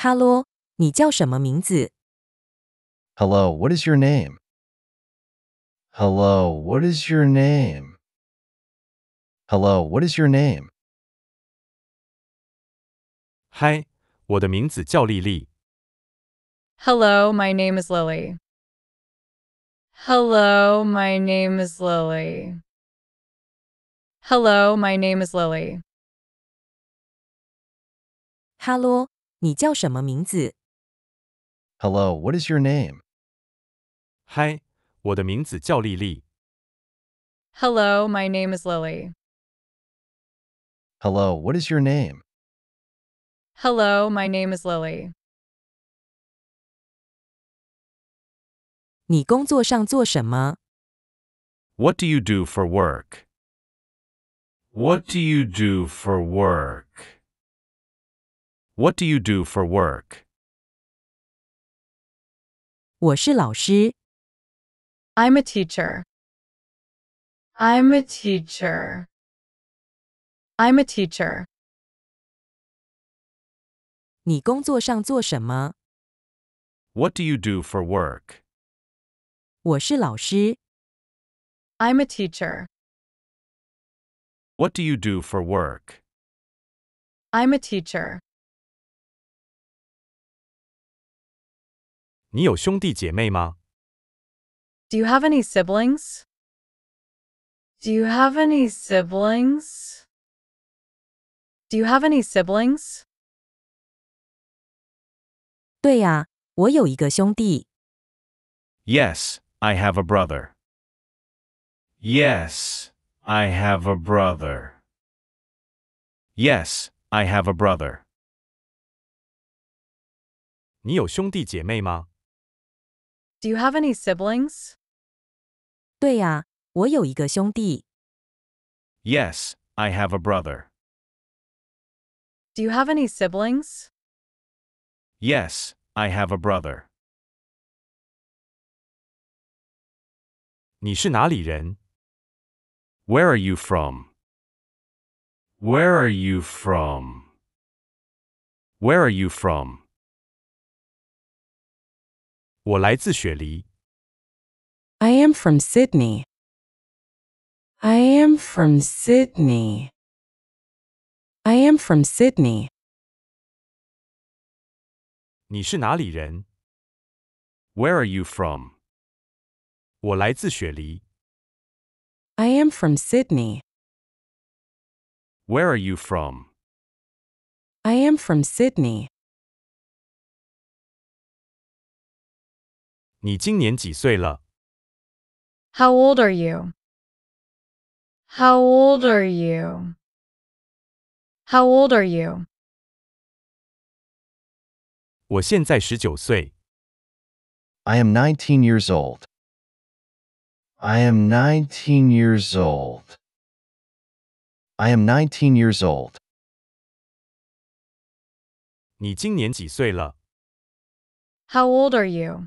Hello, 你叫什么名字? Hello, what is your name? Hello, what is your name? Hello, what is your name? 嗨，我的名字叫丽丽。Hello, my name is Lily. Hello, my name is Lily. Hello, my name is Lily. Hello, 你叫什么名字？Hello, what is your name? 嗨，我的名字叫丽丽。Hello, my name is Lily. Hello, what is your name? Hello, my name is Lily. 你工作上做什么？What do you do for work? What do you do for work? What do you do for work? i am a teacher. I'm a teacher. I'm a teacher. What do you do for work? i am a teacher. What do you do for work? I'm a teacher. 你有兄弟姐妹吗？Do you have any siblings? Do you have any siblings? Do you have any siblings? Yes, I have a brother. Yes, I have a brother. Yes, I have a brother. 你有兄弟姐妹吗 do you have any siblings? 对呀，我有一个兄弟。Yes, I have a brother. Do you have any siblings? Yes, I have a brother. Where are you from? Where are you from? Where are you from? 我来自雪梨。I am from Sydney. I am from Sydney. I am from Sydney. 你是哪里人？Where are you from？我来自雪梨。I am from Sydney. Where are you from? I am from Sydney. 你今年几岁了？How old are you? How old are you? How old are you? 我现在十九岁。I am 19 years old. I am 19 years old. I am 19 years old. 你今年几岁了？How old are you?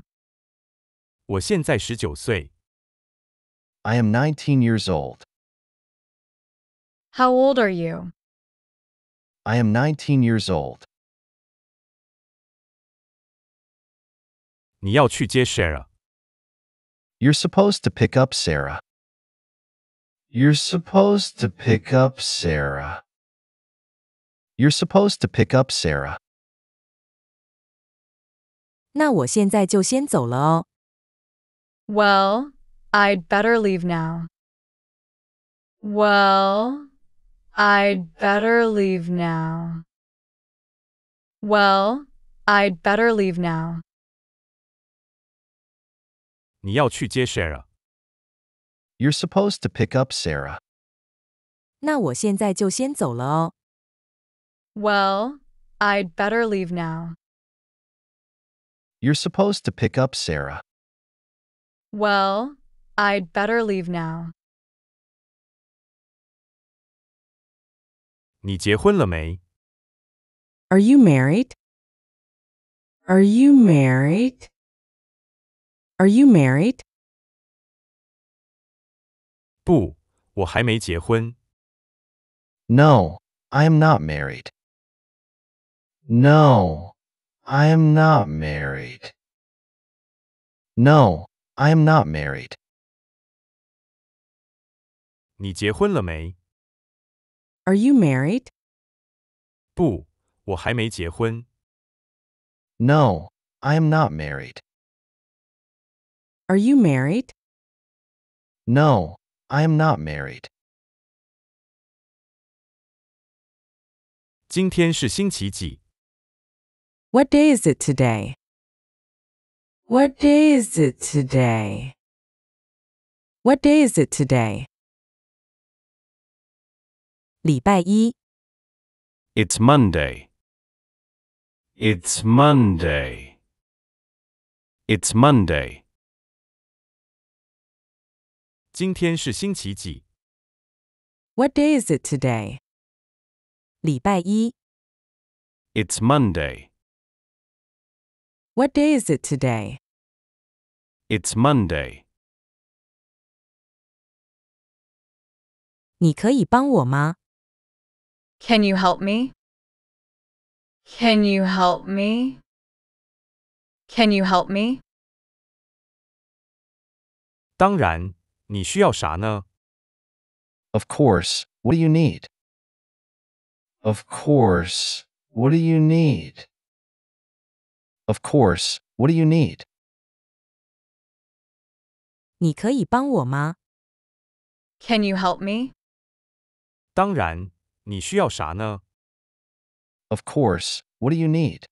我现在十九岁。I am 19 years old. How old are you? I am 19 years old. 你要去接 Sarah。You're supposed to pick up Sarah. You're supposed to pick up Sarah. You're supposed to pick up Sarah. 那我现在就先走了哦。well, I'd better leave now. Well, I'd better leave now. Well, I'd better leave now. 你要去接 Sarah。You're supposed to pick up Sarah. 那我现在就先走了哦。Well, I'd better leave now. You're supposed to pick up Sarah. Well, I'd better leave now. 你结婚了没？Are you married? Are you married? Are you married? 不，我还没结婚。No, I am not married. No, I am not married. No, I am not married. Are you married? no, I am not married. Are you married? No, I am not married. What day is it today? What day is it today? What day is it today? 礼拜一 It's Monday. It's Monday. It's Monday. What day is it today? Monday. It's Monday. What day is it today? It's Monday. Can you help me? Can you help me? Can you help me? Of course, what do you need? Of course, what do you need? Of course, what do you need? 你可以帮我吗? Can you help me? Of course, what do you need?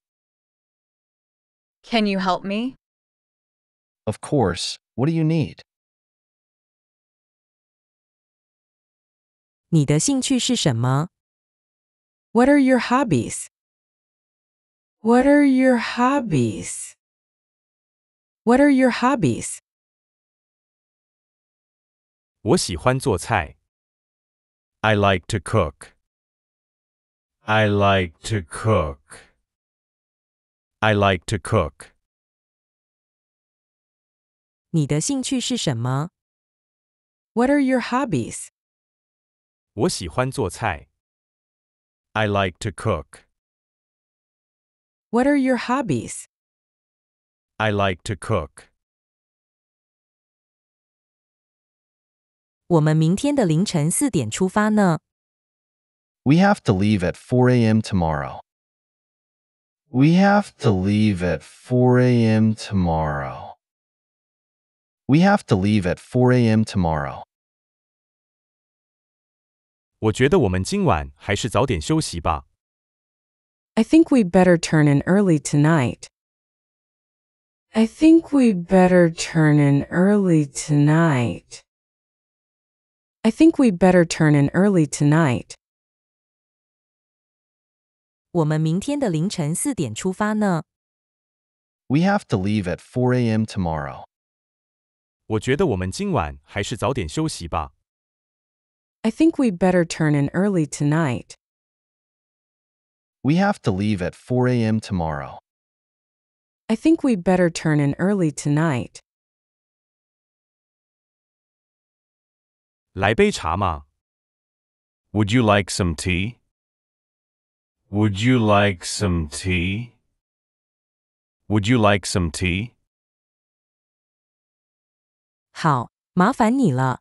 Can you help me? Of course, what do you need? 你的兴趣是什么？What are your hobbies? What are your hobbies? What are your hobbies? I like to cook. I like to cook. I like to cook. What are your hobbies? I like to cook. What are your hobbies? I like to cook. 我们明天的凌晨四点出发呢。We have to leave at 4 a.m. tomorrow. We have to leave at 4 a.m. tomorrow. We have to leave at 4 a.m. tomorrow. 我觉得我们今晚还是早点休息吧。I think we better turn in early tonight. I think we better turn in early tonight. I think we better turn in early tonight. We have to leave at 4 a.m. tomorrow. 我觉得我们今晚还是早点休息吧。I think we better turn in early tonight. We have to leave at 4 a.m. tomorrow. I think we better turn in early tonight. 来杯茶吗? Would you like some tea? Would you like some tea? Would you like some tea? 好，麻烦你了。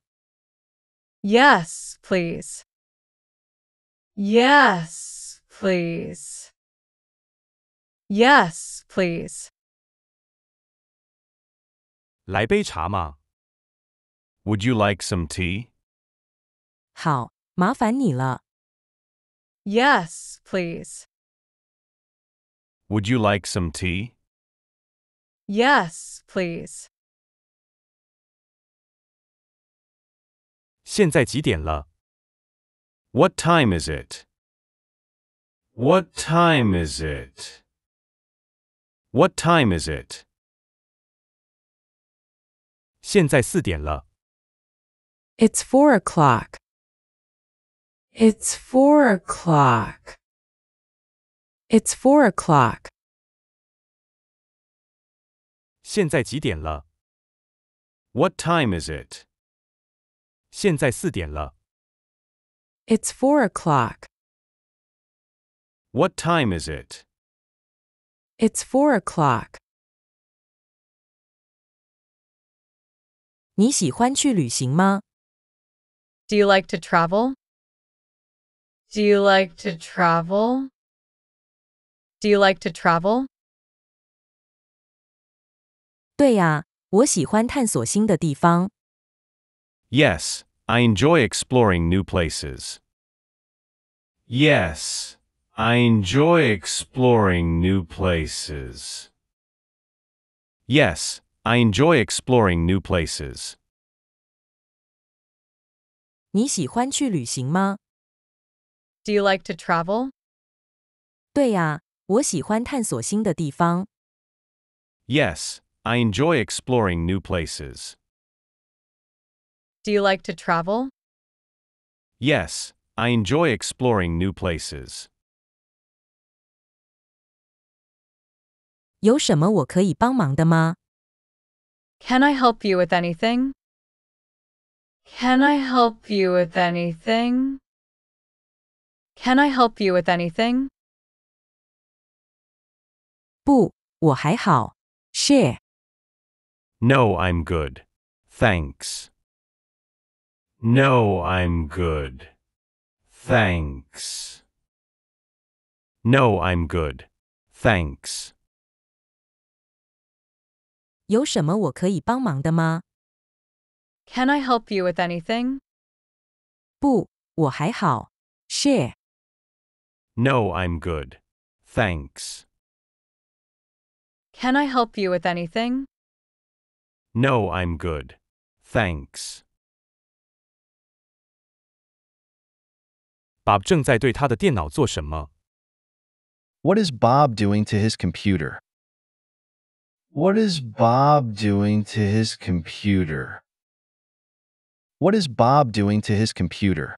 Yes, please. Yes please. Yes, please. 来杯茶吗? Would you like some tea? yes, please. Would you like some tea? Yes, please. 现在几点了? What time is it? What time is it? What time is it? 现在四点了。It's four o'clock. It's four o'clock. It's four o'clock. 现在几点了？What time is it? 现在四点了。It's four o'clock. What time is it? It's four o'clock. Do you like to travel? Do you like to travel? Do you like to travel? 对呀，我喜欢探索新的地方。Yes, I enjoy exploring new places. Yes, I enjoy exploring new places. Yes, I enjoy exploring new places. Do you like to travel? Yes, I enjoy exploring new places. Do you like to travel? Yes, I enjoy exploring new places. 有什么我可以帮忙的吗？Can I help you with anything? Can I help you with anything? Can I help you with anything? No, i I'm good. Thanks. No, I'm good. Thanks. No, I'm good. Thanks. 有什么我可以帮忙的吗？Can I help you with anything？不，我还好。Share。No, I'm good. Thanks. Can I help you with anything? No, I'm good. Thanks. Bob What is Bob doing to his computer? What is Bob doing to his computer? What is Bob doing to his computer?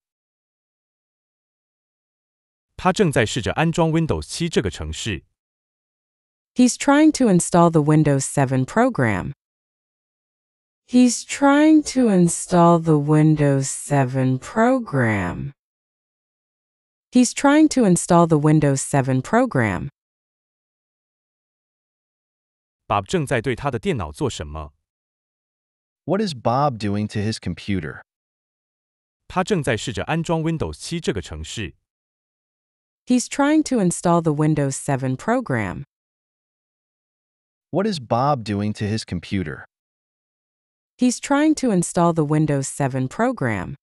他正在试着安装 Windows trying to install the Windows 7 program. He's trying to install the Windows 7 program. He's trying to install the Windows 7 program. Bob 正在对他的电脑做什么？What is Bob doing to his computer？他正在试着安装 Windows trying to install the Windows 7 program. What is Bob doing to his computer? He's trying to install the Windows 7 program.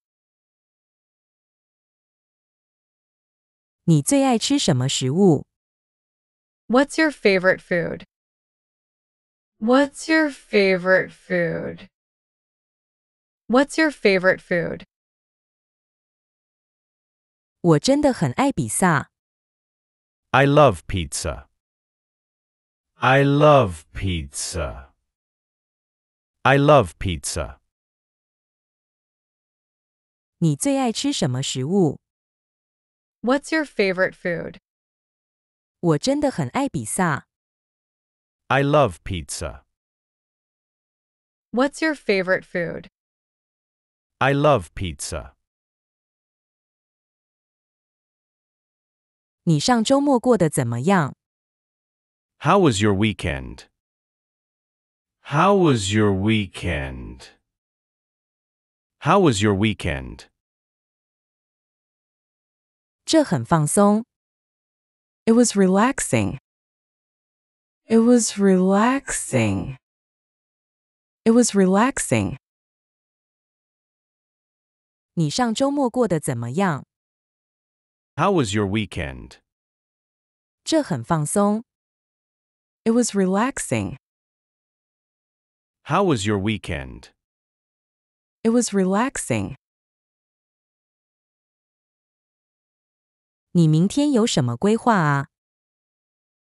What's your favorite food? What's your favorite food? What's your favorite food? I love pizza. I love pizza. I love pizza. What's your favorite food? 我真的很爱比萨。I love pizza. What's your favorite food? I love pizza. 你上周末过得怎么样？How was your weekend? How was your weekend? How was your weekend? 这很放松。It was relaxing. It was relaxing. It was relaxing. How was your weekend? 这很放松。It was relaxing. How was your weekend? It was relaxing. 你明天有什么规划啊？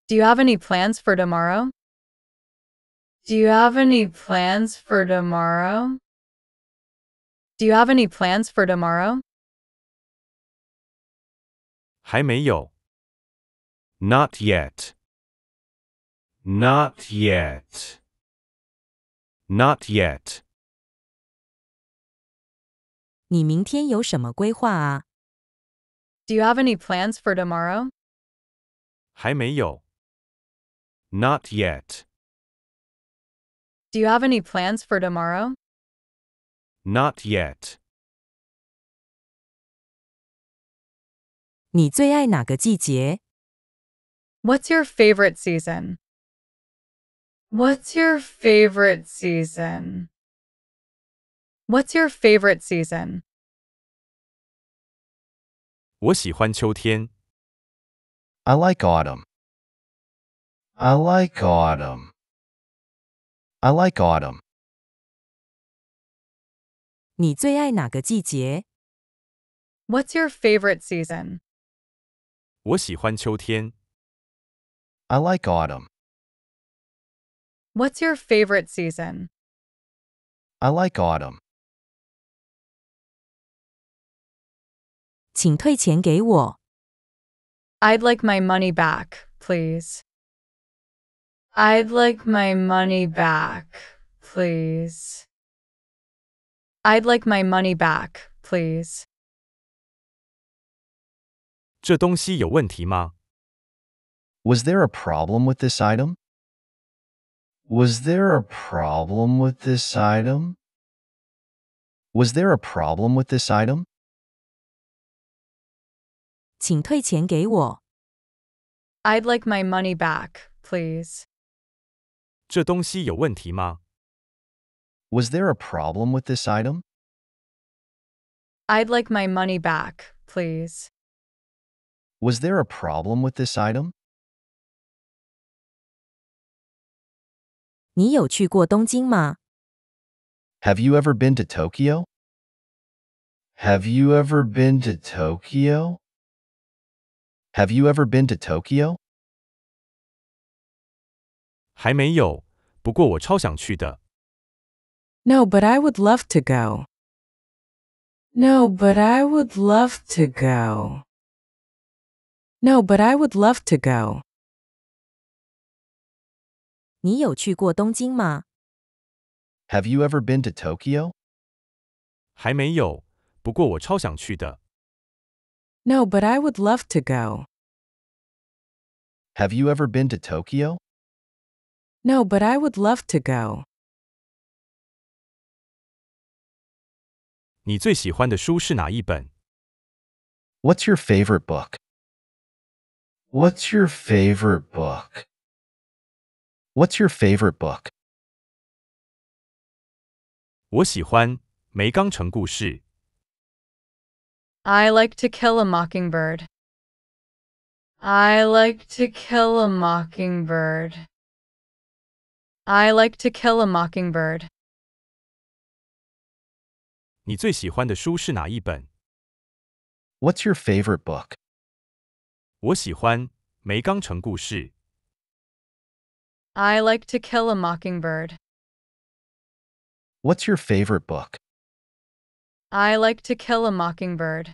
do you have any plans for tomorrow? Do you have any plans for tomorrow? Do you have any plans for tomorrow? Not yet. Not yet. Not yet. Do you have any plans for tomorrow? 还没有。not yet. Do you have any plans for tomorrow? Not yet. What's your favorite season? What's your favorite season? What's your favorite season? 我喜欢秋天。I like autumn. I like autumn. I like autumn. What's your favorite season? I like autumn. What's your favorite season? I like autumn. i would like my money back, please. I'd like my money back, please. I'd like my money back, please. 这东西有问题吗? Was there a problem with this item? Was there a problem with this item? Was there a problem with this item? 请退钱给我。I'd like my money back, please. 这东西有问题吗？Was there a problem with this item? I'd like my money back, please. Was there a problem with this item? 你有去过东京吗？Have you ever been to Tokyo? Have you ever been to Tokyo? Have you ever been to Tokyo? 还没有，不过我超想去的。No, but I would love to go. No, but I would love to go. No, but I would love to go. 你有去过东京吗？Have you ever been to Tokyo? 还没有，不过我超想去的。No, but I would love to go. Have you ever been to Tokyo? No, but I would love to go. What's your favorite book? What's your favorite book? What's your favorite book? I like to kill a mockingbird. I like to kill a mockingbird. I like to kill a mockingbird. What's your favorite book? 我喜欢《梅冈城故事》。I like to kill a mockingbird. What's your favorite book? I like to kill a mockingbird.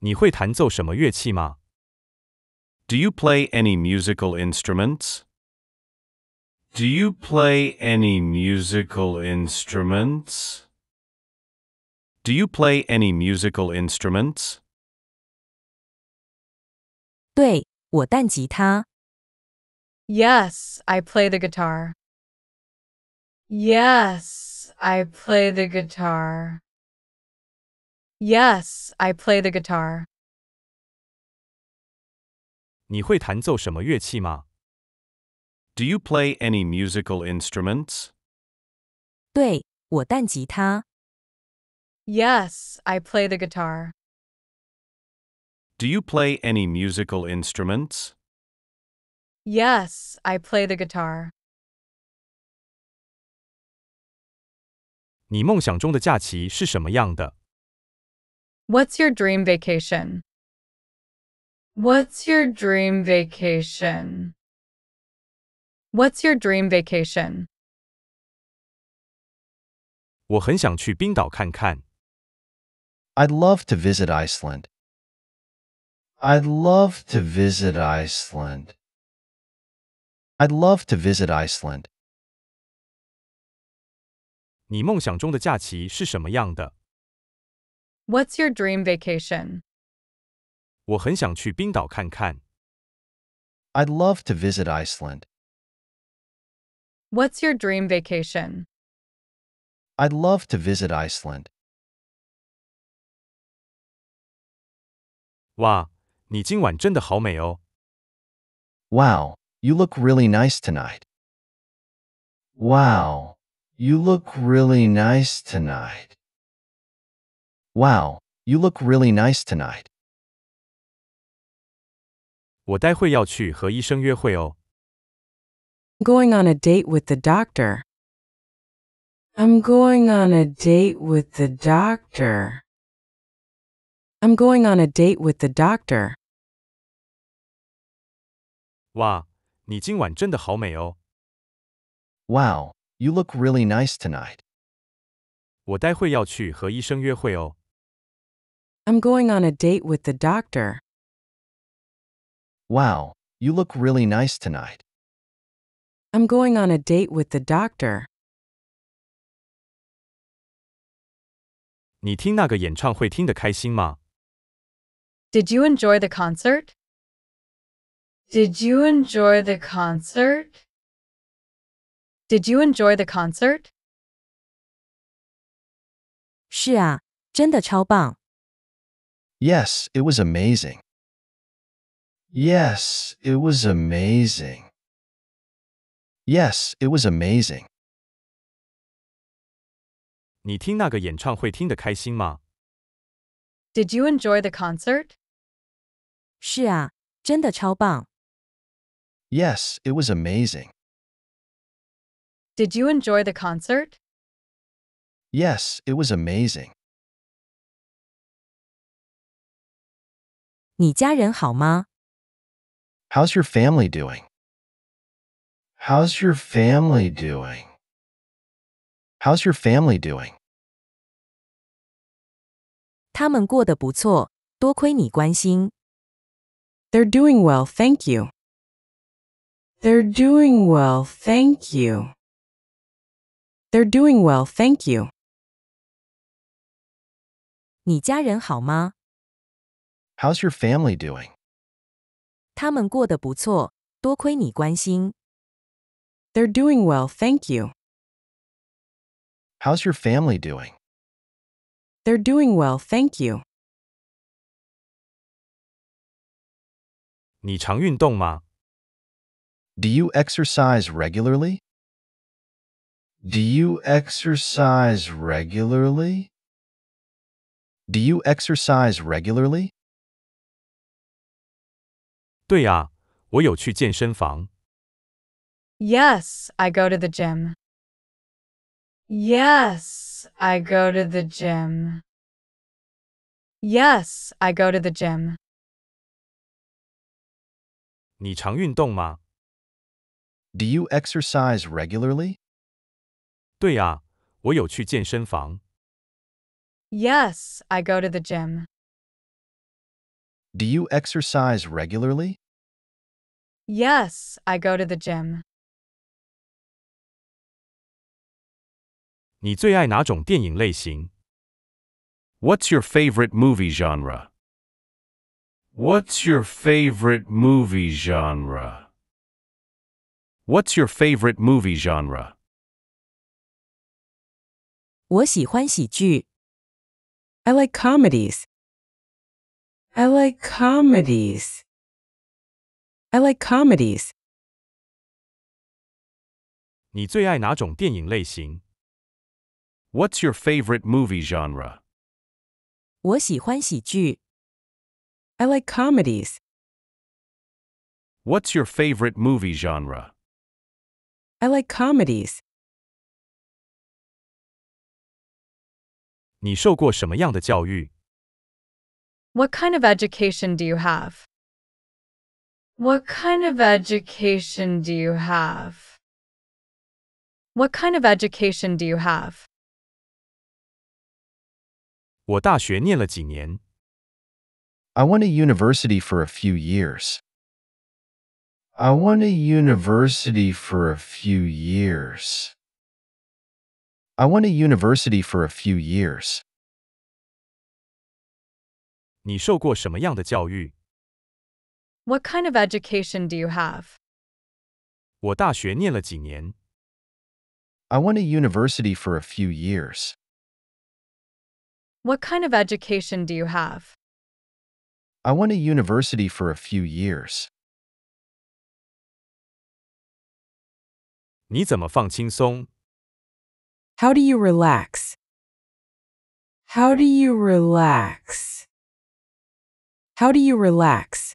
你会弹奏什么乐器吗？do you play any musical instruments? Do you play any musical instruments? Do you play any musical instruments? 对，我弹吉他。Yes, I play the guitar. Yes, I play the guitar. Yes, I play the guitar. 你会弹奏什么乐器吗？Do you play any musical instruments? 对，我弹吉他。Yes, I play the guitar. Do you play any musical instruments? Yes, I play the guitar. 你梦想中的假期是什么样的？What's your dream vacation? What's your dream vacation? What's your dream vacation? 我很想去冰岛看看。I'd love to visit Iceland. I'd love to visit Iceland. I'd love to visit Iceland. 你梦想中的假期是什么样的？What's your dream vacation? 我很想去冰岛看看。I'd love to visit Iceland. What's your dream vacation? I'd love to visit Iceland. Wow, you look really nice tonight. Wow, you look really nice tonight. Wow, you look really nice tonight. 我待会要去和医生约会哦。Going on a date with the doctor. I'm going on a date with the doctor. I'm going on a date with the doctor. 哇，你今晚真的好美哦。Wow, you look really nice tonight. 我待会要去和医生约会哦。I'm going on a date with the doctor. Wow, you look really nice tonight. I'm going on a date with the doctor. 你听那个演唱会听得开心吗？Did you enjoy the concert? Did you enjoy the concert? Did you enjoy the concert? 是啊，真的超棒。Yes, it was amazing. Yes, it was amazing. Yes, it was amazing. 你听那个演唱会听得开心吗？Did you enjoy the concert? 是啊，真的超棒。Yes, it was amazing. Did you enjoy the concert? Yes, it was amazing. 你家人好吗？How's your family doing? How's your family doing? How's your family doing? they are doing well, thank you. They're doing well, thank you. They're doing well, thank you. How's your family doing? 他们过得不错，多亏你关心。They're doing well, thank you. How's your family doing? They're doing well, thank you. 你常运动吗？Do you exercise regularly? Do you exercise regularly? Do you exercise regularly? 对啊，我有去健身房。Yes, I go to the gym. Yes, I go to the gym. Yes, I go to the gym. 你常运动吗？Do you exercise regularly? 对啊，我有去健身房。Yes, I go to the gym. Do you exercise regularly? Yes, I go to the gym. What's your favorite movie genre? What's your favorite movie genre? What's your favorite movie genre? 我喜欢喜剧。I like comedies. I like comedies. I like comedies. What's your favorite movie genre? I like comedies. What's your favorite movie genre? I like comedies. 你受过什么样的教育？what kind of education do you have? What kind of education do you have? What kind of education do you have? I went to university for a few years. I went to university for a few years. I went to university for a few years. 你受过什么样的教育？What kind of education do you have? I went to university for a few years. What kind of education do you have? I went to university for a few years. How do you relax? How do you relax? How do you relax?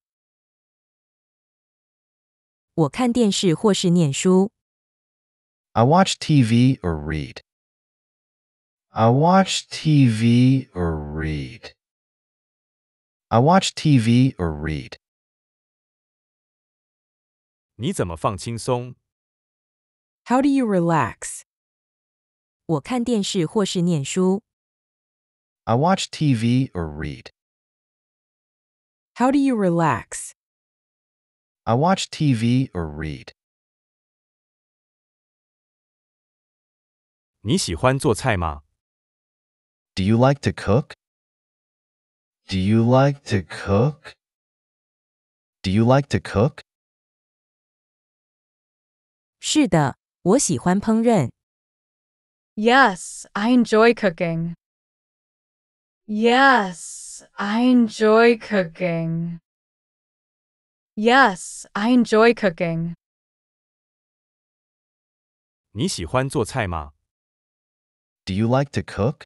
我看电视或是念书。I watch TV or read. I watch TV or read. I watch TV or read. 你怎么放轻松？How do you relax? 我看电视或是念书。I watch TV or read. How do you relax? I watch TV or read. Do you like to cook? Do you like to cook? Do you like to cook? 是的，我喜欢烹饪。Yes, I enjoy cooking. Yes. I enjoy cooking. Yes, I enjoy cooking. 你喜欢做菜吗？Do you like to cook?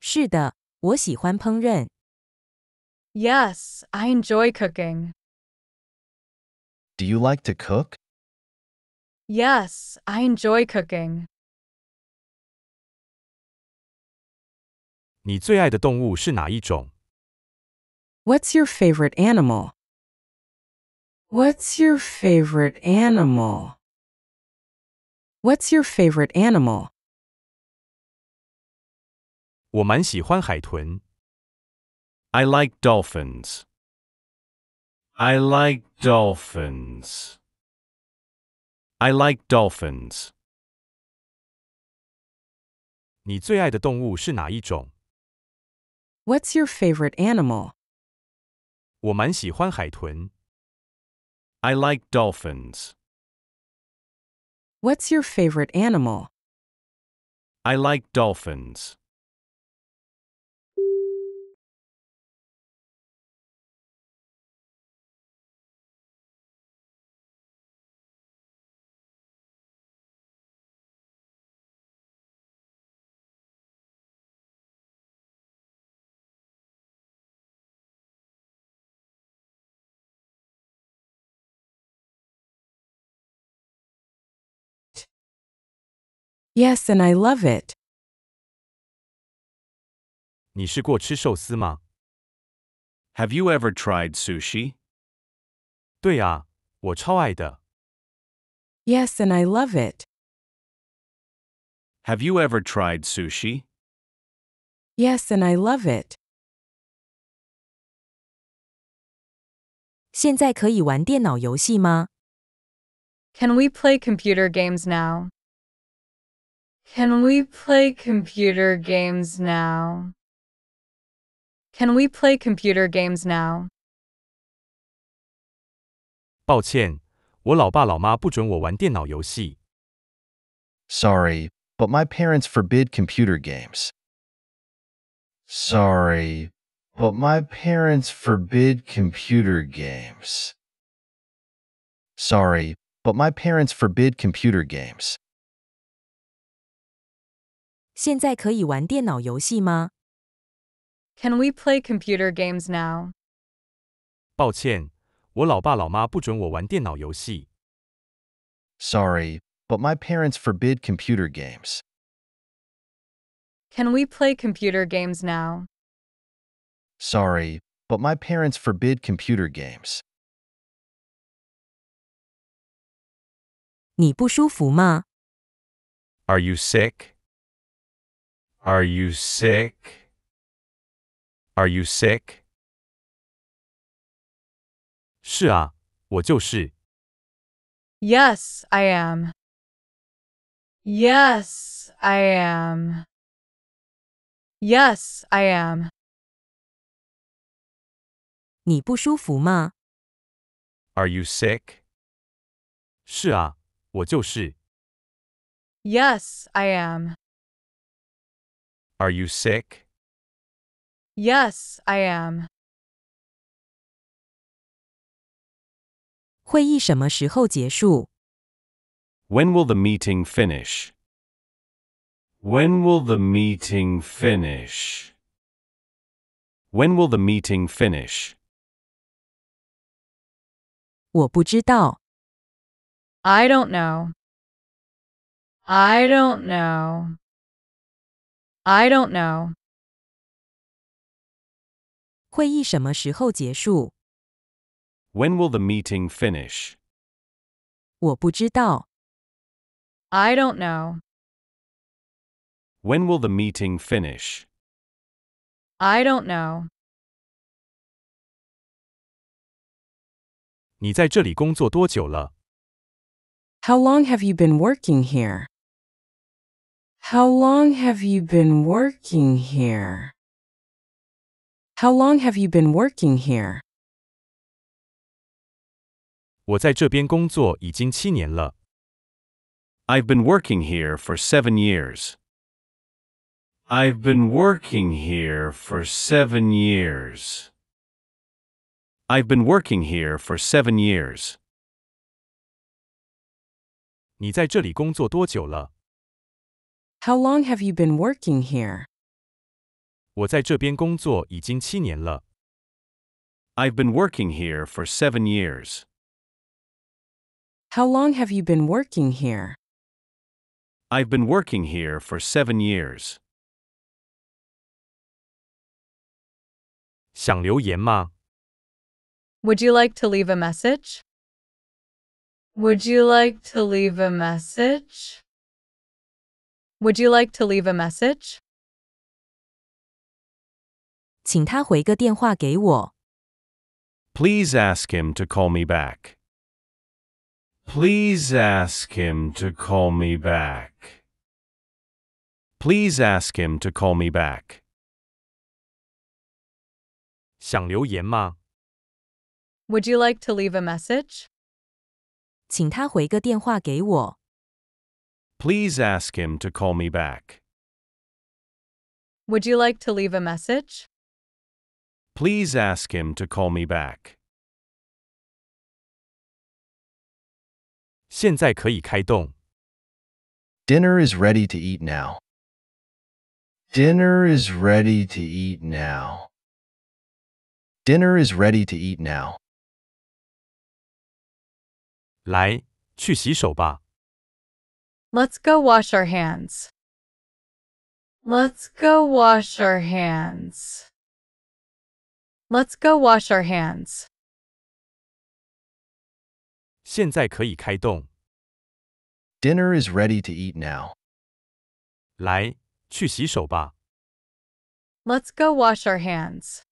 是的，我喜欢烹饪。Yes, I enjoy cooking. Do you like to cook? Yes, I enjoy cooking. 你最爱的动物是哪一种？What's your favorite animal? What's your favorite animal? What's your favorite animal? 我蛮喜欢海豚。I like dolphins. I like dolphins. I like dolphins. 你最爱的动物是哪一种 What's your favorite animal? 我蛮喜欢海豚。I like dolphins. What's your favorite animal? I like dolphins. Yes, and I love it. 你试过吃寿司吗？Have you ever tried sushi? Yes, and I love it. Have you ever tried sushi? Yes, and I love it. 现在可以玩电脑游戏吗？Can we play computer games now? Can we play computer games now? Can we play computer games now? 抱歉，我老爸老妈不准我玩电脑游戏。Sorry, but my parents forbid computer games. Sorry, but my parents forbid computer games. Sorry, but my parents forbid computer games. 现在可以玩电脑游戏吗？Can we play computer games now? Sorry, but my parents forbid computer games. Can we play computer games now? Sorry, but my parents forbid computer games. Are you sick? Are you sick? Are you sick? Yes, I am. Yes, I am. Yes, I am. Are you sick? Yes, I am. Are you sick? Yes, I am. 会议什么时候结束？When will the meeting finish? When will the meeting finish? When will the meeting finish? 我不知道。I don't know. I don't know. I don't know. 会议什么时候结束？When will the meeting finish? 我不知道。I don't know. When will the meeting finish? I don't know. 你在这里工作多久了？How long have you been working here? How long have you been working here? How long have you been working here? 我在这边工作已经七年了。I've been working here for seven years. I've been working here for seven years. I've been working here for seven years. 你在这里工作多久了？how long have you been working here? 我在这边工作已经七年了。I've been working here for seven years. How long have you been working here? I've been working here for seven years. Would you like to leave a message? Would you like to leave a message? Would you like to leave a message? 请他回个电话给我。Please ask him to call me back. Please ask him to call me back. Please ask him to call me back. Would you like to leave a message? 请他回个电话给我。Please ask him to call me back. Would you like to leave a message? Please ask him to call me back. 现在可以开动。Dinner is ready to eat now. Dinner is ready to eat now. Dinner is ready to eat now. 来，去洗手吧。Let's go wash our hands. Let's go wash our hands. Let's go wash our hands. Dinner is ready to eat now. let us go wash our hands.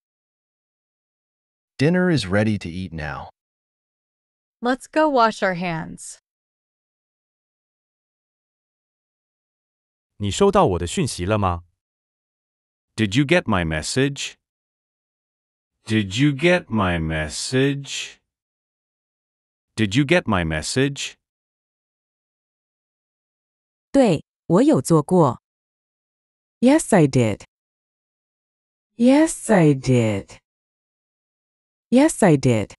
Dinner is ready to eat now. Let's go wash our hands. 你收到我的讯息了吗？Did you get my message? Did you get my message? Did you get my message? 对，我有做过。Yes, I did. Yes, I did. Yes, I did.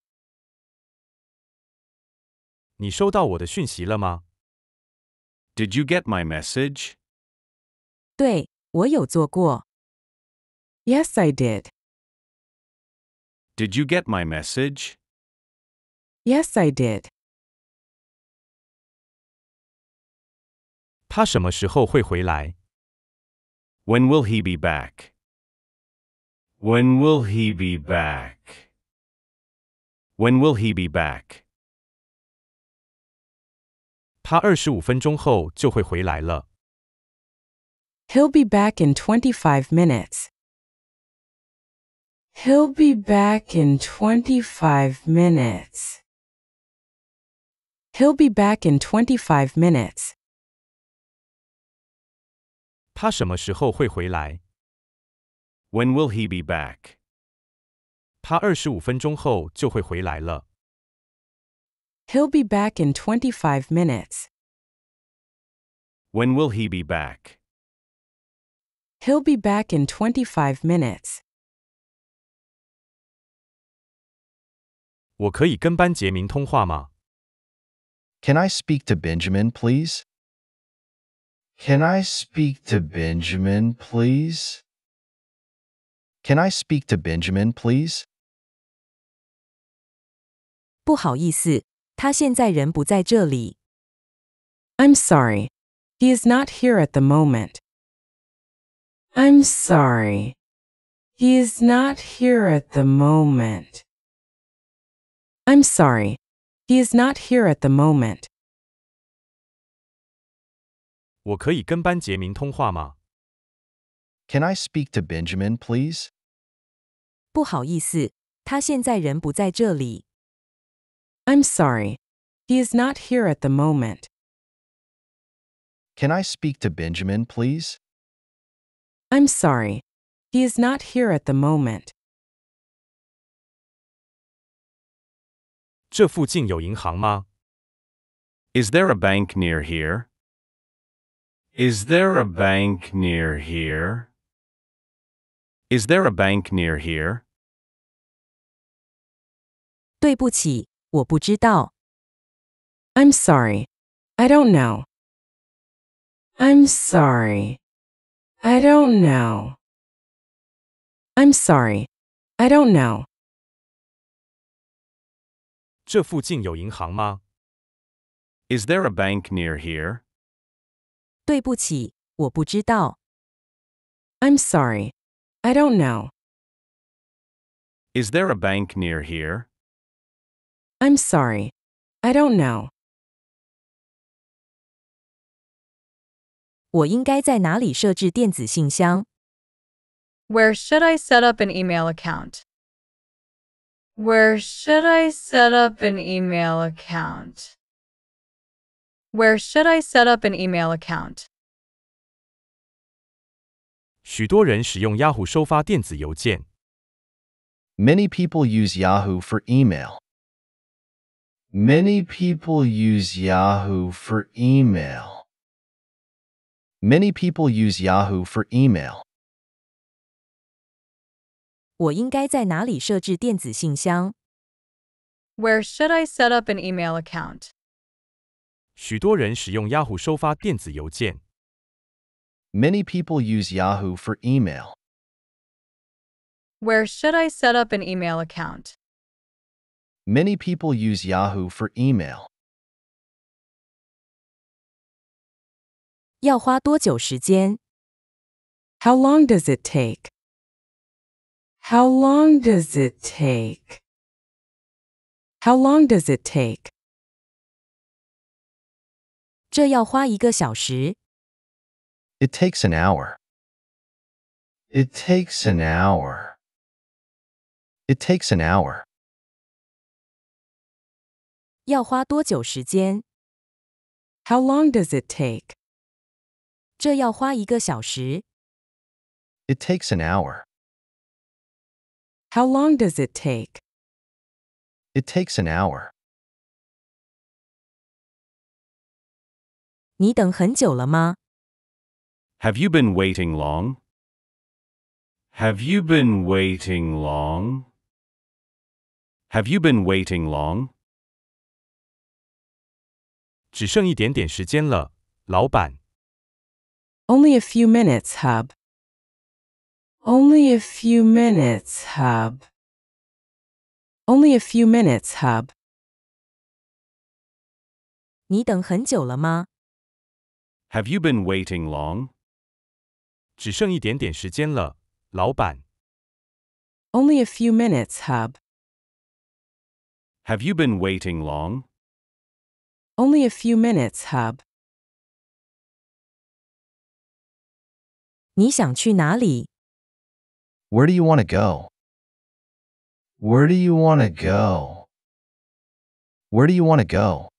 你收到我的讯息了吗？Did you get my message? 对，我有做过。Yes, I did. Did you get my message? Yes, I did. 他什么时候会回来？When will he be back? When will he be back? When will he be back? 他二十五分钟后就会回来了。He'll be back in 25 minutes. He'll be back in 25 minutes. He'll be back in 25 minutes. When will he be back？他二十五分钟后就会回来了。He'll be back in 25 minutes. When will he be back? He'll be back in 25 minutes. Can I speak to Benjamin, please? Can I speak to Benjamin, please? Can I speak to Benjamin, please? 不好意思，他现在人不在这里。I'm sorry. He is not here at the moment. I'm sorry. He is not here at the moment. I'm sorry. He is not here at the moment. 我可以跟班杰明通话吗？Can I speak to Benjamin, please? 不好意思，他现在人不在这里。I'm sorry. He is not here at the moment. Can I speak to Benjamin, please? I'm sorry, he is not here at the moment. 这附近有银行吗? Is there a bank near here? Is there a bank near here? Is there a bank near here? 对不起，我不知道。I'm sorry, I don't know. I'm sorry, I don't know. I'm sorry. I don't know. Is there a bank near here? 对不起，我不知道。I'm sorry. I don't know. Is there a bank near here? I'm sorry. I don't know. 我应该在哪里设置电子信箱？Where should I set up an email account? Where should I set up an email account? Where should I set up an email account? 许多人使用 Yahoo 收发电子邮件。Many people use Yahoo for email. Many people use Yahoo for email. Many people use Yahoo for email. Where should I set up an email account? 许多人使用 Yahoo people use Yahoo for email. Where should I set up an email account? Many people use Yahoo for email. 要花多久时间？How long does it take? How long does it take? How long does it take? 这要花一个小时。It takes an hour. It takes an hour. It takes an hour. 要花多久时间？How long does it take? 这要花一个小时。It takes an hour. How long does it take? It takes an hour. 你等很久了吗？Have you been waiting long? Have you been waiting long? Have you been waiting long? 只剩一点点时间了，老板。only a few minutes, Hub. Only a few minutes, Hub. Only a few minutes, Hub. 你等很久了吗? Have you been waiting long? 只剩一点点时间了，老板。Only a few minutes, Hub. Have you been waiting long? Only a few minutes, Hub. 你想去哪里? Where do you want to go? Where do you want to go? Where do you want to go?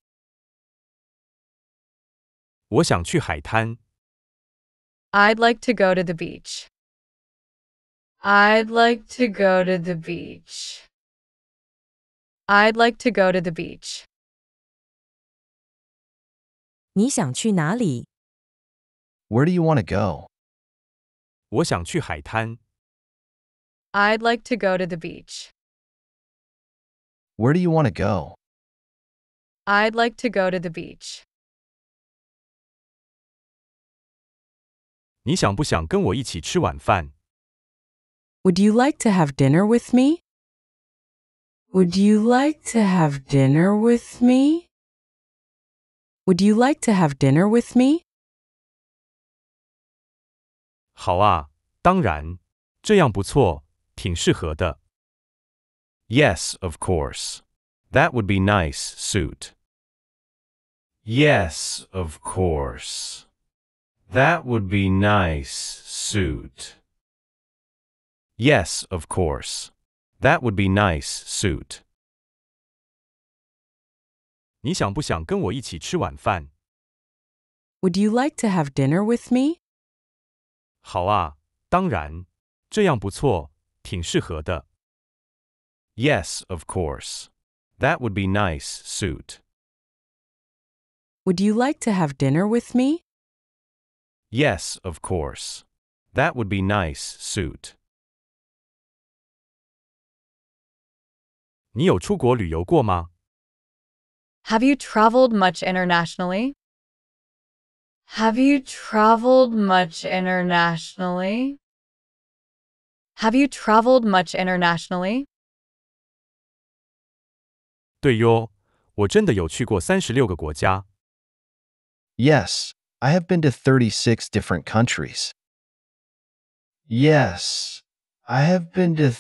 i would like to go to the beach. I'd like to go to the beach. I'd like to go to the beach. 你想去哪里? Where do you want to go? 我想去海滩。I'd like to go to the beach. Where do you want to go? I'd like to go to the beach. 你想不想跟我一起吃晚饭？Would you like to have dinner with me? Would you like to have dinner with me? Would you like to have dinner with me? 好啊，当然，这样不错，挺适合的。Yes, of course. That would be nice suit. Yes, of course. That would be nice suit. Yes, of course. That would be nice suit. 你想不想跟我一起吃晚饭？Would you like to have dinner with me? 好啊，当然，这样不错，挺适合的。Yes, of course. That would be nice suit. Would you like to have dinner with me? Yes, of course. That would be nice suit. 你有出国旅游过吗？Have you traveled much internationally? Have you traveled much internationally? Have you traveled much internationally? Yes, I have been to 36 different countries. Yes, I have been to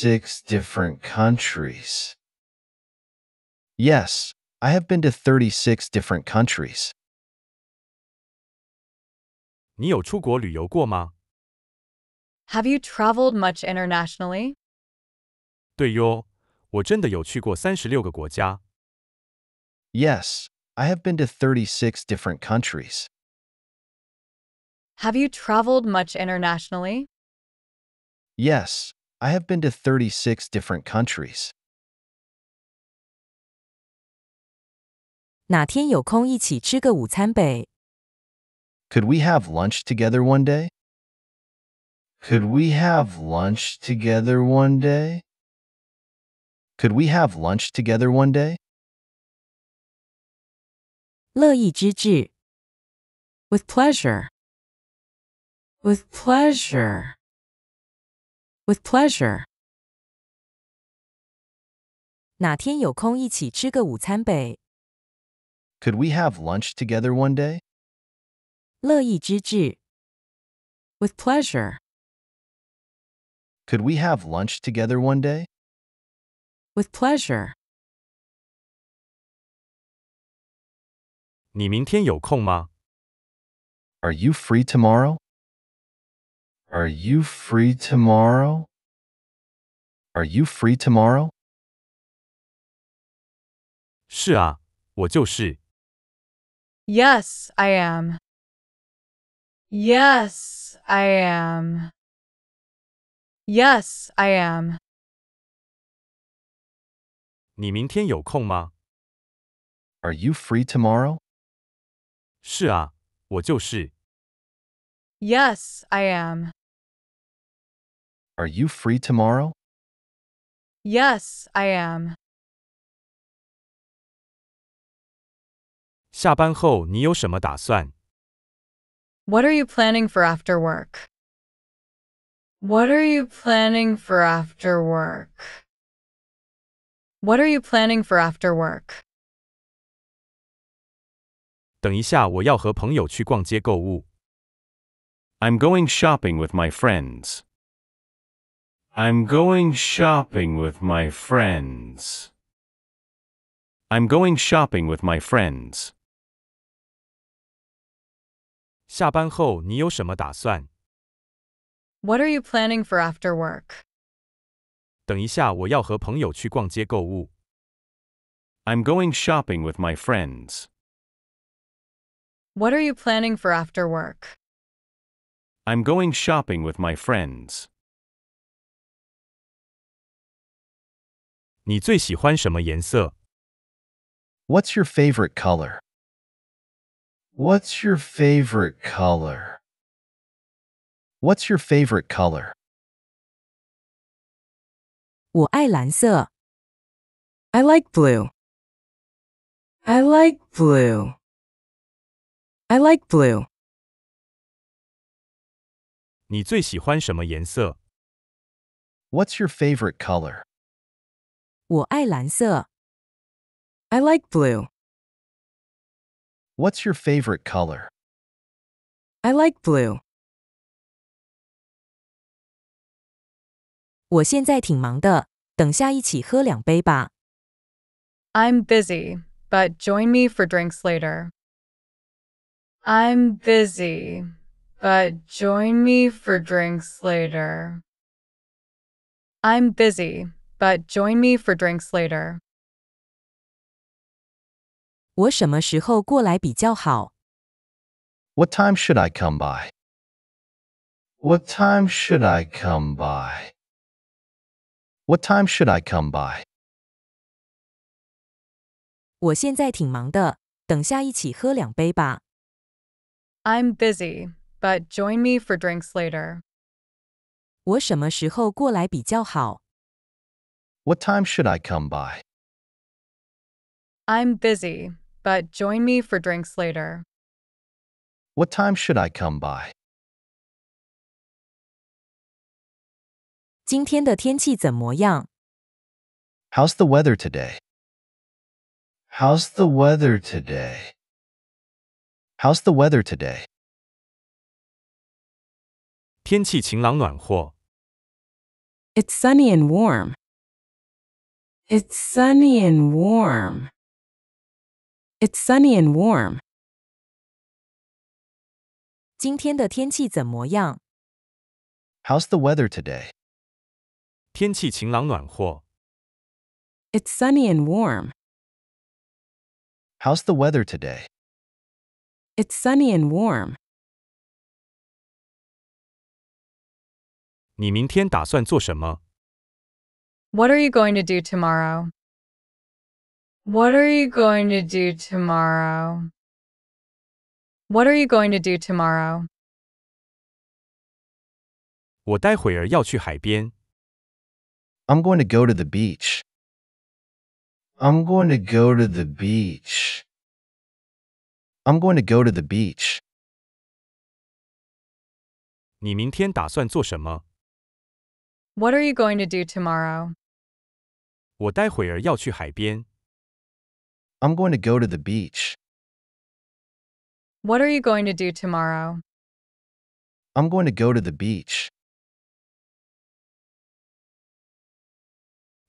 36 different countries. Yes, I have been to 36 different countries. 你有出国旅游过吗？Have you traveled much internationally? Yes, I have been to 36 different countries. Have you traveled much internationally? Yes, I have been to 36 different countries. 哪天有空一起吃个午餐呗。could we have lunch together one day? Could we have lunch together one day? Could we have lunch together one day? 乐意之至 with pleasure with pleasure with pleasure 哪天有空一起吃个午餐呗 Could we have lunch together one day? 乐意之至。With pleasure. Could we have lunch together one day? With pleasure. 你明天有空吗？Are you free tomorrow? Are you free tomorrow? Are you free tomorrow? 是啊，我就是。Yes, I am. Yes, I am. Yes, I am. Are you free tomorrow? 是啊，我就是。Yes, I am. Are you free tomorrow? Yes, I am. 下班后你有什么打算？what are you planning for after work? What are you planning for after work? What are you planning for after work? 等一下，我要和朋友去逛街购物。I'm going shopping with my friends. I'm going shopping with my friends. I'm going shopping with my friends. 下班后你有什么打算？What are you planning for after work？等一下我要和朋友去逛街购物。I'm going shopping with my friends. What are you planning for after work? I'm going shopping with my friends. 你最喜欢什么颜色？What's your favorite color? What's your favorite color? What's your favorite color? I like blue. I like blue. I like blue. What's your favorite color? I like blue. What's your favorite color? I like blue. 我现在挺忙的，等下一起喝两杯吧。I'm busy, but join me for drinks later. I'm busy, but join me for drinks later. I'm busy, but join me for drinks later. 我什么时候过来比较好？What time should I come by? What time should I come by? What time should I come by? 我现在挺忙的，等下一起喝两杯吧。I'm busy, but join me for drinks later. 我什么时候过来比较好？What time should I come by? I'm busy, but join me for drinks later. What time should I come by? How's the weather today? How's the weather today? How's the weather today? 天气晴朗暖和。It's sunny and warm. It's sunny and warm. It's sunny and warm. 今天的天气怎么样？How's the weather today? 天气晴朗暖和，It's sunny and warm. How's the weather today? It's sunny and warm. 你明天打算做什么？What are you going to do tomorrow? What are you going to do tomorrow? What are you going to do tomorrow? 我待会儿要去海边。I'm going to go to the beach. I'm going to go to the beach. I'm going to go to the beach. 你明天打算做什么？What are you going to do tomorrow? 我待会儿要去海边。I'm going to go to the beach. What are you going to do tomorrow? I'm going to go to the beach.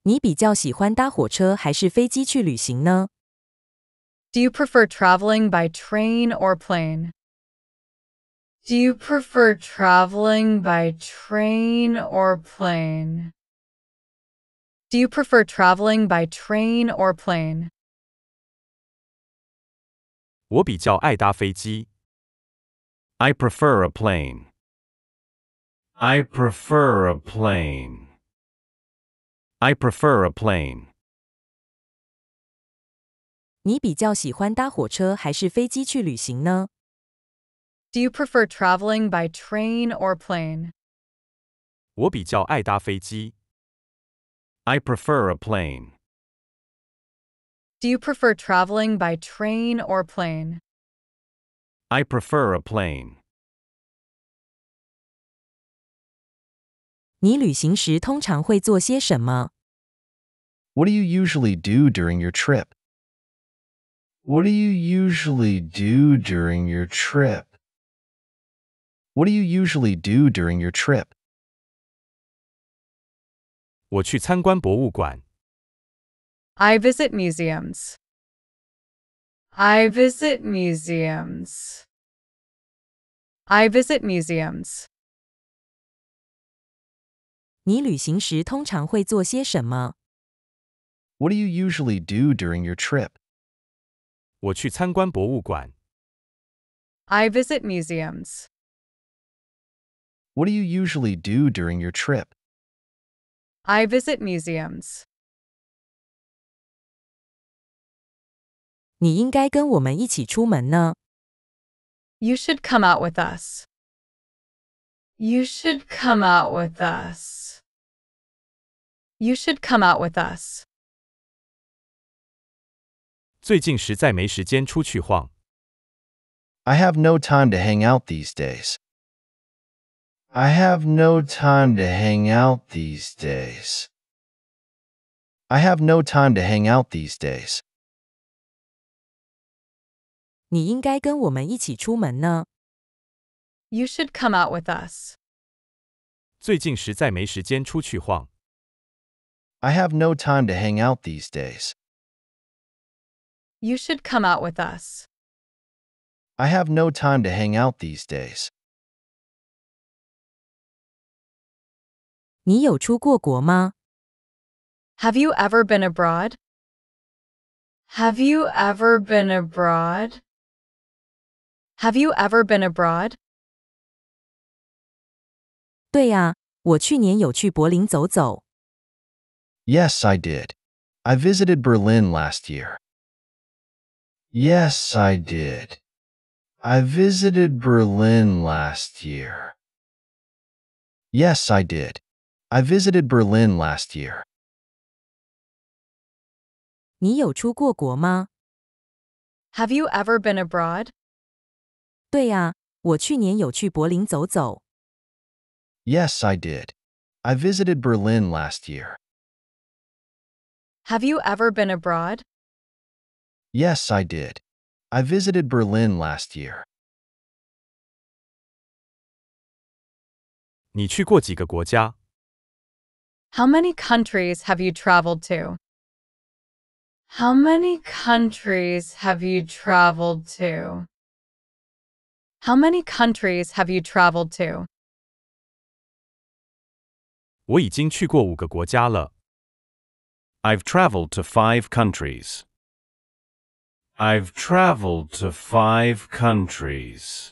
你比较喜欢搭火车还是飞机去旅行呢？Do you prefer traveling by train or plane? Do you prefer traveling by train or plane? Do you prefer traveling by train or plane? 我比较爱搭飞机。I prefer a plane. I prefer a plane. I prefer a plane. 你比较喜欢搭火车还是飞机去旅行呢？Do you prefer traveling by train or plane? 我比较爱搭飞机。I prefer a plane. Do you prefer traveling by train or plane? I prefer a plane. 你旅行时通常会做些什么？What do you usually do during your trip? What do you usually do during your trip? What do you usually do during your trip? 我去参观博物馆。I visit museums. I visit museums. I visit museums. What do you usually do during your trip? 我去参观博物馆。I visit museums. What do you usually do during your trip? I visit museums. 你应该跟我们一起出门呢。You should come out with us. You should come out with us. You should come out with us. 最近实在没时间出去晃。I have no time to hang out these days. I have no time to hang out these days. I have no time to hang out these days. 你应该跟我们一起出门呢。You should come out with us. 最近实在没时间出去晃。I have no time to hang out these days. You should come out with us. I have no time to hang out these days. 你有出过国吗？Have you ever been abroad? Have you ever been abroad? Have you ever been abroad? 对呀，我去年有去柏林走走。Yes, I did. I visited Berlin last year. Yes, I did. I visited Berlin last year. Yes, I did. I visited Berlin last year. Have you ever been abroad? 对呀，我去年有去柏林走走。Yes, I did. I visited Berlin last year. Have you ever been abroad? Yes, I did. I visited Berlin last year. How many countries have you traveled to? How many countries have you traveled to? How many countries have you traveled to? 我已经去过五个国家了。I've traveled to five countries. I've traveled to five countries.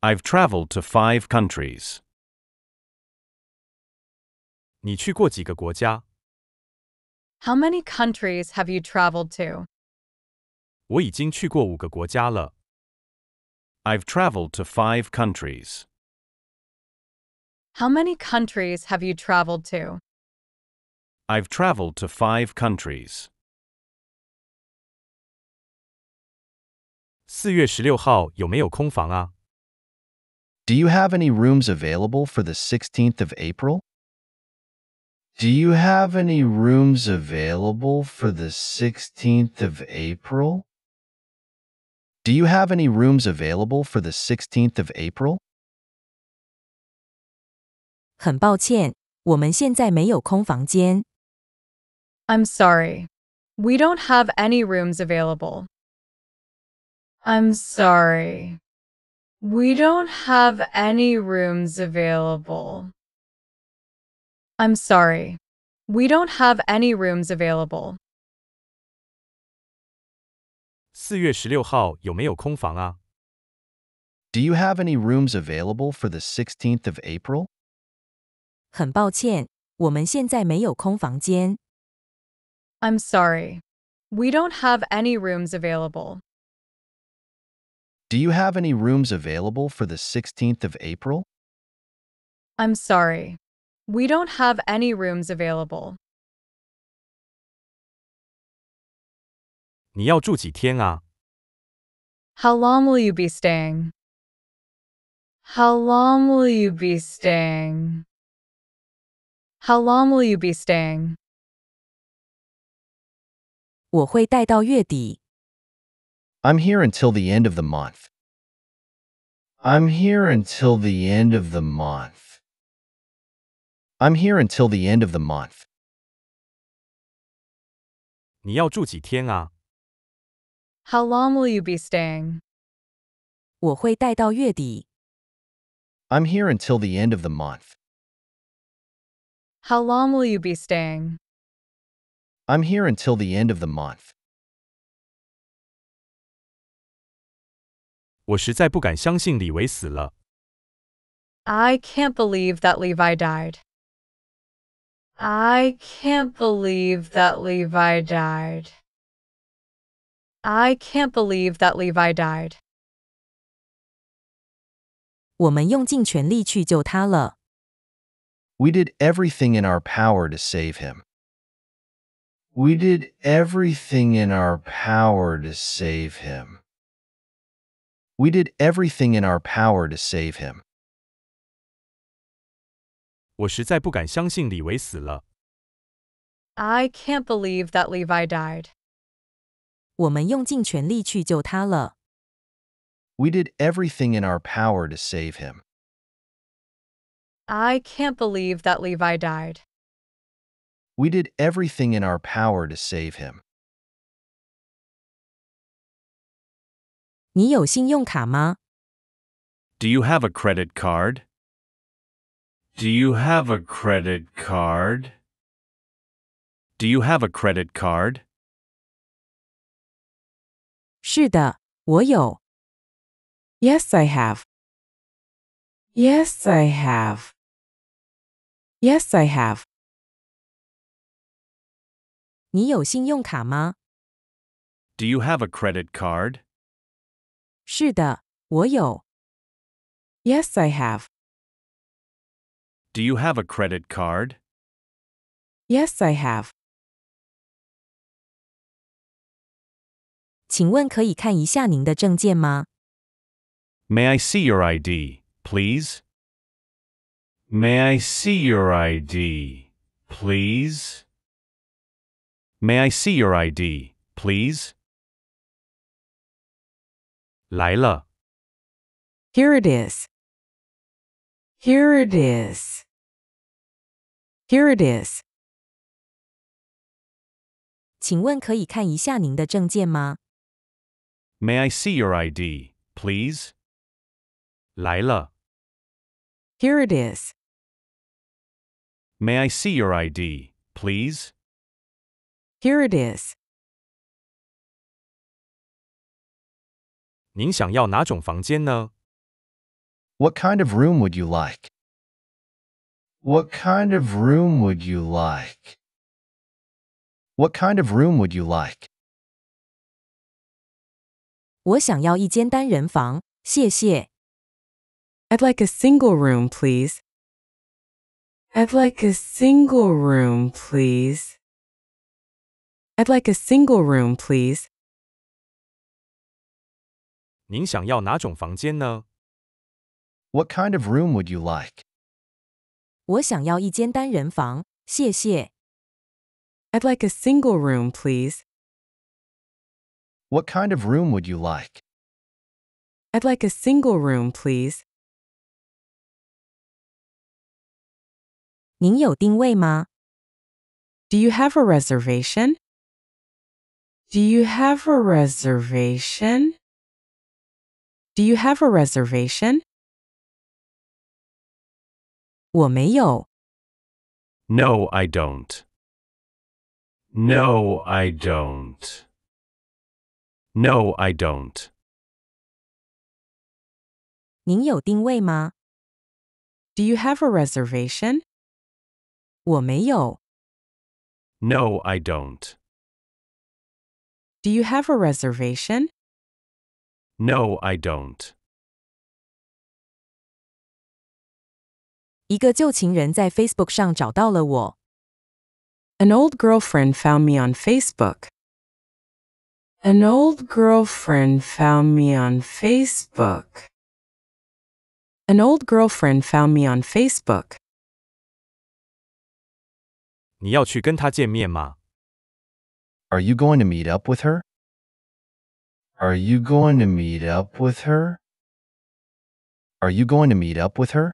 I've traveled to five countries. 你去过几个国家？How many countries have you traveled to? 我已经去过五个国家了。I've traveled to five countries. How many countries have you traveled to? I've traveled to five countries. Do you have any rooms available for the 16th of April? Do you have any rooms available for the 16th of April? Do you have any rooms available for the 16th of April? i am sorry. We don't have any rooms available. I'm sorry. We don't have any rooms available. I'm sorry. We don't have any rooms available. 四月十六号有没有空房啊？Do you have any rooms available for the 16th of April? am sorry. We don't have any rooms available. Do you have any rooms available for the 16th of April? I'm sorry. We don't have any rooms available. 你要住几天啊？How long will you be staying? How long will you be staying? How long will you be staying? 我会待到月底。I'm here until the end of the month. I'm here until the end of the month. I'm here until the end of the month. 你要住几天啊？how long will you be staying? i am here until the end of the month. How long will you be staying? I'm here until the end of the month. I can can't believe that Levi died. I can't believe that Levi died. I can't believe that Levi died. 我们用尽全力去救他了。We did everything in our power to save him. We did everything in our power to save him. We did everything in our power to save him. 我实在不敢相信李维死了。I can't believe that Levi died. 我们用尽全力去救他了。We did everything in our power to save him. I can't believe that Levi died. We did everything in our power to save him. 你有信用卡吗？Do you have a credit card? Do you have a credit card? Do you have a credit card? Yes, I have. Yes, I have. Yes, I have. Do you have a credit card? Yes, I have. Do you have a credit card? Yes, I have. 请问可以看一下您的证件吗？May I see your ID, please? May I see your ID, please? May I see your ID, please? 来了。Here it is. Here it is. Here it is. 请问可以看一下您的证件吗 May I see your ID, please? 来了. Here it is. May I see your ID, please? Here it is. 您想要哪种房间呢? What kind of room would you like? What kind of room would you like? What kind of room would you like? 我想要一间单人房，谢谢。I'd like a single room, please. I'd like a single room, please. I'd like a single room, please. 您想要哪种房间呢？What kind of room would you like? 我想要一间单人房，谢谢。I'd like a single room, please. What kind of room would you like? I'd like a single room, please. 您有定位吗? Do you have a reservation? Do you have a reservation? Do you have a reservation? 我没有. No, I don't. No, I don't. No, I don't. 您有定位吗? Do you have a reservation? No, I don't. Do you have a reservation? No, I don't. 一个旧情人在 old girlfriend found me on Facebook. An old girlfriend found me on Facebook. An old girlfriend found me on Facebook. Are you going to meet up with her? Are you going to meet up with her? Are you going to meet up with her?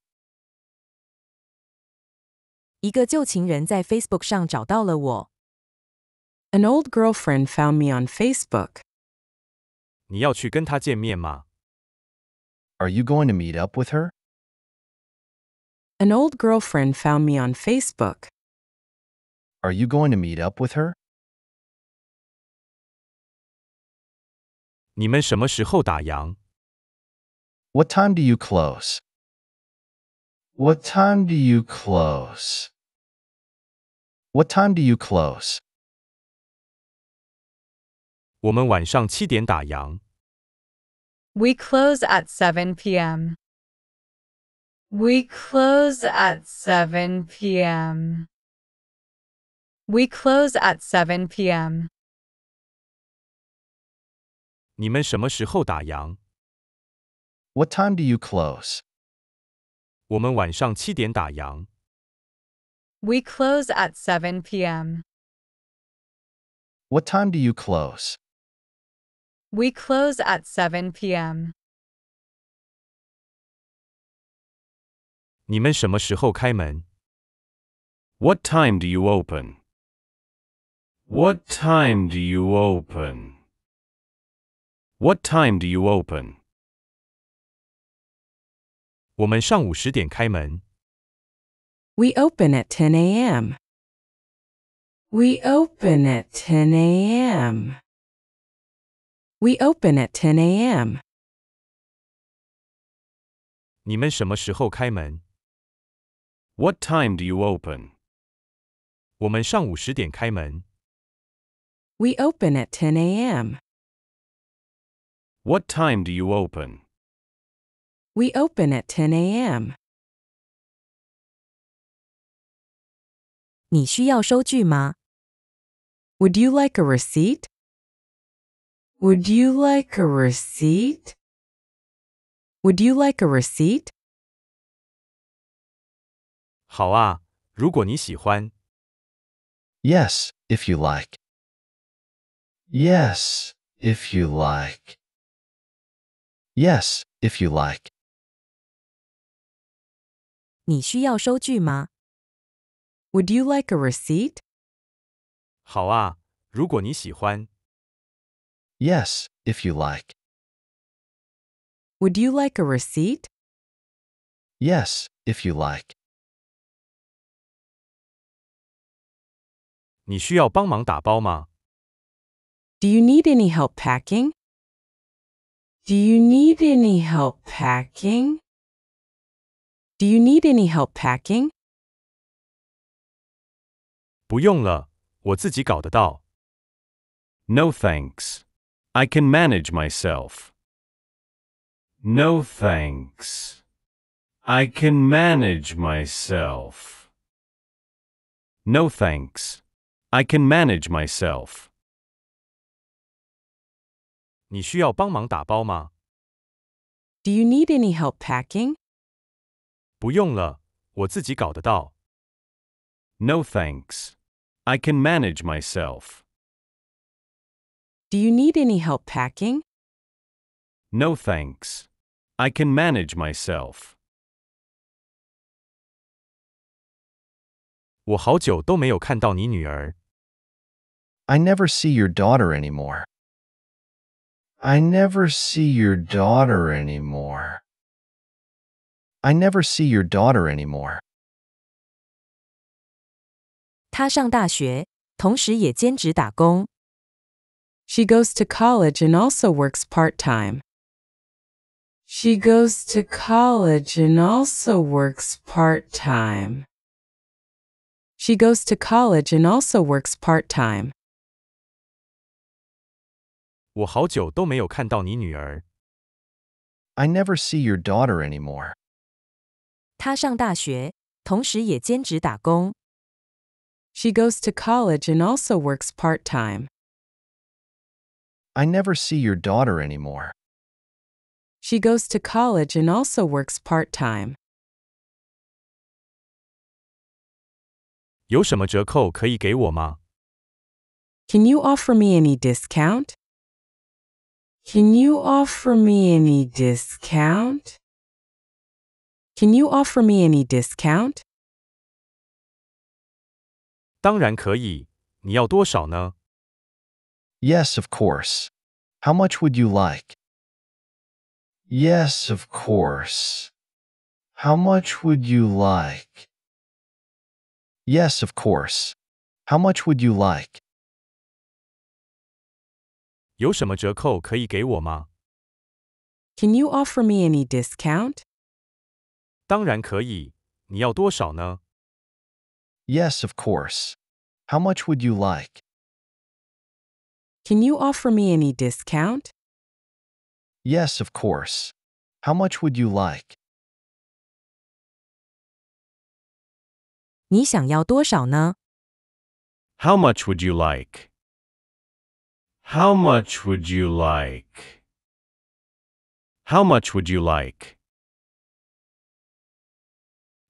一个旧情人在 Facebook 上找到了我。an old girlfriend found me on Facebook. Are you going to meet up with her? An old girlfriend found me on Facebook. Are you going to meet up with her? What time do you close? What time do you close? What time do you close? 我们晚上七点打烊。We close at 7 p.m. We close at 7 p.m. We close at 7 p.m. 你们什么时候打烊？What time do you close? We close at 7 p.m. What time do you close? We close at 7 p.m. What time do you open? What time do you open? What time do you open? We open at 10 a.m. We open at 10 a.m. We open at 10 a.m. 你们什么时候开门？What time do you open? open at 10 a.m. What time do you open? We open at 10 a.m. 你需要收据吗？Would you like a receipt? Would you like a receipt? Would you like a receipt? Yes, if you like. Yes, if you like. Yes, if you like. Would you like a receipt? 好啊，如果你喜欢。Yes, if you like. Would you like a receipt? Yes, if you like. 你需要帮忙打包吗？Do you need any help packing? Do you need any help packing? Do you need any help packing? 不用了，我自己搞得到。No thanks. I can manage myself. No thanks. I can manage myself. No thanks. I can manage myself. Do you need any help packing? 不用了，我自己搞得到。No thanks. I can manage myself. Do you need any help packing? No thanks. I can manage myself. 我好久都没有看到你女儿。I never see your daughter anymore. I never see your daughter anymore. I never see your daughter anymore. 她上大学，同时也兼职打工。she goes to college and also works part time. She goes to college and also works part time. She goes to college and also works part time. 我好久都没有看到你女儿。I never see your daughter anymore. 她上大学，同时也兼职打工。She goes to college and also works part time. I never see your daughter anymore. She goes to college and also works part time. Can you offer me any discount? Can you offer me any discount? Can you offer me any discount? 当然可以，你要多少呢? Yes, of course. How much would you like? Yes, of course. How much would you like? Yes, of course. How much would you like? Can you offer me any discount? 当然可以，你要多少呢？Yes, of course. How much would you like? Can you offer me any discount? Yes, of course. How much would you like? How much would you like? How much would you like? How much would you like?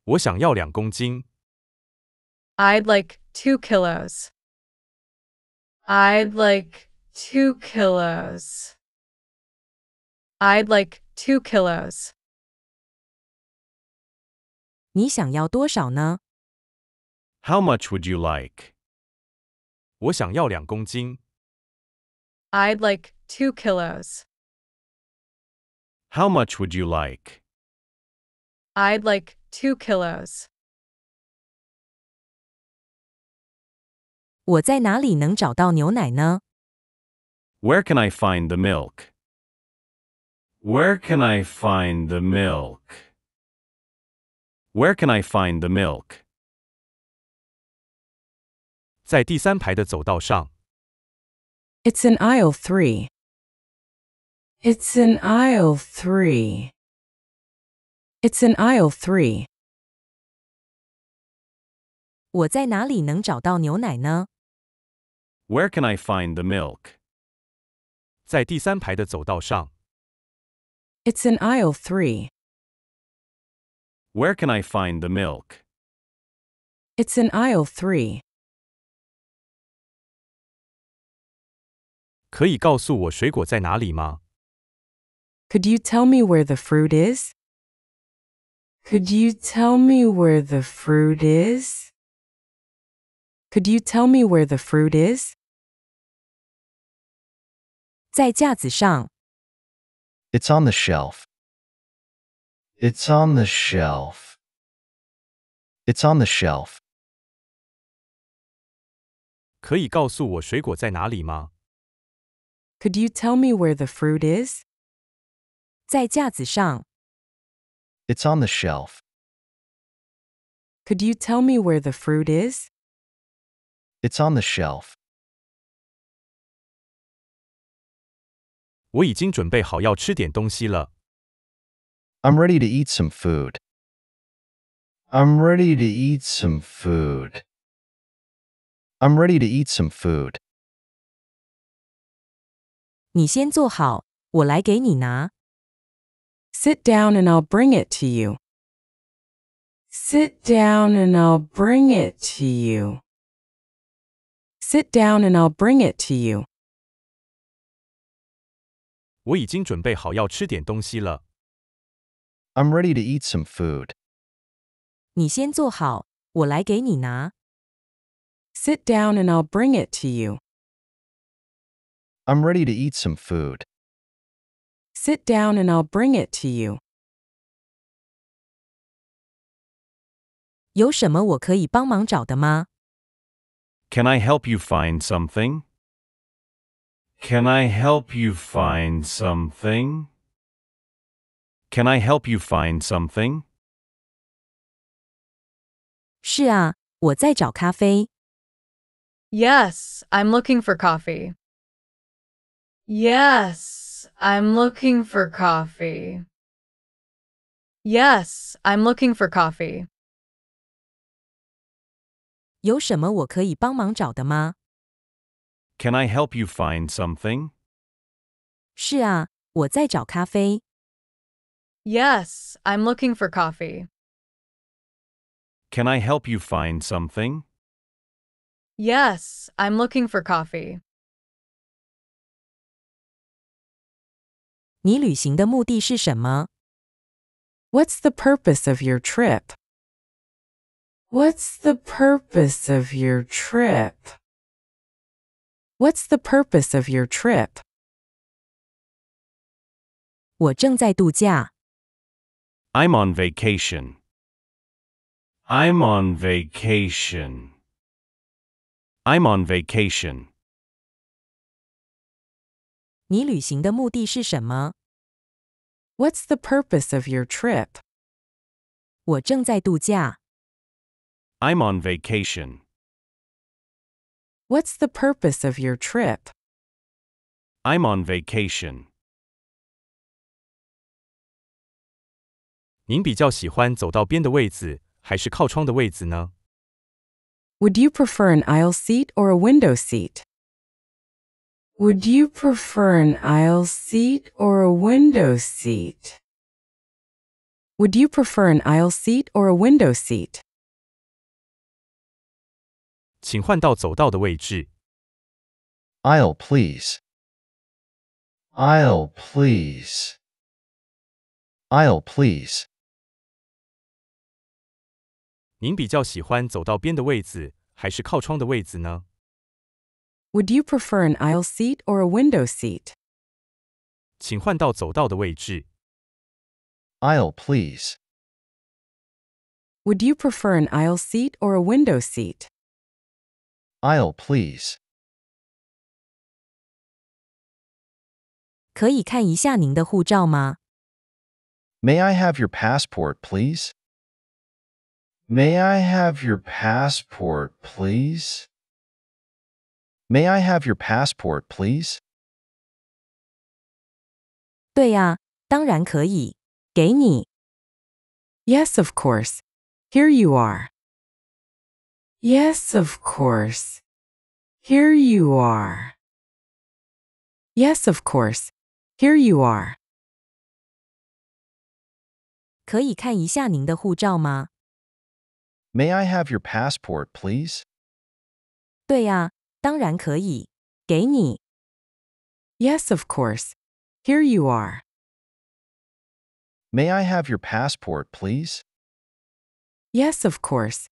我想要两公斤。I'd like two kilos. I'd like two kilos. I'd like two kilos. How much would you like? 我想要两公斤。I'd like two kilos. How much would you like? I'd like two kilos. 我在哪里能找到牛奶呢？Where can I find the milk? Where can I find the milk? Where can I find the milk? 在第三排的走道上。It's in aisle three. It's in aisle three. It's in aisle three. 我在哪里能找到牛奶呢 where can I find the milk? 在第三排的走道上。It's in aisle 3. Where can I find the milk? It's in aisle 3. 可以告诉我水果在哪里吗？Could you tell me where the fruit is? Could you tell me where the fruit is? Could you tell me where the fruit is? 在架子上。It's on the shelf. It's on the shelf. It's on the shelf. 可以告诉我水果在哪里吗？Could you tell me where the fruit is? 在架子上。It's on the shelf. Could you tell me where the fruit is? It's on the shelf. 我已经准备好要吃点东西了。I'm ready to eat some food. I'm ready to eat some food. I'm ready to eat some food. 你先坐好，我来给你拿。Sit down and I'll bring it to you. Sit down and I'll bring it to you. Sit down and I'll bring it to you. 我已经准备好要吃点东西了。I'm ready to eat some food. 你先坐好，我来给你拿。Sit down and I'll bring it to you. I'm ready to eat some food. Sit down and I'll bring it to you. 有什么我可以帮忙找的吗？can I help you find something? Can I help you find something? Can I help you find something? 是啊，我在找咖啡。Yes, I'm looking for coffee. Yes, I'm looking for coffee. Yes, I'm looking for coffee. 有什么我可以帮忙找的吗？Can I help you find something? Yes, i I'm looking for coffee. Can I help you find something? Yes, I'm looking for coffee. What's the purpose of your trip? What's the purpose of your trip? What's the purpose of your trip? i am on vacation. I'm on vacation. I'm on vacation. What's the purpose of your trip? 我正在度假。I'm on vacation. What's the purpose of your trip? I'm on vacation. 您比较喜欢走到边的位子，还是靠窗的位子呢？Would you prefer an aisle seat or a window seat? Would you prefer an aisle seat or a window seat? Would you prefer an aisle seat or a window seat? 请换到走道的位置。I'll please. I'll please. I'll please. 您比较喜欢走道边的位子，还是靠窗的位子呢？Would you prefer an aisle seat or a window seat? 请换到走道的位置。I'll please. Would you prefer an aisle seat or a window seat? aisle, please? 可以看一下您的护照吗？May I have your passport, please? May I have your passport, please? May I have your passport, please? Yes, of course. Here you are. Yes, of course. Here you are. Yes, of course. Here you are. May I have your passport, please? 对呀，当然可以，给你。Yes, of course. Here you are. May I have your passport, please? Yes, of course.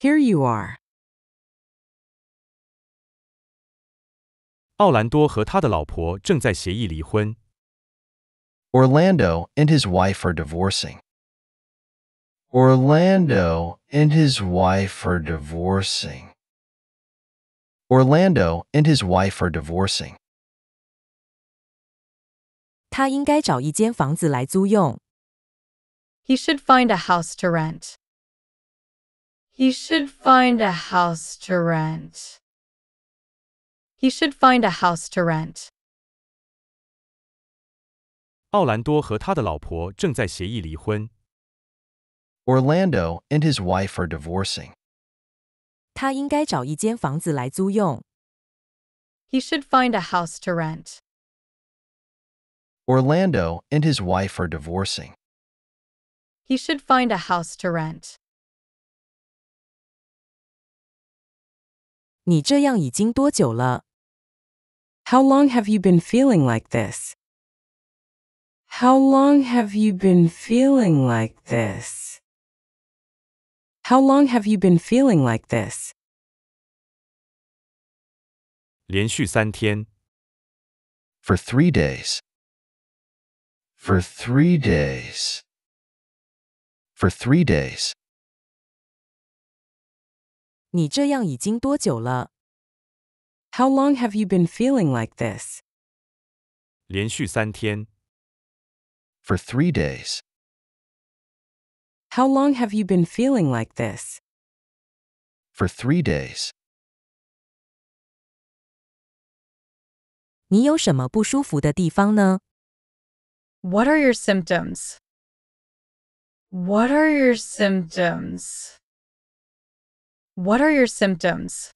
Here you are. 奥兰多和他的老婆正在协议离婚。Orlando and his wife are divorcing. Orlando and his wife are divorcing. Orlando and his wife are divorcing. 他应该找一间房子来租用。He should find a house to rent. He should find a house to rent. He should find a house to rent. 奥兰多和他的老婆正在协议离婚。Orlando and his wife are divorcing. 他应该找一间房子来租用。He should find a house to rent. Orlando and his wife are divorcing. He should find a house to rent. 你这样已经多久了？How long have you been feeling like this? How long have you been feeling like this? How long have you been feeling like this? 连续三天。For three days. For three days. For three days. 你这样已经多久了？How long have you been feeling like this？连续三天。For three days. How long have you been feeling like this? For three days. What are your symptoms? What are your symptoms? What are your symptoms?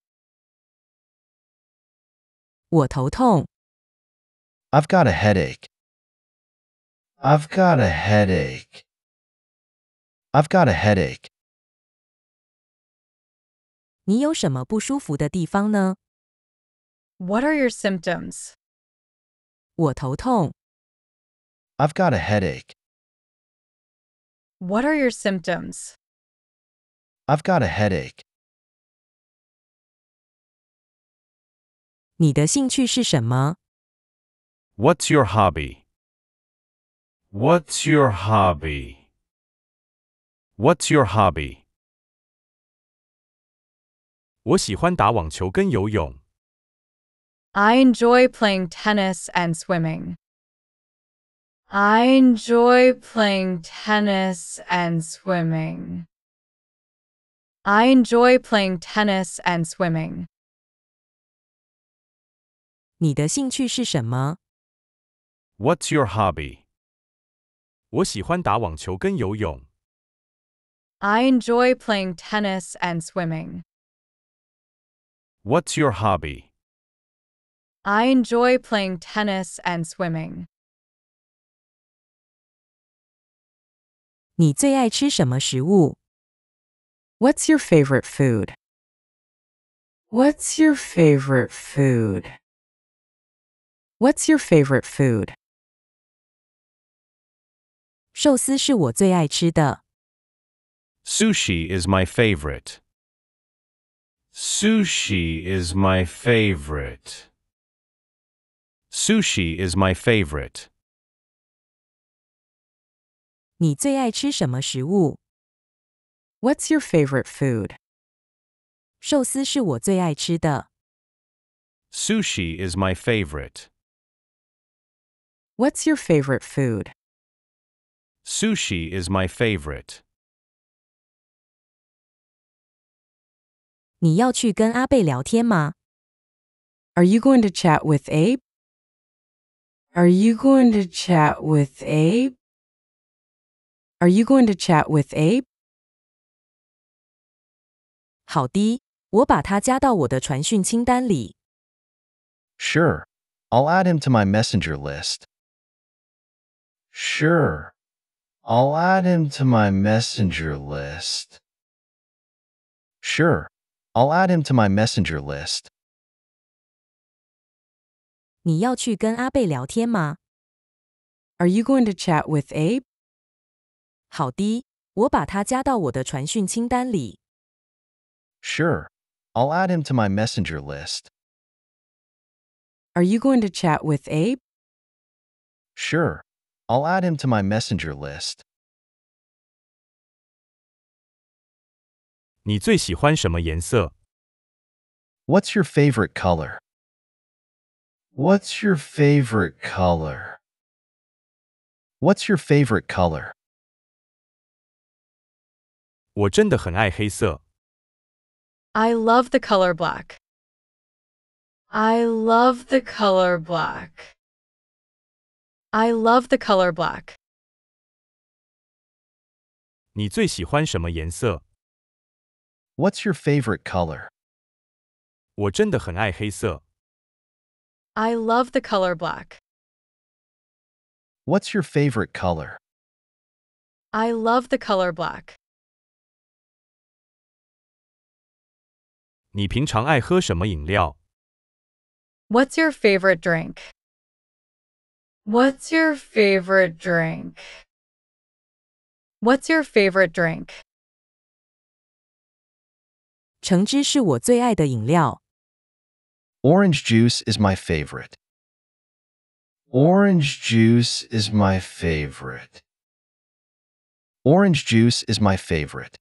i have got a headache. I've got a headache. I've got a headache. What are your symptoms? i have got a headache. What are your symptoms? I've got a headache. 你的兴趣是什么？What's your hobby? What's your hobby? What's your hobby? 我喜欢打网球跟游泳。I enjoy playing tennis and swimming. I enjoy playing tennis and swimming. I enjoy playing tennis and swimming. 你的兴趣是什么？What's your hobby？我喜欢打网球跟游泳。I enjoy playing tennis and swimming. What's your hobby? I enjoy playing tennis and swimming. What's your favorite food? What's your favorite food? What's your favorite food? 寿司是我最爱吃的。Sushi is my favorite. Sushi is my favorite. Sushi is my favorite. 你最爱吃什么食物？What's your favorite food? 寿司是我最爱吃的。Sushi is my favorite. What's your favorite food? Sushi is my favorite. Are you going to chat with Abe? Are you going to chat with Abe? Are you going to chat with Abe? 好的，我把他加到我的传讯清单里。Sure, I'll add him to my messenger list. Sure. I'll add him to my messenger list. Sure. I'll add him to my messenger list. Are you going to chat with Abe? Sure, i I'll add him to my messenger list. Are you going to chat with Abe? Sure, I'll add him to my messenger list. What's your favorite color? What's your favorite color? What's your favorite color? I love the color black. I love the color black. I love the color black. 你最喜欢什么颜色？What's your favorite color? 我真的很爱黑色。I love the color black. What's your favorite color? I love the color black. 你平常爱喝什么饮料？What's your favorite drink? What's your favorite drink? What's your favorite drink? 橙汁是我最爱的饮料。Orange juice is my favorite. Orange juice is my favorite. Orange juice is my favorite.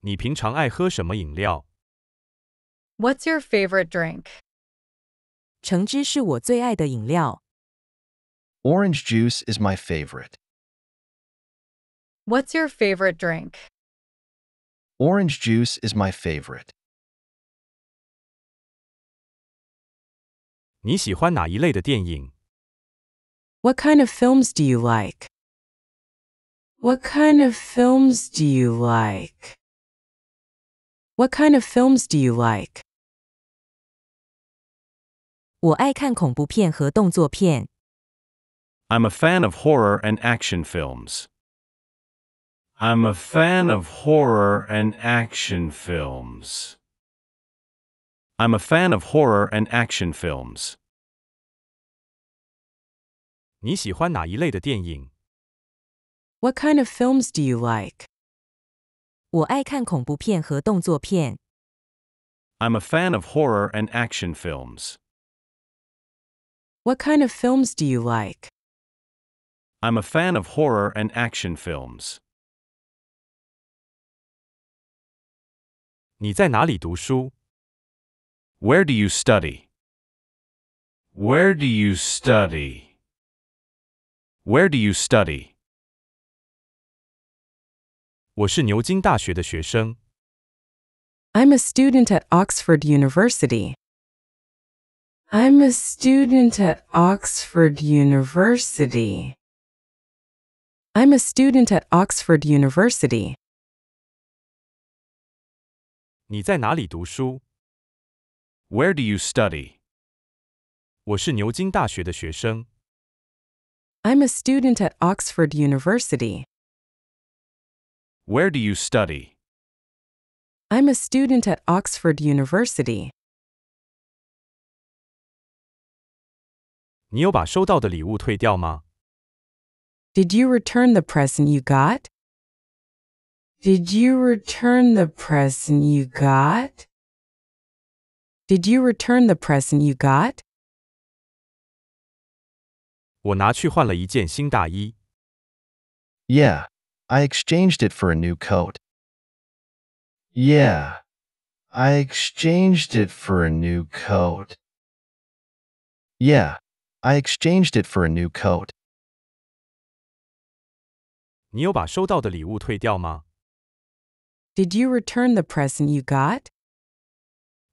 你平常爱喝什么饮料？What's your favorite drink? 橙汁是我最爱的饮料。Orange juice is my favorite. What's your favorite drink? Orange juice is my favorite. 你喜欢哪一类的电影？What kind of films do you like? What kind of films do you like? What kind of films do you like? i am a fan of horror and action films. I'm a fan of horror and action films. I'm a fan of horror and action films. What kind of films do you like? 我爱看恐怖片和动作片。I'm a fan of horror and action films. What kind of films do you like? I'm a fan of horror and action films. 你在哪里读书? Where do you study? Where do you study? Where do you study? 我是牛津大学的学生。I'm a student at Oxford University. I'm a student at Oxford University. I'm a student at Oxford University. 你在哪里读书? Where do you study? 我是牛津大学的学生。I'm a student at Oxford University. Where do you study? I'm a student at Oxford University. 你有把收到的礼物退掉吗？Did you return the present you got? Did you return the present you got? Did you return the present you got? 我拿去换了一件新大衣。Yeah, I exchanged it for a new coat. Yeah, I exchanged it for a new coat. Yeah, I exchanged it for a new coat. Did you return the present you got?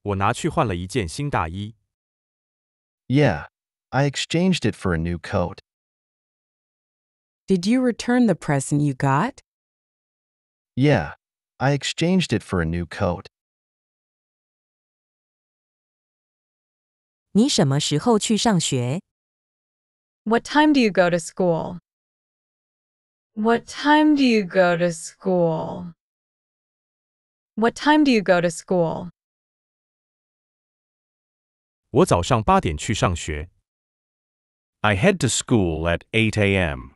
我拿去换了一件新大衣。Yeah, I exchanged it for a new coat. Did you return the present you got? Yeah, I exchanged it for a new coat. 你什么时候去上学？what time do you go to school? What time do you go to school? What time do you go to school? 我早上八点去上学。I head to school at 8 a.m.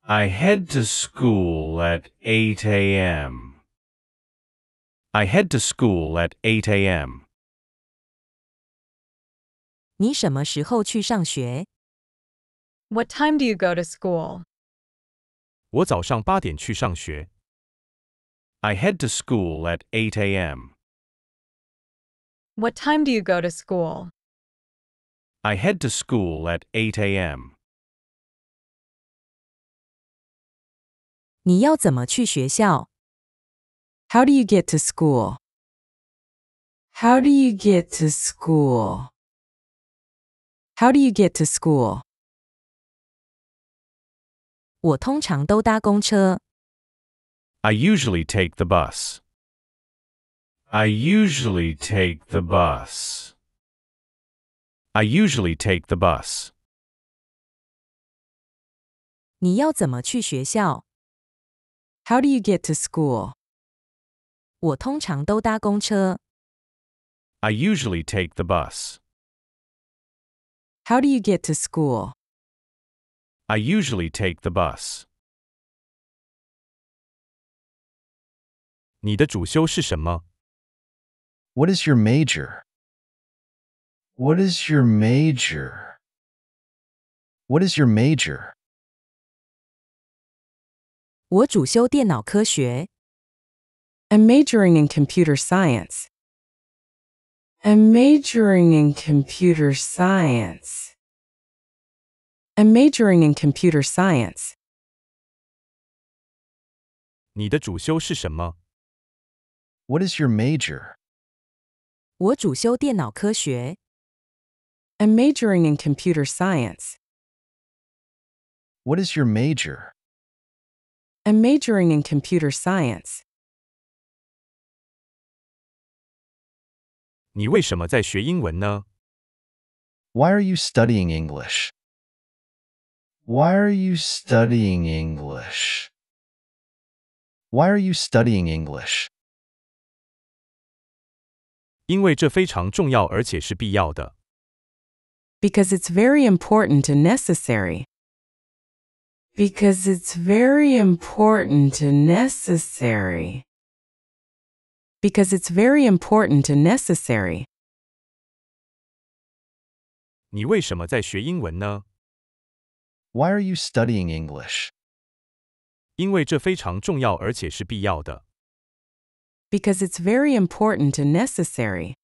I head to school at 8 a.m. I head to school at 8 a.m. 你什么时候去上学？what time do you go to school? 我早上八点去上学。I head to school at 8 a.m. What time do you go to school? I head to school at 8 a.m. How do you get to school? How do you get to school? How do you get to school? 我通常都搭公车。I usually take the bus. I usually take the bus. I usually take the bus. 你要怎么去学校？How do you get to school? 我通常都搭公车。I usually take the bus. How do you get to school? I usually take the bus. What is your major? What is your major? What is your major? i am majoring in computer science. I'm majoring in computer science and majoring in computer science. 你的主修是什么？What is your major? I'm majoring in computer science. What is your major? I'm majoring in computer science. 你为什么在学英文呢？Why are you studying English? Why are you studying English? Why are you studying English? 因为这非常重要，而且是必要的。Because it's very important and necessary. Because it's very important and necessary. Because it's very important and necessary. 你为什么在学英文呢？why are you studying English? 因为这非常重要而且是必要的。Because it's very important and necessary.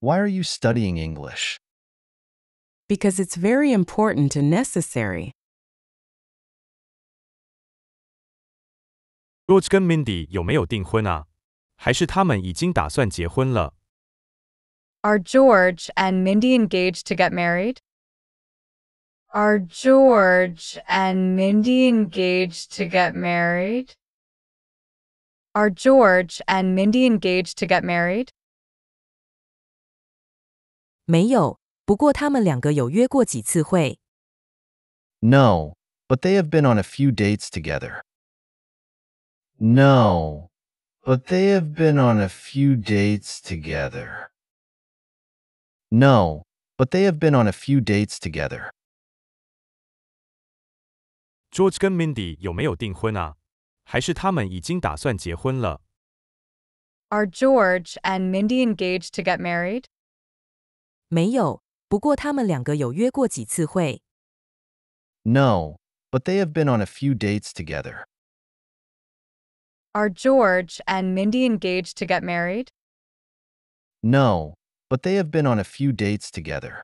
Why are you studying English? Because it's very important and necessary. George 跟 Mindy 有没有订婚啊？还是他们已经打算结婚了？Are George and Mindy engaged to get married? Are George and Mindy engaged to get married? Are George and Mindy engaged to get married? 没有，不过他们两个有约过几次会。No, but they have been on a few dates together. No, but they have been on a few dates together. No, but they have been on a few dates together. George 跟 Mindy 有没有订婚啊？还是他们已经打算结婚了？Are George and Mindy engaged to get married？没有，不过他们两个有约过几次会。No, but they have been on a few dates together. Are George and Mindy engaged to get married? No, but they have been on a few dates together.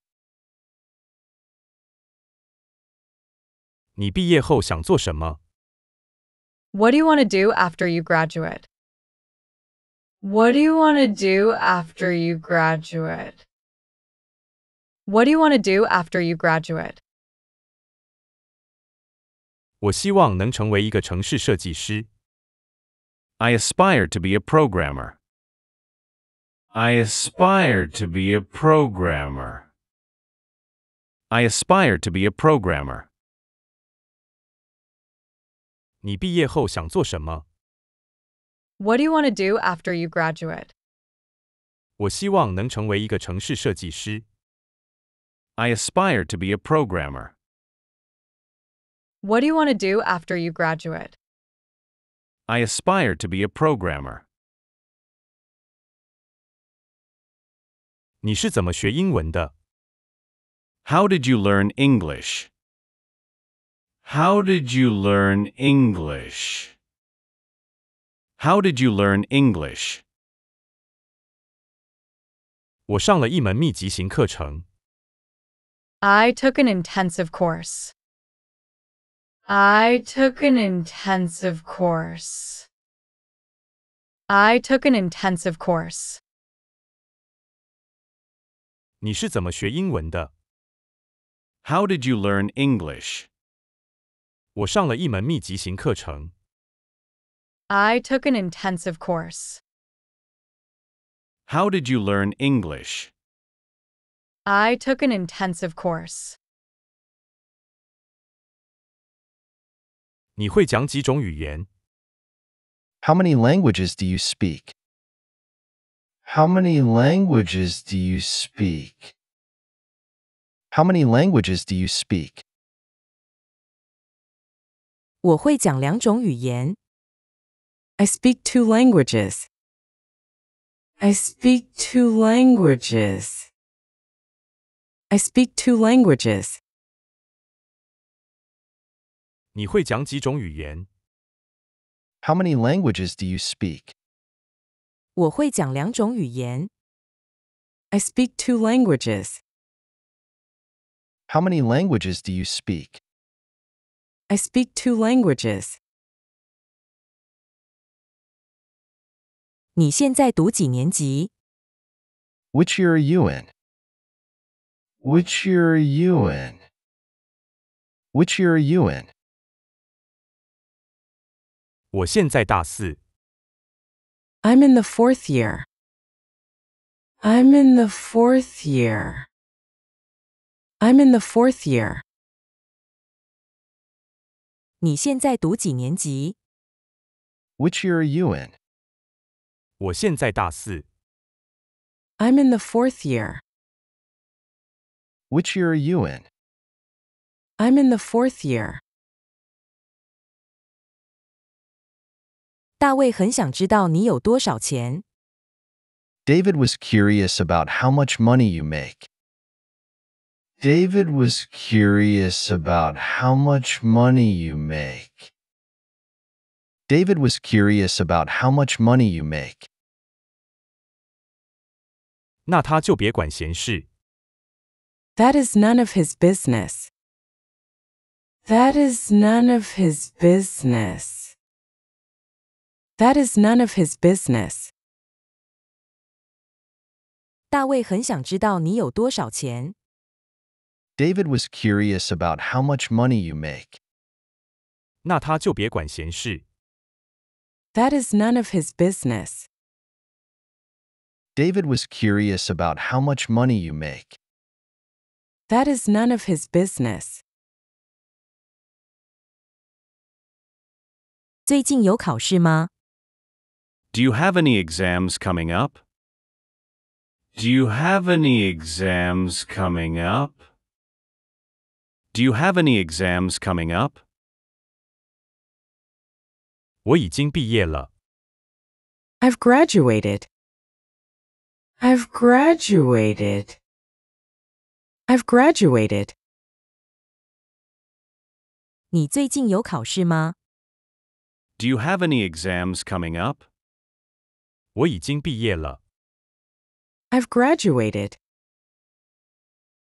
你毕业后想做什么？What do you want to do after you graduate? What do you want to do after you graduate? What do you want to do after you graduate? 我希望能成为一个城市设计师。I aspire to be a programmer. I aspire to be a programmer. I aspire to be a programmer. 你毕业后想做什么？What do you want to do after you graduate? I aspire to be a programmer. What do you want to do after you graduate? I aspire to be a programmer. How did you learn English? How did you learn English? How did you learn English? 我上了一门密集型课程。I took an intensive course. I took an intensive course. I took an intensive course. How did you learn English? 我上了一门密集型课程。I took an intensive course. How did you learn English? I took an intensive course. 你会讲几种语言？How many languages do you speak? How many languages do you speak? How many languages do you speak? 我会讲两种语言。I speak two languages. I speak two languages. I speak two languages. 你会讲几种语言？How many languages do you speak? 我会讲两种语言。I speak two languages. How many languages do you speak? I speak two languages. Which year are you in? Which year are you in? Which year are you in? 我现在大四。am in the fourth year. I'm in the fourth year. I'm in the fourth year. 你现在读几年级？Which year are you in? i am in the fourth year. Which year are you in? I'm in the fourth year. 大卫很想知道你有多少钱。David was curious about how much money you make. David was curious about how much money you make. David was curious about how much money you make. 那他就别管闲事。That is none of his business. That is none of his business. That is none of his business. 大卫很想知道你有多少钱。David was curious about how much money you make. That is none of his business. David was curious about how much money you make. That is none of his business. Do you have any exams coming up? Do you have any exams coming up? Do you have any exams coming up? i have graduated. I've graduated. I've graduated. Do you have any exams coming up? i have graduated.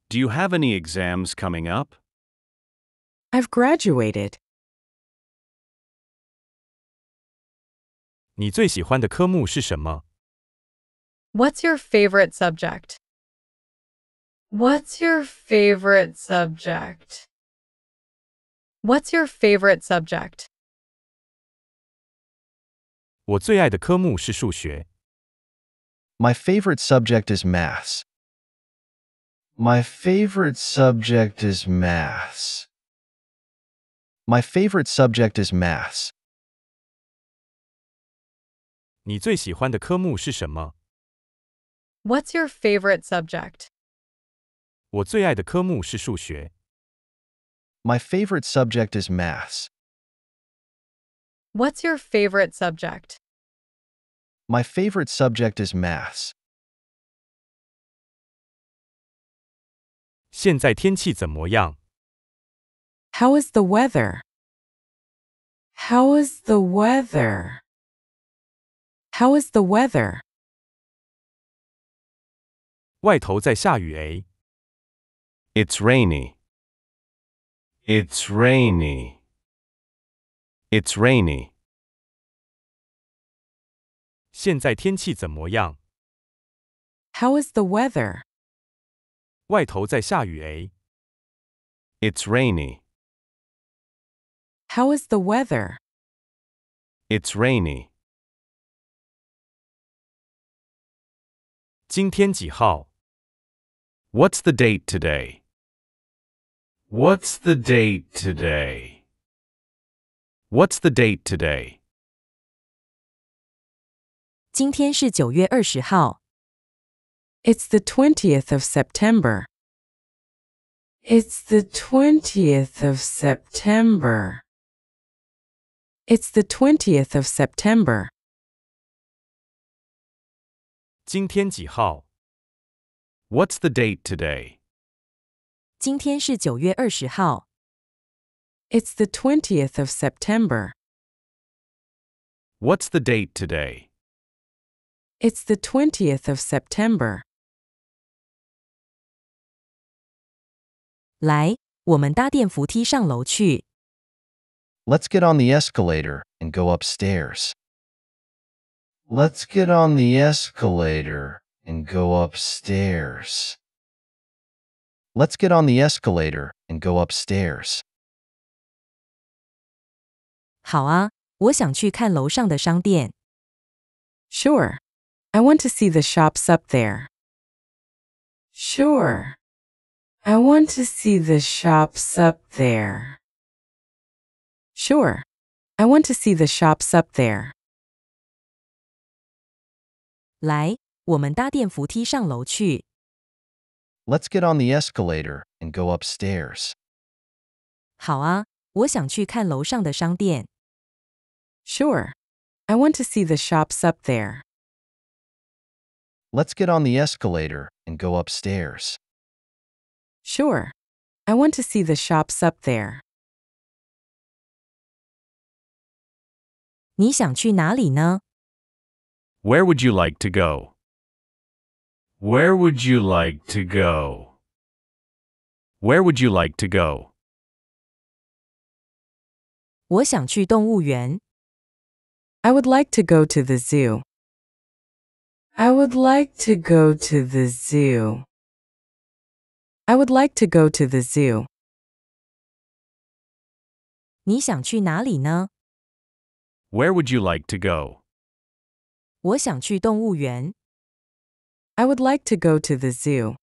Do you have any exams coming up? I've graduated. 你最喜欢的科目是什么？What's your favorite subject? What's your favorite subject? What's your favorite subject? 我最爱的科目是数学。My favorite subject is maths. My favorite subject is maths. My favorite subject is maths. 你最喜欢的科目是什么？What's your favorite subject? 我最爱的科目是数学。My favorite subject is maths. What's your favorite subject? My favorite subject is maths. 现在天气怎么样？how is the weather? How is the weather? How is the weather? It's rainy. It's rainy. It's rainy. How is the weather? It's rainy. How is the weather? It's rainy. 今天几号? What's the date today? What's the date today? What's the date today? 今天是9月20号. It's the 20th of September. It's the 20th of September. It's the 20th of September. What's the date today? It's the 20th of September. What's the date today? It's the 20th of September. 来，我们搭电扶梯上楼去。Let's get on the escalator and go upstairs. Let's get on the escalator and go upstairs. Let's get on the escalator and go upstairs. 好啊，我想去看楼上的商店。Sure, I want to see the shops up there. Sure, I want to see the shops up there. Sure. I want to see the shops up there. 来，我们搭电扶梯上楼去。Let's get on the escalator and go upstairs. 好啊，我想去看楼上的商店。Sure. I want to see the shops up there. Let's get on the escalator and go upstairs. Sure. I want to see the shops up there. 你想去哪里呢？Where would you like to go? Where would you like to go? Where would you like to go? 我想去动物园。I would like to go to the zoo. I would like to go to the zoo. I would like to go to the zoo. 你想去哪里呢 where would you like to go? I would like to go to the zoo.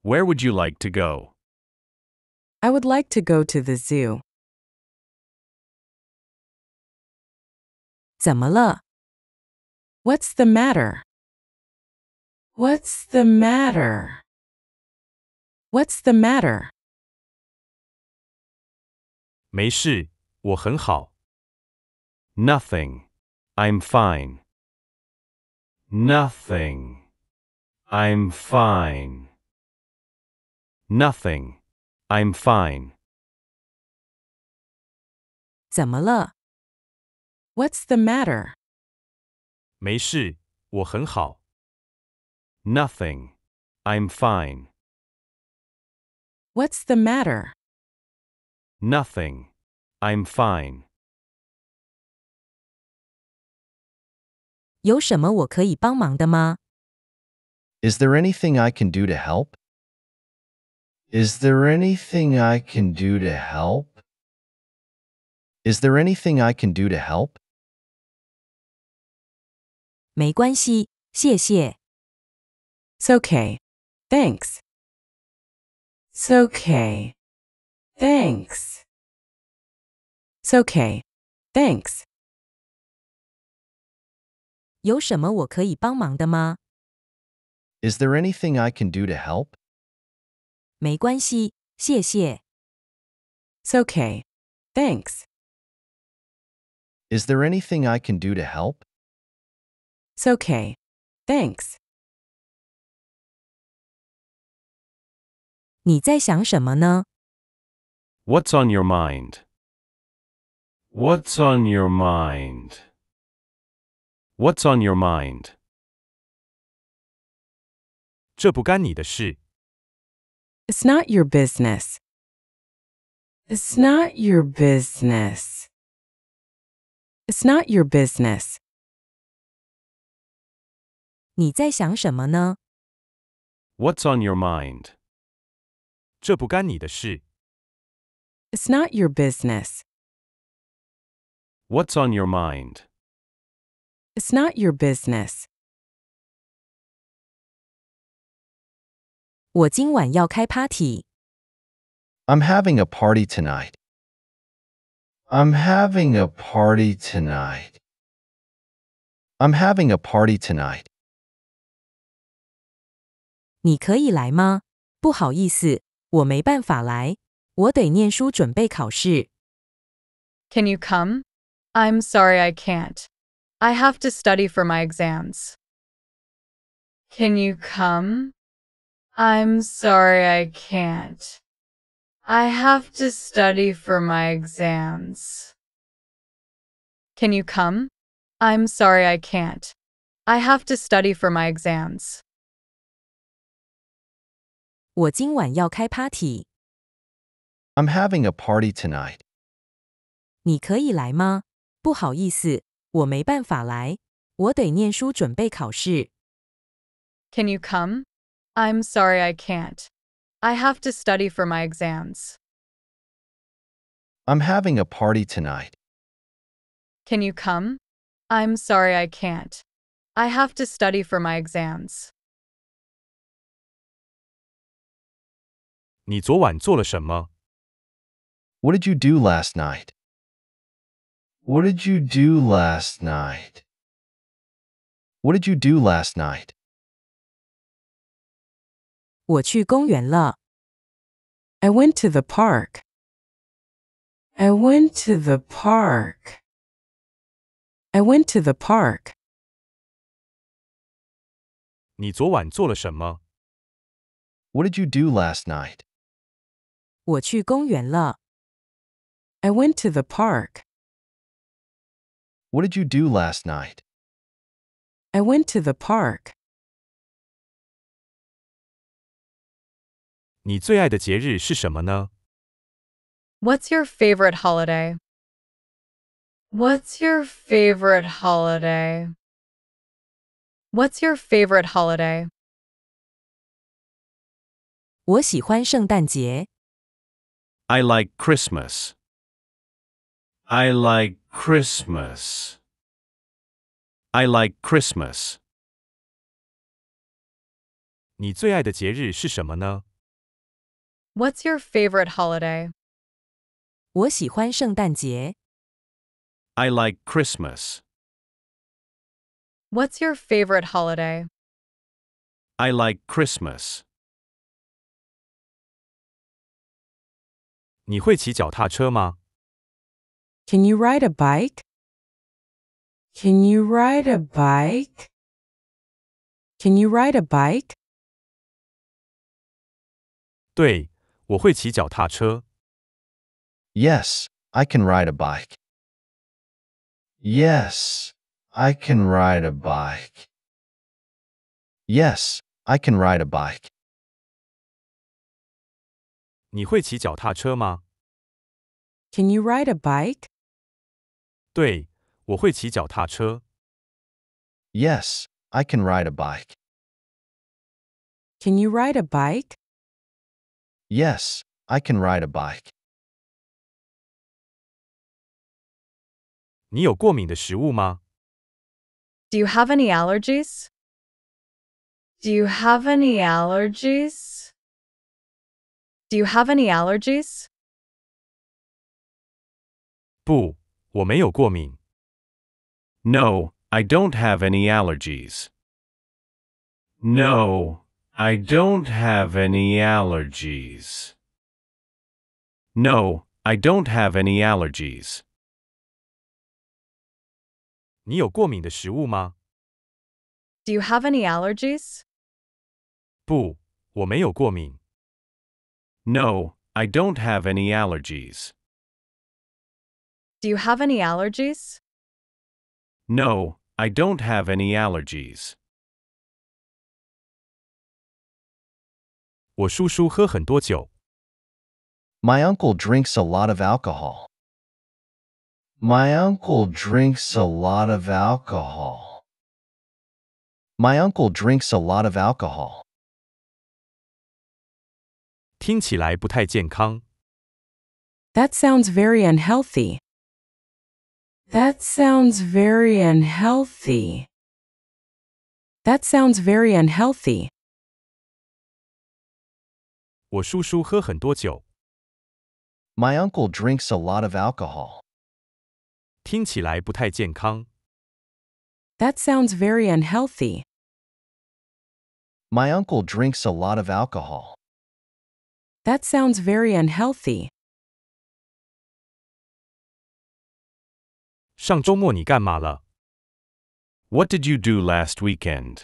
Where would you like to go? I would like to go to the zoo. 怎么了? What's the matter? What's the matter? What's the matter? 没事，我很好。Nothing. I'm fine. Nothing. I'm fine. Nothing. I'm fine. What's the Nothing. i I'm fine. What's the matter? Nothing. I'm fine. 有什么我可以帮忙的吗？Is there anything I can do to help? Is there anything I can do to help? Is there anything I can do to help? 没关系，谢谢。It's okay. Thanks. It's okay. Thanks. It's okay. Thanks. 有什么我可以帮忙的吗？Is there anything I can do to help? It's okay. Thanks. Is there anything I can do to help? It's okay. Thanks. What's on your mind? What's on your mind? What's on your mind? 这不干你的事。It's not your business. It's not your business. It's not your business. 你在想什么呢？What's on your mind? 这不干你的事。It's not your business. What's on your mind? It's not your business. i am having a party tonight. I'm having a party tonight. I'm having a party tonight. Can you come? I'm sorry I can't. I have to study for my exams. Can you come? I'm sorry I can't. I have to study for my exams. Can you come? I'm sorry I can't. I have to study for my exams. i am having a party tonight. 你可以来吗？不好意思，我没办法来，我得念书准备考试。Can you come? I'm sorry I can't. I have to study for my exams. I'm having a party tonight. Can you come? I'm sorry I can't. I have to study for my exams. What did you do last night? What did you do last night? What did you do last night? 我去公园了。I went to the park. I went to the park. I went to the park. What did you do last night? 我去公园了。I went to the park. What did you do last night? I went to the park. 你最爱的节日是什么呢？What's your favorite holiday? What's your favorite holiday? What's your favorite holiday? 我喜欢圣诞节。I like Christmas. I like Christmas. I like Christmas. 你最爱的节日是什么呢？What's your favorite holiday? 我喜欢圣诞节。I like Christmas. What's your favorite holiday? I like Christmas. 你会骑脚踏车吗？can you ride a bike? Can you ride a bike? Can you ride a bike? 对，我会骑脚踏车。Yes, I can ride a bike. Yes, I can ride a bike. Yes, I can ride a bike. Can you ride a bike? 对，我会骑脚踏车。Yes, I can ride a bike. Can you ride a bike? Yes, I can ride a bike. 你有过敏的食物吗？Do you have any allergies? Do you have any allergies? Do you have any allergies? 不，我没有过敏。No, I don't have any allergies. No, I don't have any allergies. No, I don't have any allergies. 你有过敏的食物吗？Do you have any allergies? 不，我没有过敏。No, I don't have any allergies. Do you have any allergies? No, I don't have any allergies. My uncle drinks a lot of alcohol. My uncle drinks a lot of alcohol. My uncle drinks a lot of alcohol. That sounds very unhealthy. That sounds very unhealthy. That sounds very unhealthy. My uncle drinks a lot of alcohol. That sounds very unhealthy. My uncle drinks a lot of alcohol. That sounds very unhealthy. 上周末你干嘛了？What did you do last weekend?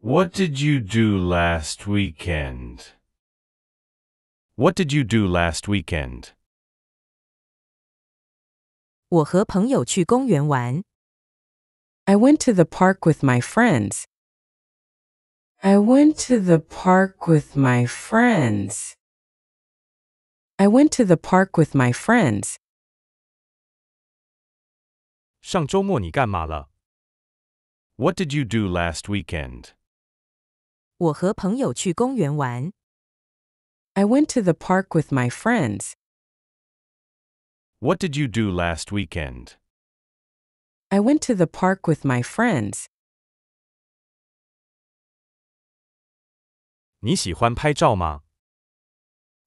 What did you do last weekend? What did you do last weekend? 我和朋友去公园玩。I went to the park with my friends. I went to the park with my friends. I went to the park with my friends. 上周末你干嘛了？What did you do last weekend? I went to the park with my friends. What did you do last weekend? I went to the park with my friends.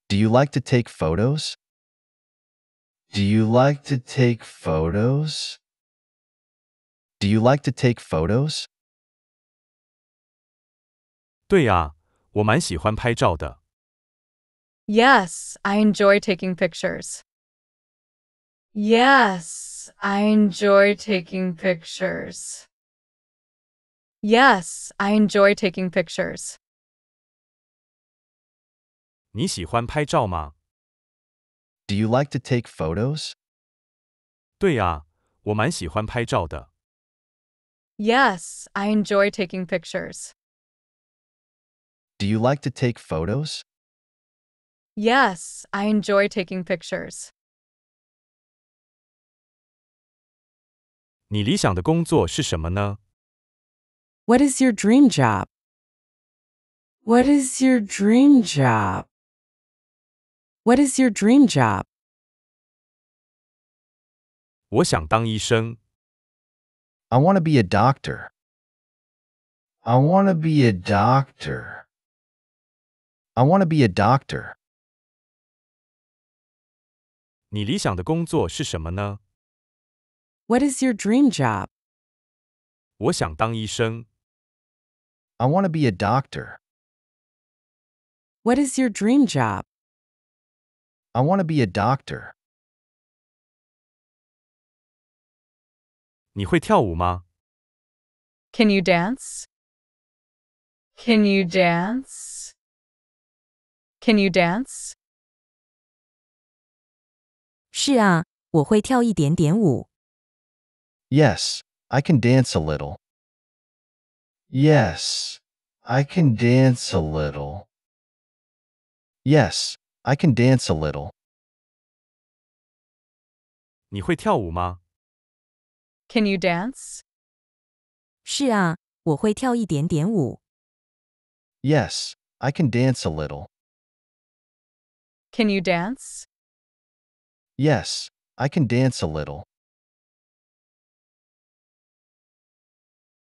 Do you like to take photos? Do you like to take photos? Do you like to take photos? 对呀，我蛮喜欢拍照的。Yes, I enjoy taking pictures. Yes, I enjoy taking pictures. Yes, I enjoy taking pictures. Do you like to take photos? pictures. Yes, I enjoy taking pictures. Do you like to take photos? Yes, I enjoy taking pictures. 你理想的工作是什么呢？What is your dream job? What is your dream job? What is your dream job? 我想当医生。I want to be a doctor. I want to be a doctor. I want to be a doctor. 你理想的工作是什么呢？What is your dream job? I want to be a doctor. What is your dream job? I want to be a doctor. 你会跳舞吗？Can you dance? Can you dance? Can you dance? 是啊，我会跳一点点舞。Yes, I can dance a little. Yes, I can dance a little. Yes, I can dance a little. 你会跳舞吗 can you dance? 是啊，我会跳一点点舞。Yes, I can dance a little. Can you dance? Yes, I can dance a little.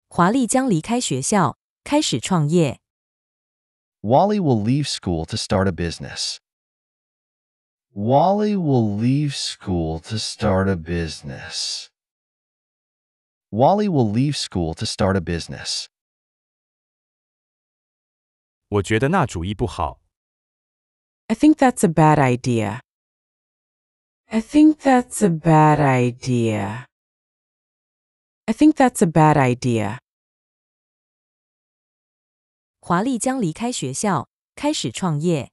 华丽将离开学校，开始创业。Wally will leave school to start a business. Wally will leave school to start a business. Wally will leave school to start a business. 我觉得那主意不好。I think that's a bad idea. I think that's a bad idea. I think that's a bad idea. 华丽将离开学校，开始创业。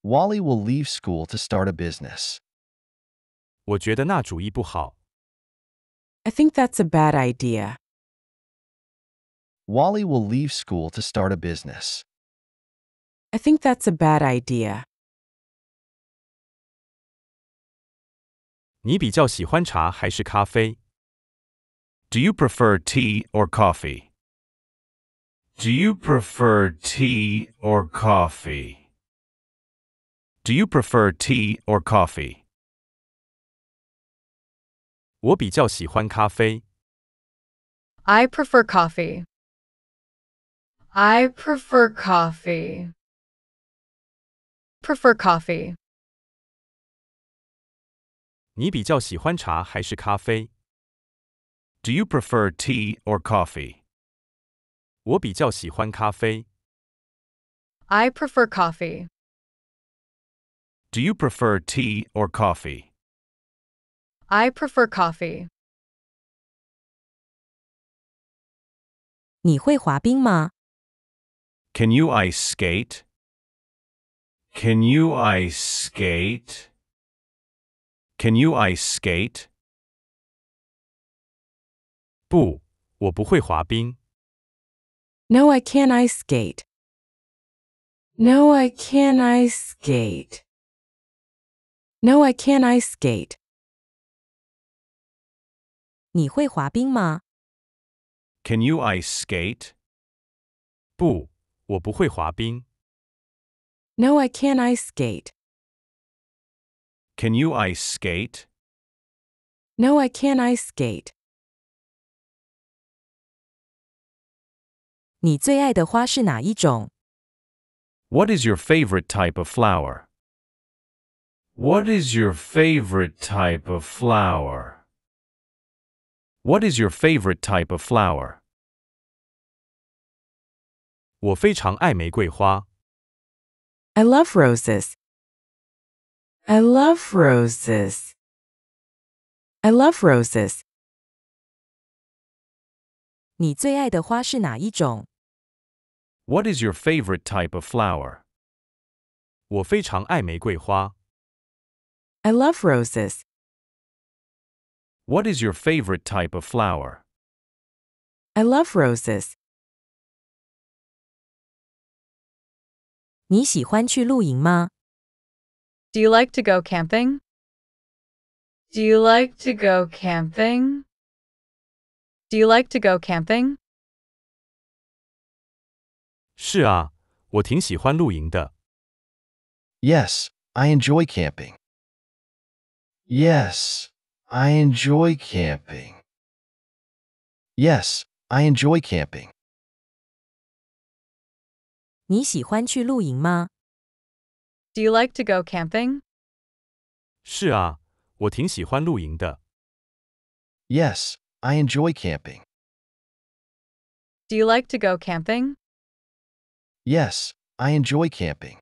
Wally will leave school to start a business. 我觉得那主意不好。I think that's a bad idea. Wally will leave school to start a business. I think that's a bad idea. Do you prefer tea or coffee? Do you prefer tea or coffee? Do you prefer tea or coffee? 我比较喜欢咖啡。I prefer coffee. I prefer coffee. Prefer coffee. 你比较喜欢茶还是咖啡？Do you prefer tea or coffee? I prefer coffee. Do you prefer tea or coffee? I prefer coffee. 你会滑冰吗？Can you ice skate? Can you ice skate? Can you ice skate? 不，我不会滑冰。No, I can't ice skate. No, I can't ice skate. No, I can't ice skate. 你会滑冰吗？Can you ice skate? No, I can't ice skate. Can you ice skate? No, I can't ice skate. 你最爱的花是哪一种？What is your favorite type of flower? What is your favorite type of flower? What is your favorite type of flower? I love roses. I love roses. I love roses. What is your favorite type of flower? I love roses. What is your favorite type of flower? I love roses. Do you like to go camping? Do you like to go camping? Do you like to go camping? 是啊，我挺喜欢露营的。Yes, I enjoy camping. Yes, I enjoy camping. Yes, I enjoy camping. Do you like to go camping? Yes, I enjoy camping. Do you like to go camping? Yes, I enjoy camping.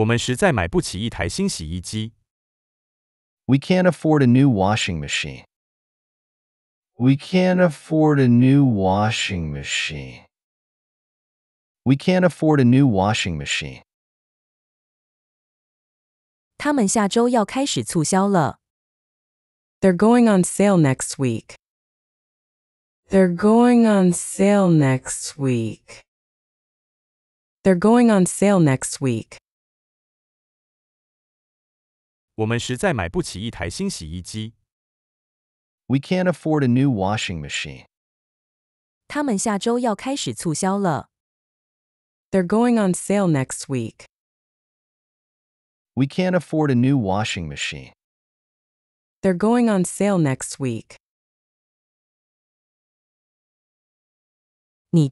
我们实在买不起一台新洗衣机。We can't afford a new washing machine. We can't afford a new washing machine. We can't afford a new washing machine. 他们下周要开始促销了。They're going on sale next week. They're going on sale next week. They're going on sale next week. 我们实在买不起一台新洗衣机。We can't afford a new washing machine. they are going on sale next week. We can't afford a new washing machine. They're going on sale next week. Where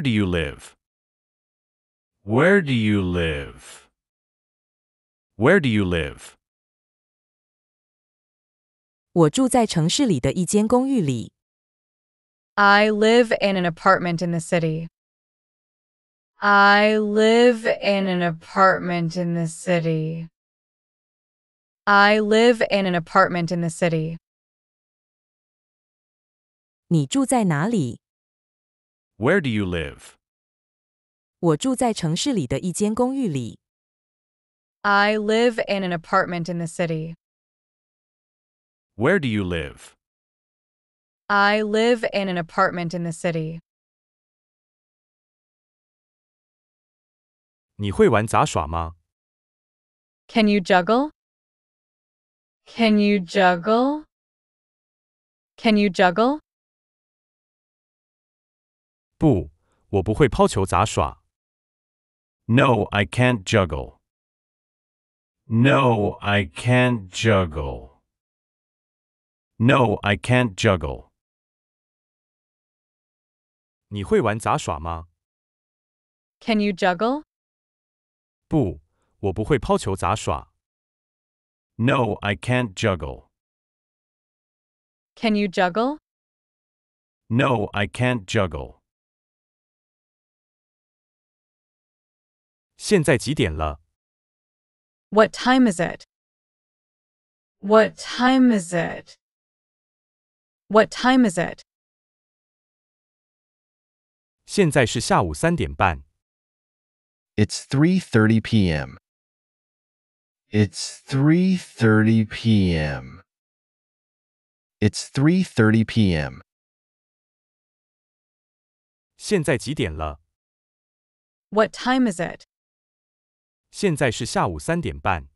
do you live? Where do you live? Where do you live? I live in an apartment in the city. I live in an apartment in the city. I live in an apartment in the city. Where do you live? 我住在城市里的一间公寓里。I live in an apartment in the city. Where do you live? I live in an apartment in the city. Can you juggle? Can you juggle? Can you juggle? 不，我不会抛球杂耍。No, I can't juggle. No, I can't juggle. No, I can't juggle. Can you juggle? 不，我不会抛球杂耍。No, I can't juggle. Can you juggle? No, I can't juggle. 现在几点了？what time is it? What time is it? What time is it? 现在是下午三点半。It's 3:30 p.m. It's 3:30 p.m. It's 3:30 p.m. 现在几点了？What time is it? 现在是下午三点半。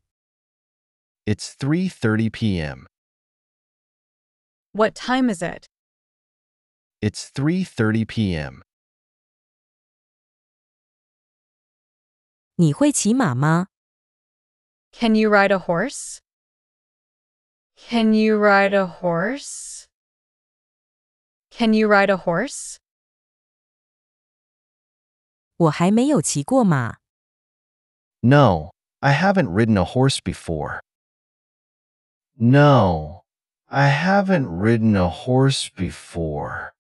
It's 3:30 p.m. What time is it? It's 3:30 p.m. 你会骑马吗？Can you ride a horse? Can you ride a horse? Can you ride a horse? 我还没有骑过马。no, I haven't ridden a horse before. No, I haven't ridden a horse before.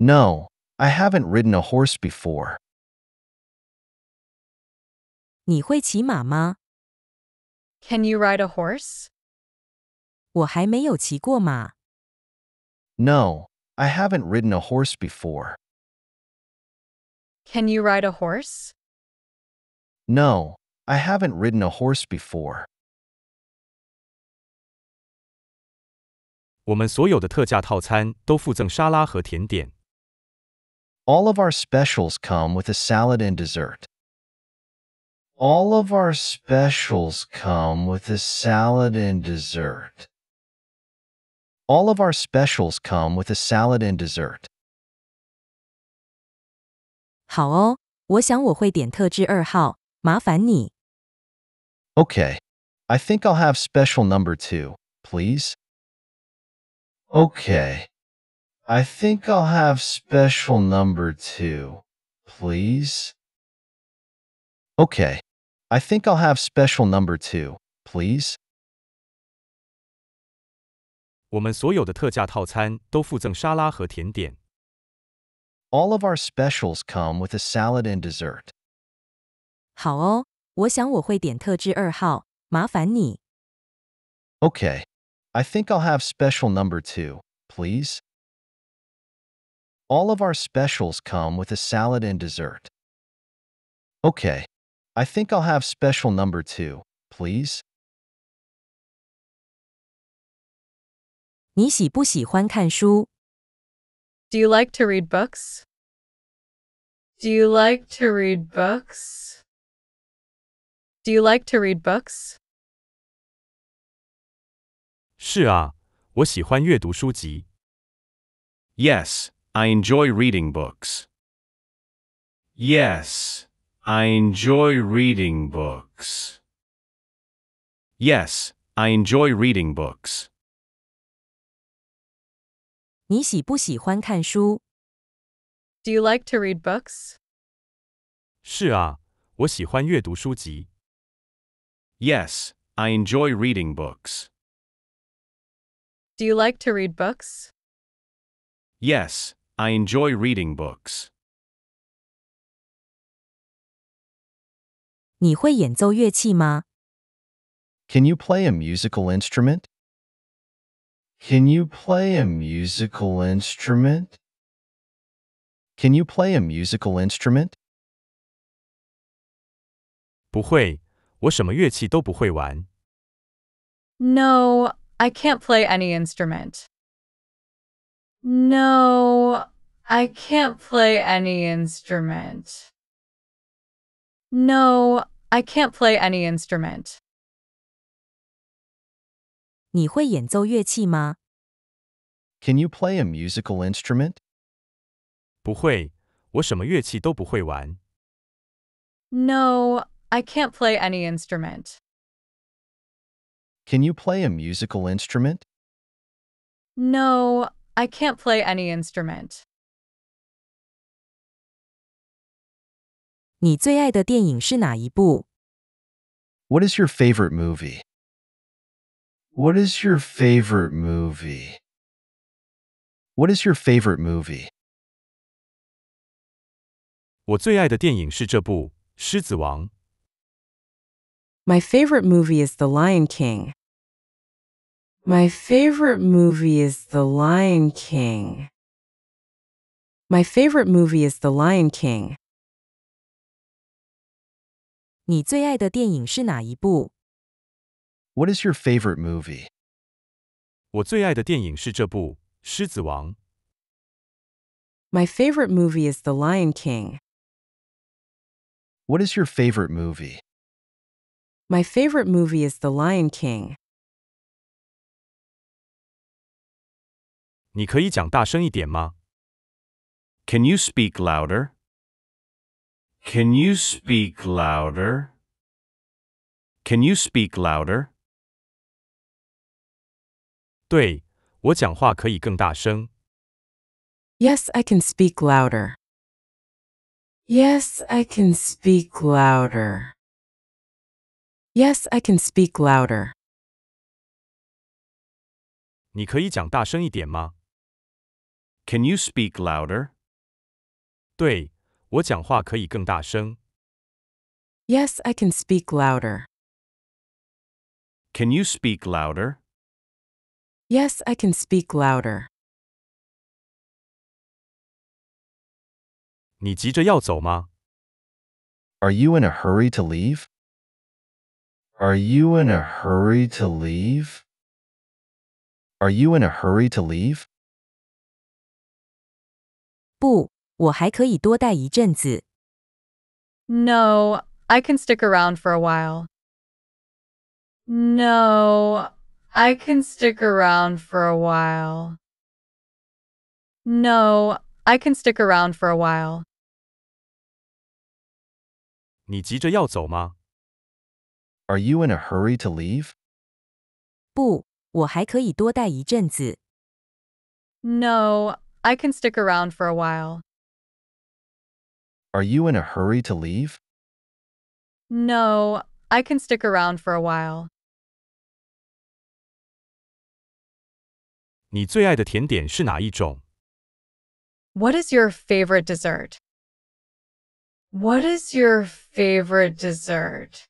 No, I haven't ridden a horse before. Can you ride a horse? I haven't ridden a horse before. Can you ride a horse? No, I haven't ridden a horse before. 我们所有的特价套餐都附赠沙拉和甜点。All of our specials come with a salad and dessert. All of our specials come with a salad and dessert. All of our specials come with a salad and dessert. 好哦，我想我会点特制二号 Okay. I think I'll have special number two, please. Okay. I think I'll have special number two, please. Okay. I think I'll have special number two, please. 我们所有的特价套餐都附赠沙拉和甜点。All of our specials come with a salad and dessert. 好哦，我想我会点特制二号，麻烦你。Okay, I think I'll have special number two, please. All of our specials come with a salad and dessert. Okay, I think I'll have special number two, please. Do you like to read books? Do you like to read books? Do you like to read books? 是啊，我喜欢阅读书籍。Yes, I enjoy reading books. Yes, I enjoy reading books. Yes, I enjoy reading books. Do you like to read books? 是啊，我喜欢阅读书籍。Yes, I enjoy reading books. Do you like to read books? Yes, I enjoy reading books. 你会演奏乐器吗？Can you play a musical instrument? Can you play a musical instrument? Can you play a musical instrument? 不会，我什么乐器都不会玩。No, I can't play any instrument. No, I can't play any instrument. No, I can't play any instrument. 你会演奏乐器吗？Can you play a musical instrument? 不会，我什么乐器都不会玩。No, I can't play any instrument. Can you play a musical instrument? No, I can't play any instrument. What is your favorite movie? What is your favorite movie? What is your favorite movie? 我最爱的电影是这部《狮子王》。my favorite movie is The Lion King. My favorite movie is The Lion King. My favorite movie is The Lion King. What is your favorite movie? 我最爱的电影是这部《狮子王》。My favorite movie is The Lion King. What is your favorite movie? My favorite movie is The Lion King. Can you speak louder? Can you speak louder? Can you speak louder? 对，我讲话可以更大声。Yes, I can speak louder. Yes, I can speak louder. Yes, I can speak louder. 你可以讲大声一点吗？Can you speak louder? 对，我讲话可以更大声。Yes, I can speak louder. Can you speak louder? Yes, I can speak louder. 你急着要走吗？Are you in a hurry to leave? Are you in a hurry to leave? Are you in a hurry to leave? 不，我还可以多待一阵子。No, I can stick around for a while. No, I can stick around for a while. No, I can stick around for a while. 你急着要走吗？are you in a hurry to leave? 不，我还可以多待一阵子。No, I can stick around for a while. Are you in a hurry to leave? No, I can stick around for a while. What is your favorite dessert? What is your favorite dessert?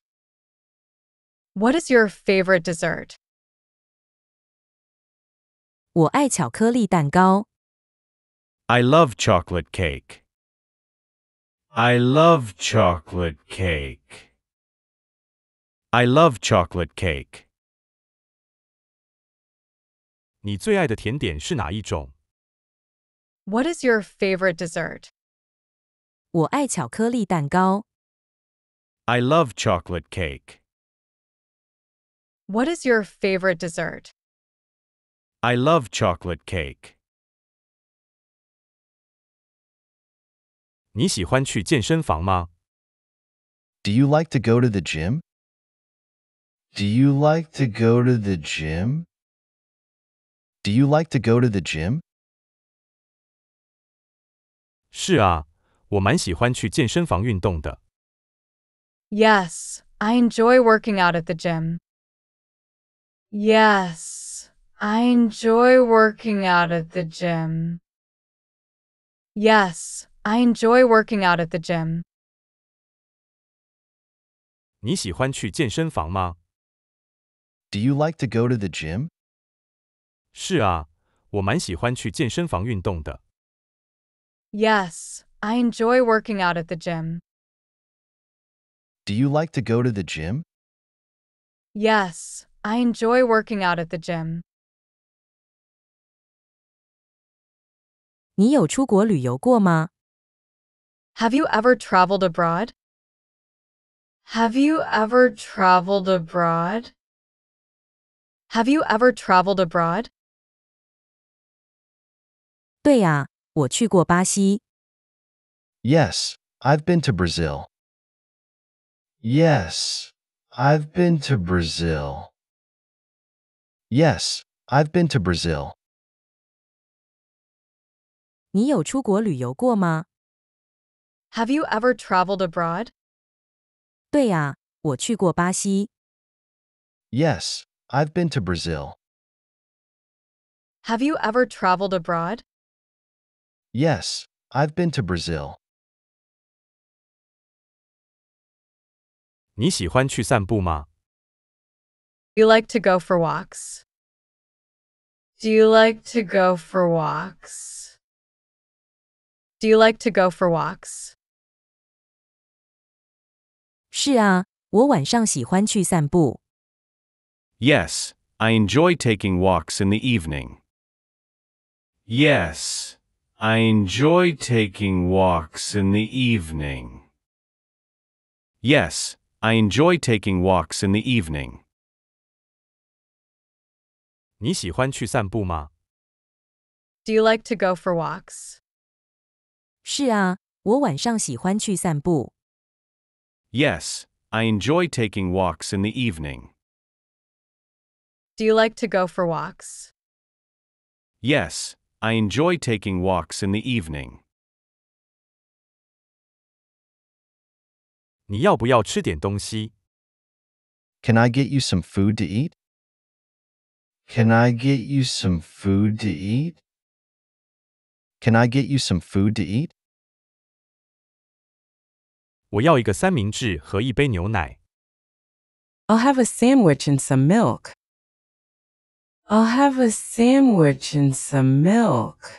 What is your favorite dessert? 我爱巧克力蛋糕。I love chocolate cake. I love chocolate cake. I love chocolate cake. What is your favorite dessert? 我爱巧克力蛋糕。I love chocolate cake. What is your favorite dessert? I love chocolate cake. 你喜欢去健身房吗？Do you like to go to the gym? Do you like to go to the gym? Do you like to go to the gym? 是啊，我蛮喜欢去健身房运动的。Yes, I enjoy working out at the gym. Yes, I enjoy working out at the gym. Yes, I enjoy working out at the gym. 你喜欢去健身房吗？Do you like to go to the gym? Yes, I enjoy working out at the gym. Do you like to go to the gym? Yes, I enjoy working out at the gym. Have you ever traveled abroad? Have you ever traveled abroad? Have you ever traveled abroad? Yes, i I've been to Brazil. Yes, I've been to Brazil. Yes, I've been to Brazil. Have you ever traveled abroad? 对呀、我去过巴西。Yes, I've been to Brazil. Have you ever traveled abroad? Yes, I've been to Brazil. 你喜欢去散步吗？you like to go for walks? Do you like to go for walks? Do you like to go for walks? 是啊，我晚上喜欢去散步。Yes, I enjoy taking walks in the evening. Yes, I enjoy taking walks in the evening. Yes, I enjoy taking walks in the evening. 你喜欢去散步吗？Do you like to go for walks? Yes, I enjoy taking walks in the evening. Do you like to go for walks? Yes, I enjoy taking walks in the evening. Can I get you some food to eat? Can I get you some food to eat? Can I get you some food to eat? 我要一个三明治和一杯牛奶。I'll have a sandwich and some milk. I'll have a sandwich and some milk.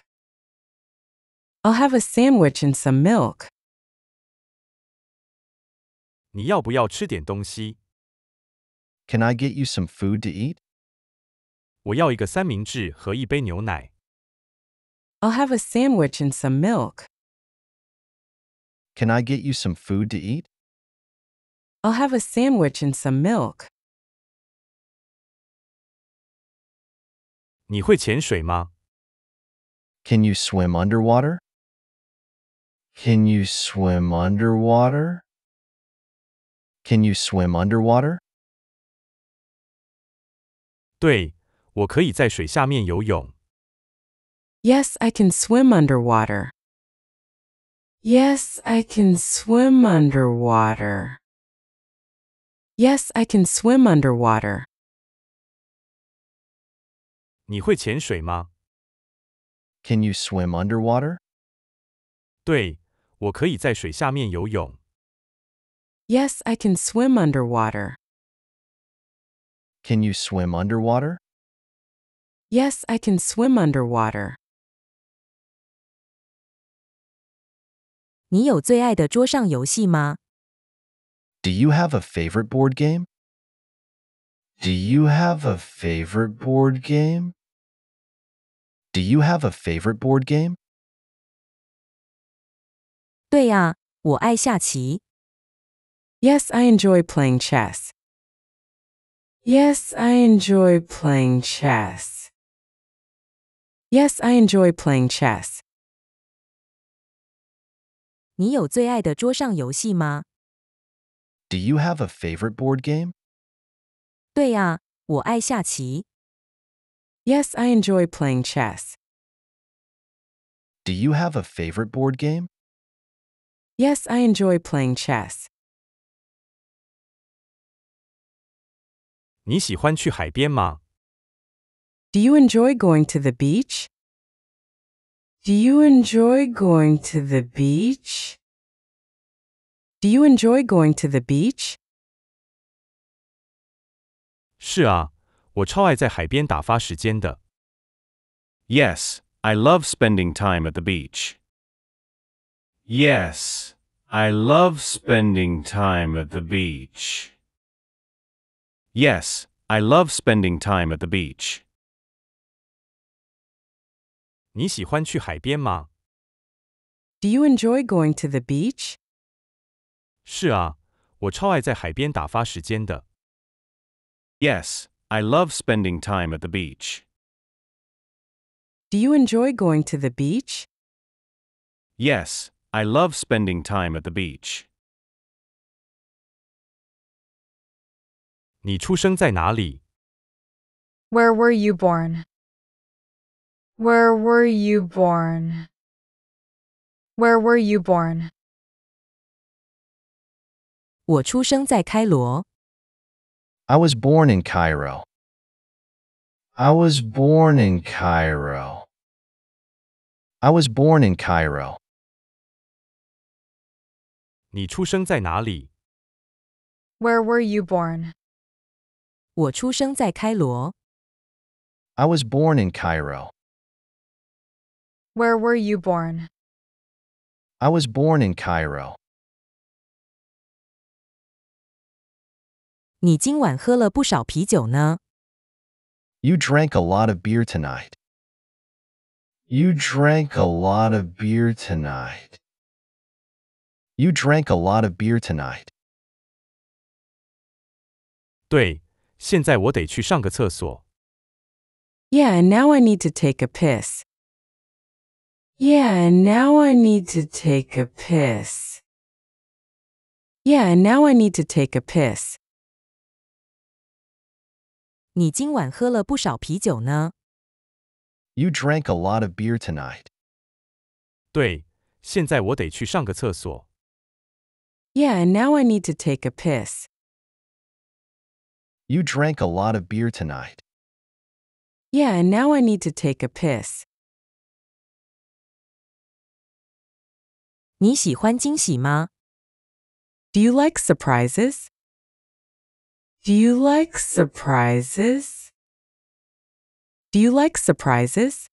I'll have a sandwich and some milk. 你要不要吃点东西？Can I get you some food to eat? 我要一个三明治和一杯牛奶。I'll have a sandwich and some milk. Can I get you some food to eat? I'll have a sandwich and some milk. 你会潜水吗？Can you swim underwater? Can you swim underwater? Can you swim underwater? 对我可以在水下面游泳。Yes, I can swim underwater. Yes, I can swim underwater. Yes, I can swim underwater. 你会潜水吗？Can you swim underwater? 对，我可以在水下面游泳。Yes, I can swim underwater. Can you swim underwater? Yes, I can swim underwater. Do you have a favorite board game? Do you have a favorite board game? Do you have a favorite board game? 对呀，我爱下棋。Yes, I enjoy playing chess. Yes, I enjoy playing chess. Yes, I enjoy playing chess. Do you have a favorite board game? 对呀，我爱下棋。Yes, I enjoy playing chess. Do you have a favorite board game? Yes, I enjoy playing chess. 你喜欢去海边吗？do you enjoy going to the beach? Do you enjoy going to the beach? Do you enjoy going to the beach? Yes, I love spending time at the beach. Yes, I love spending time at the beach. Yes, I love spending time at the beach. 你喜欢去海边吗？Do you enjoy going to the beach？是啊，我超爱在海边打发时间的。Yes, I love spending time at the beach. Do you enjoy going to the beach? Yes, I love spending time at the beach. Where were you born? Where were you born? Where were you born? I was born in Cairo. I was born in Cairo. I was born in Cairo. Where were you born? I was born in Cairo. Where were you born? I was born in Cairo. You drank a lot of beer tonight. You drank a lot of beer tonight. You drank a lot of beer tonight. 对，现在我得去上个厕所。Yeah, and now I need to take a piss. Yeah, and now I need to take a piss. Yeah, and now I need to take a piss. You drank a lot of beer tonight. 对，现在我得去上个厕所。Yeah, and now I need to take a piss. You drank a lot of beer tonight. Yeah, and now I need to take a piss. 你喜欢惊喜吗？Do you like surprises? Do you like surprises? Do you like surprises?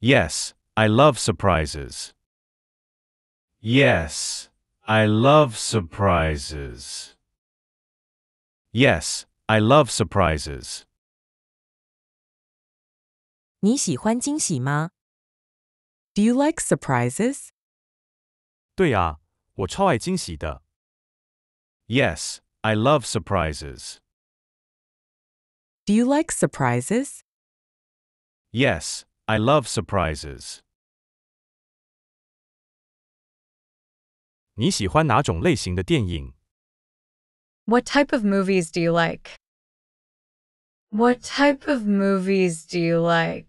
Yes, I love surprises. Yes, I love surprises. Yes, I love surprises. 你喜欢惊喜吗？Do you like surprises? 对啊，我超爱惊喜的。Yes, I love surprises. Do you like surprises? Yes, I love surprises. 你喜欢哪种类型的电影？What type of movies do you like? What type of movies do you like?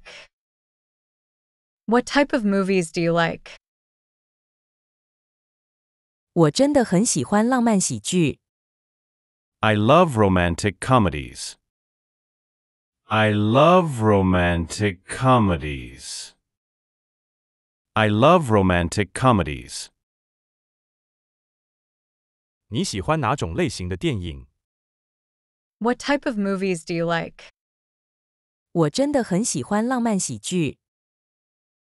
What type of movies do you like? 我真的很喜欢浪漫喜剧。I love romantic comedies. I love romantic comedies. I love romantic comedies. 你喜欢哪种类型的电影？what type of movies do you like? 我真的很喜欢浪漫喜剧。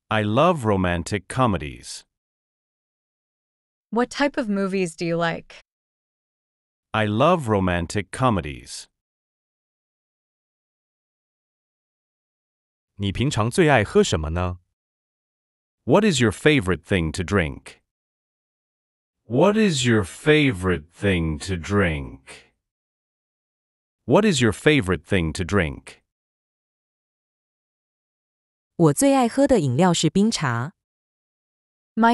I love romantic comedies. What type of movies do you like? I love romantic comedies. What is your favorite thing to drink? What is your favorite thing to drink? What is your favorite thing to drink? My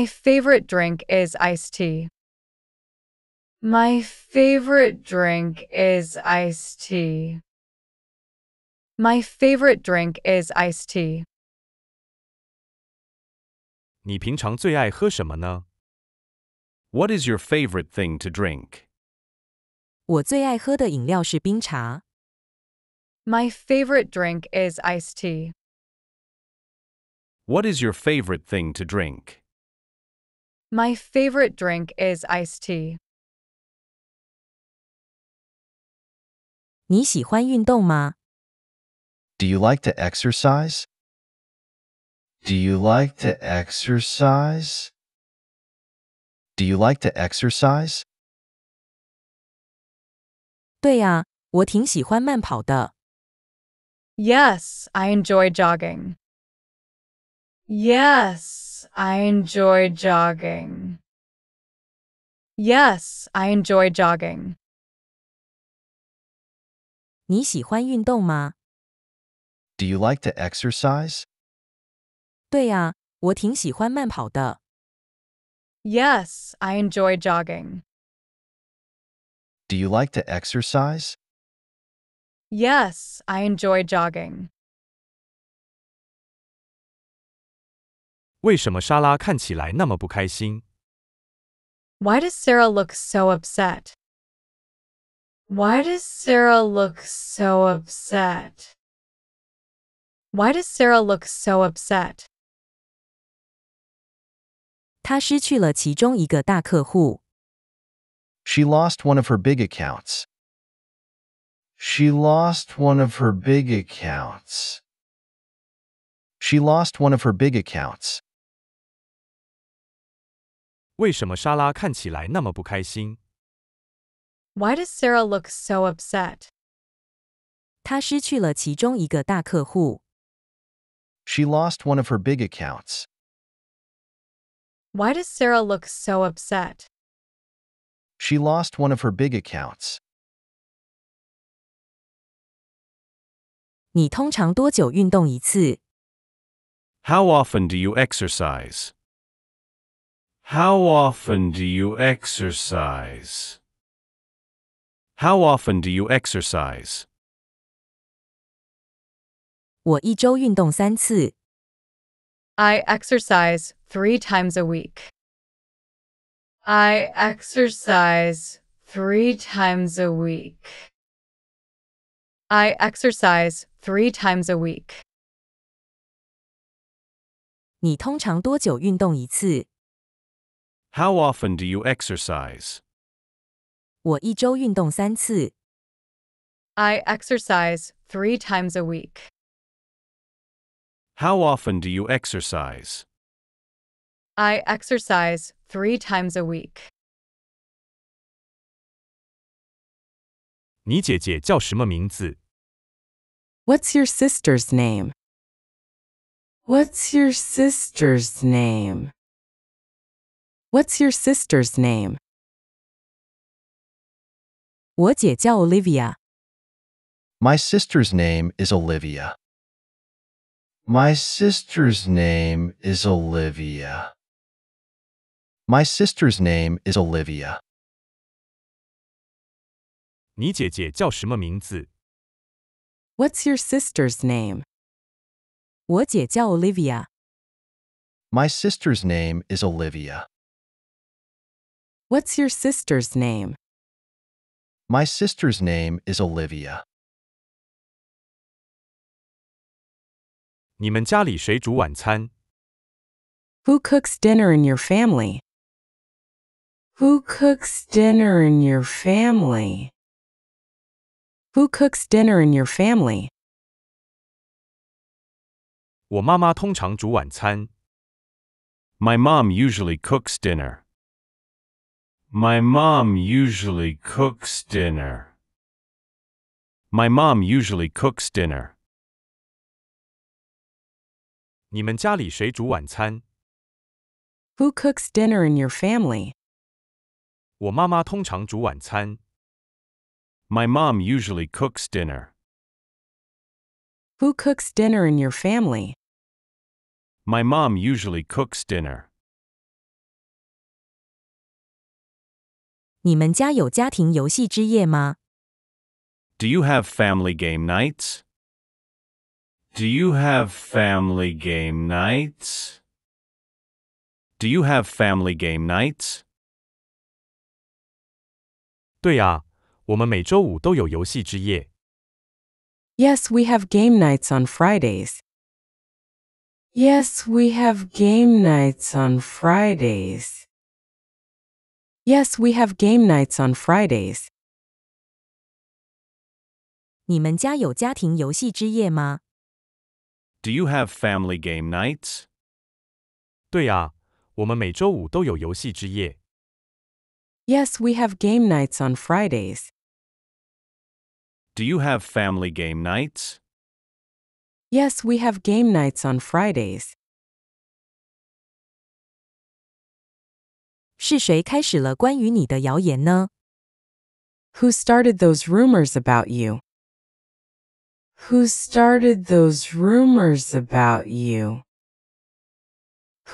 favorite drink is iced tea. My favorite drink is iced tea. My favorite drink is iced tea. What is your favorite thing to drink? My favorite drink is iced tea. What is your favorite thing to drink? My favorite drink is iced tea. Do you like to exercise? Do you like to exercise? Do you like to exercise? 对呀，我挺喜欢慢跑的。Yes, I enjoy jogging. Yes, I enjoy jogging. Yes, I enjoy jogging. 你喜欢运动吗？Do you like to exercise? 对呀，我挺喜欢慢跑的。Yes, I enjoy jogging. Do you like to exercise? Yes, I enjoy jogging. 为什么莎拉看起来那么不开心？Why does Sarah look so upset? Why does Sarah look so upset? Why does Sarah look so upset? 他失去了其中一个大客户。she lost one of her big accounts. She lost one of her big accounts. She lost one of her big accounts. Why does Sarah look so upset? She lost one of her big accounts. Why does Sarah look so upset? She lost one of her big accounts. How often do you exercise? How often do you exercise? How often do you exercise? 我一周运动三次。I exercise three times a week. I exercise three times a week. I exercise three times a week. How often do you exercise? I exercise three times a week. How often do you exercise? I exercise three times a week. 你姐姐叫什么名字？What's your sister's name? What's your sister's name? What's your sister's name? 我姐叫 Olivia. My sister's name is Olivia. My sister's name is Olivia. My sister's name is Olivia. What's your sister's name? 我姐叫 Olivia. My sister's name is Olivia. What's your sister's name? My sister's name is Olivia. Who cooks dinner in your family? Who cooks dinner in your family? Who cooks dinner in your family? 我妈妈通常煮晚餐。My mom usually cooks dinner. My mom usually cooks dinner. My mom usually cooks dinner. 你们家里谁煮晚餐？Who cooks dinner in your family? 我妈妈通常煮晚餐。My mom usually cooks dinner. Who cooks dinner in your family? My mom usually cooks dinner. 你们家有家庭游戏之夜吗？Do you have family game nights? Do you have family game nights? Do you have family game nights? 对啊，我们每周五都有游戏之夜。Yes, we have game nights on Fridays. Yes, we have game nights on Fridays. Yes, we have game nights on Fridays. 你们家有家庭游戏之夜吗？Do you have family game nights? 对啊，我们每周五都有游戏之夜。Yes, we have game nights on Fridays. Do you have family game nights? Yes, we have game nights on Fridays. 是谁开始了关于你的谣言呢？Who started those rumors about you? Who started those rumors about you?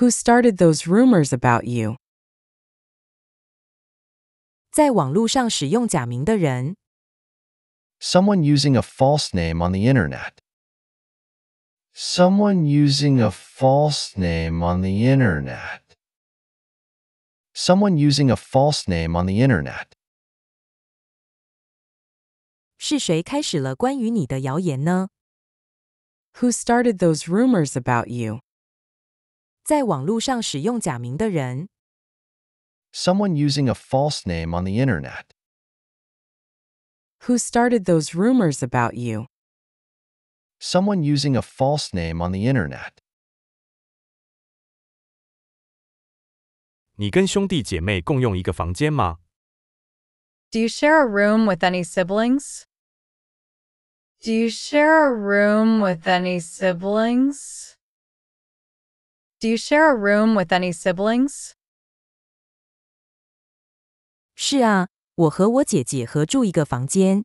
Who started those rumors about you? 在网络上使用假名的人。Someone using a false name on the internet. Someone using a false name on the internet. Someone using a false name on the internet. 是谁开始了关于你的谣言呢？Who started those rumors about you？在网络上使用假名的人。someone using a false name on the internet. Who started those rumors about you? Someone using a false name on the internet. 你跟兄弟姐妹共用一个房间吗？Do you share a room with any siblings? Do you share a room with any siblings? Do you share a room with any siblings? 是啊，我和我姐姐合住一个房间。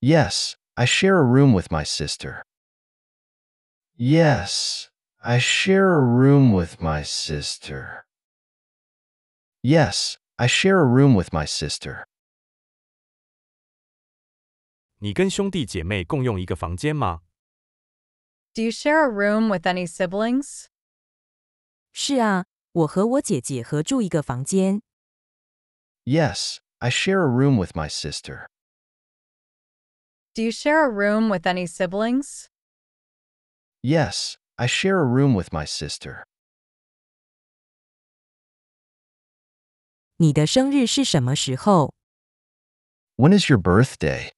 Yes, I share a room with my sister. Yes, I share a room with my sister. Yes, I share a room with my sister. 你跟兄弟姐妹共用一个房间吗？Do you share a room with any siblings? 是啊，我和我姐姐合住一个房间。Yes, I share a room with my sister. Do you share a room with any siblings? Yes, I share a room with my sister. When is your birthday?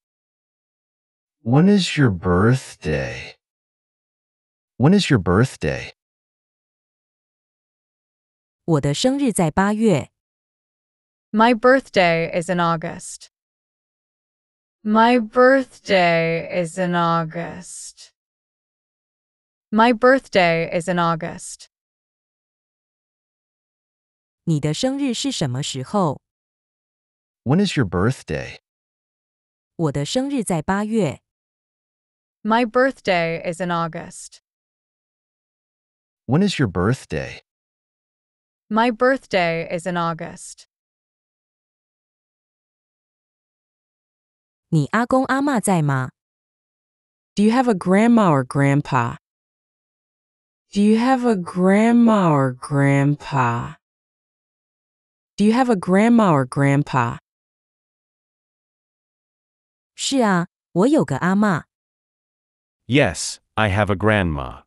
When is your birthday? When is your birthday? 我的生日在八月。my birthday is in August. My birthday is in August. My birthday is in August. When is your birthday? 我的生日在八月。My birthday is in August. When is your birthday? My birthday is in August. 你阿公阿妈在吗？Do you have a grandma or grandpa? Do you have a grandma or grandpa? Do you have a grandma or grandpa? 是啊，我有个阿嬷。Yes, I have a grandma.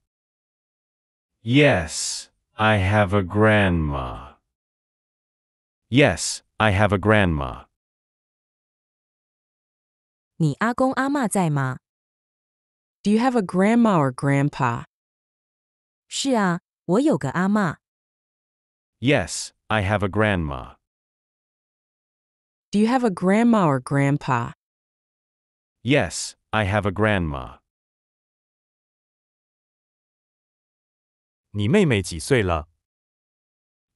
Yes, I have a grandma. Yes, I have a grandma. 你阿公阿妈在吗？Do you have a grandma or grandpa? I have a grandma. Do you have a grandma or grandpa? Yes, I have a grandma.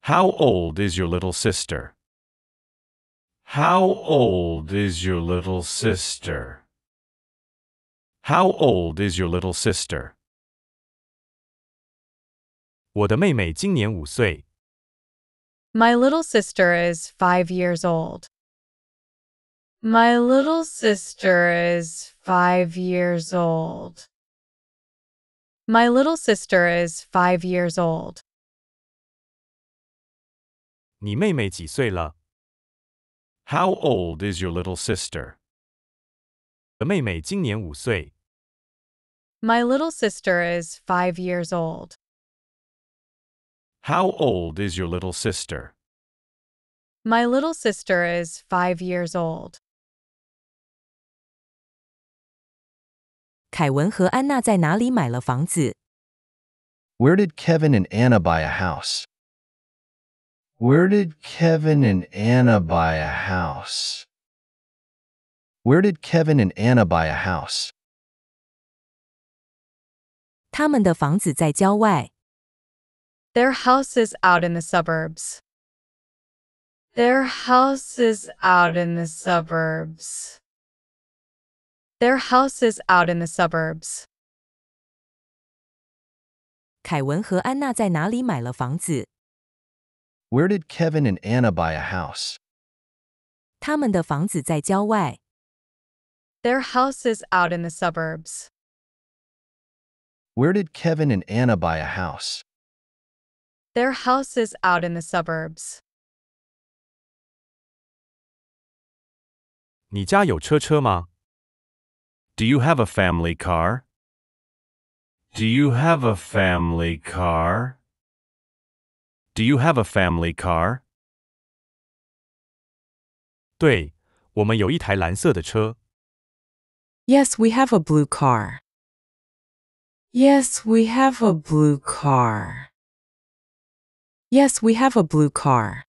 How old is your little sister? How old is your little sister? How old is your little sister? My little sister is five years old. My little sister is five years old. My little sister is five years old. 你妹妹几岁了？how old is your little sister? My little sister is five years old. How old is your little sister? My little sister is five years old. where did Kevin and Anna buy a house? Where did Kevin and Anna buy a house? Where did Kevin and Anna buy a house? Their house is out in the suburbs. Their house is out in the suburbs. Their house is out in the suburbs. 凯文和安娜在哪里买了房子？where did Kevin and Anna buy a house? Their house is out in the suburbs. Where did Kevin and Anna buy a house? Their house is out in the suburbs. 你家有车车吗? Do you have a family car? Do you have a family car? Do you have a family car? 对，我们有一台蓝色的车。Yes, we have a blue car. Yes, we have a blue car. Yes, we have a blue car.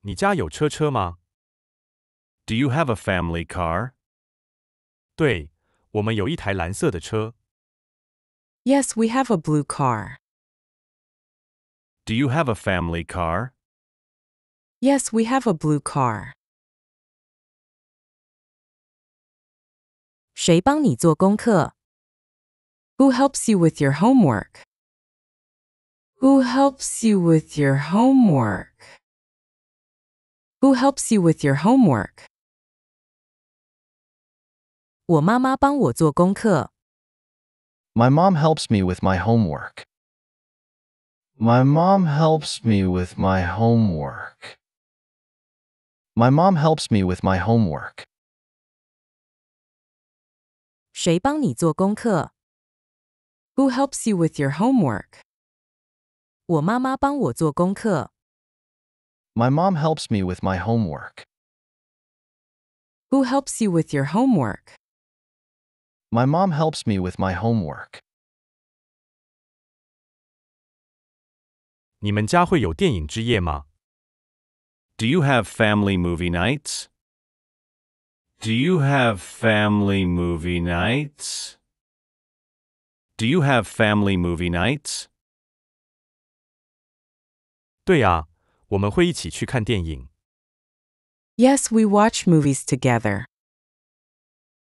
你家有车车吗？Do you have a family car? 对，我们有一台蓝色的车。Yes, we have a blue car. Do you have a family car? Yes, we have a blue car. 谁帮你做功课? Who helps you with your homework? Who helps you with your homework? Who helps you with your homework? 我妈妈帮我做功课。My mom helps me with my homework. My mom helps me with my homework. My mom helps me with my homework. Who helps you with your homework? homework？我妈妈帮我做功课。My mom helps me with my homework. Who helps you with your homework? My mom helps me with my homework. 你们家会有电影之夜吗？Do you have family movie nights? Do you have family movie nights? Do you have family movie nights? 对啊，我们会一起去看电影。Yes, we watch movies together.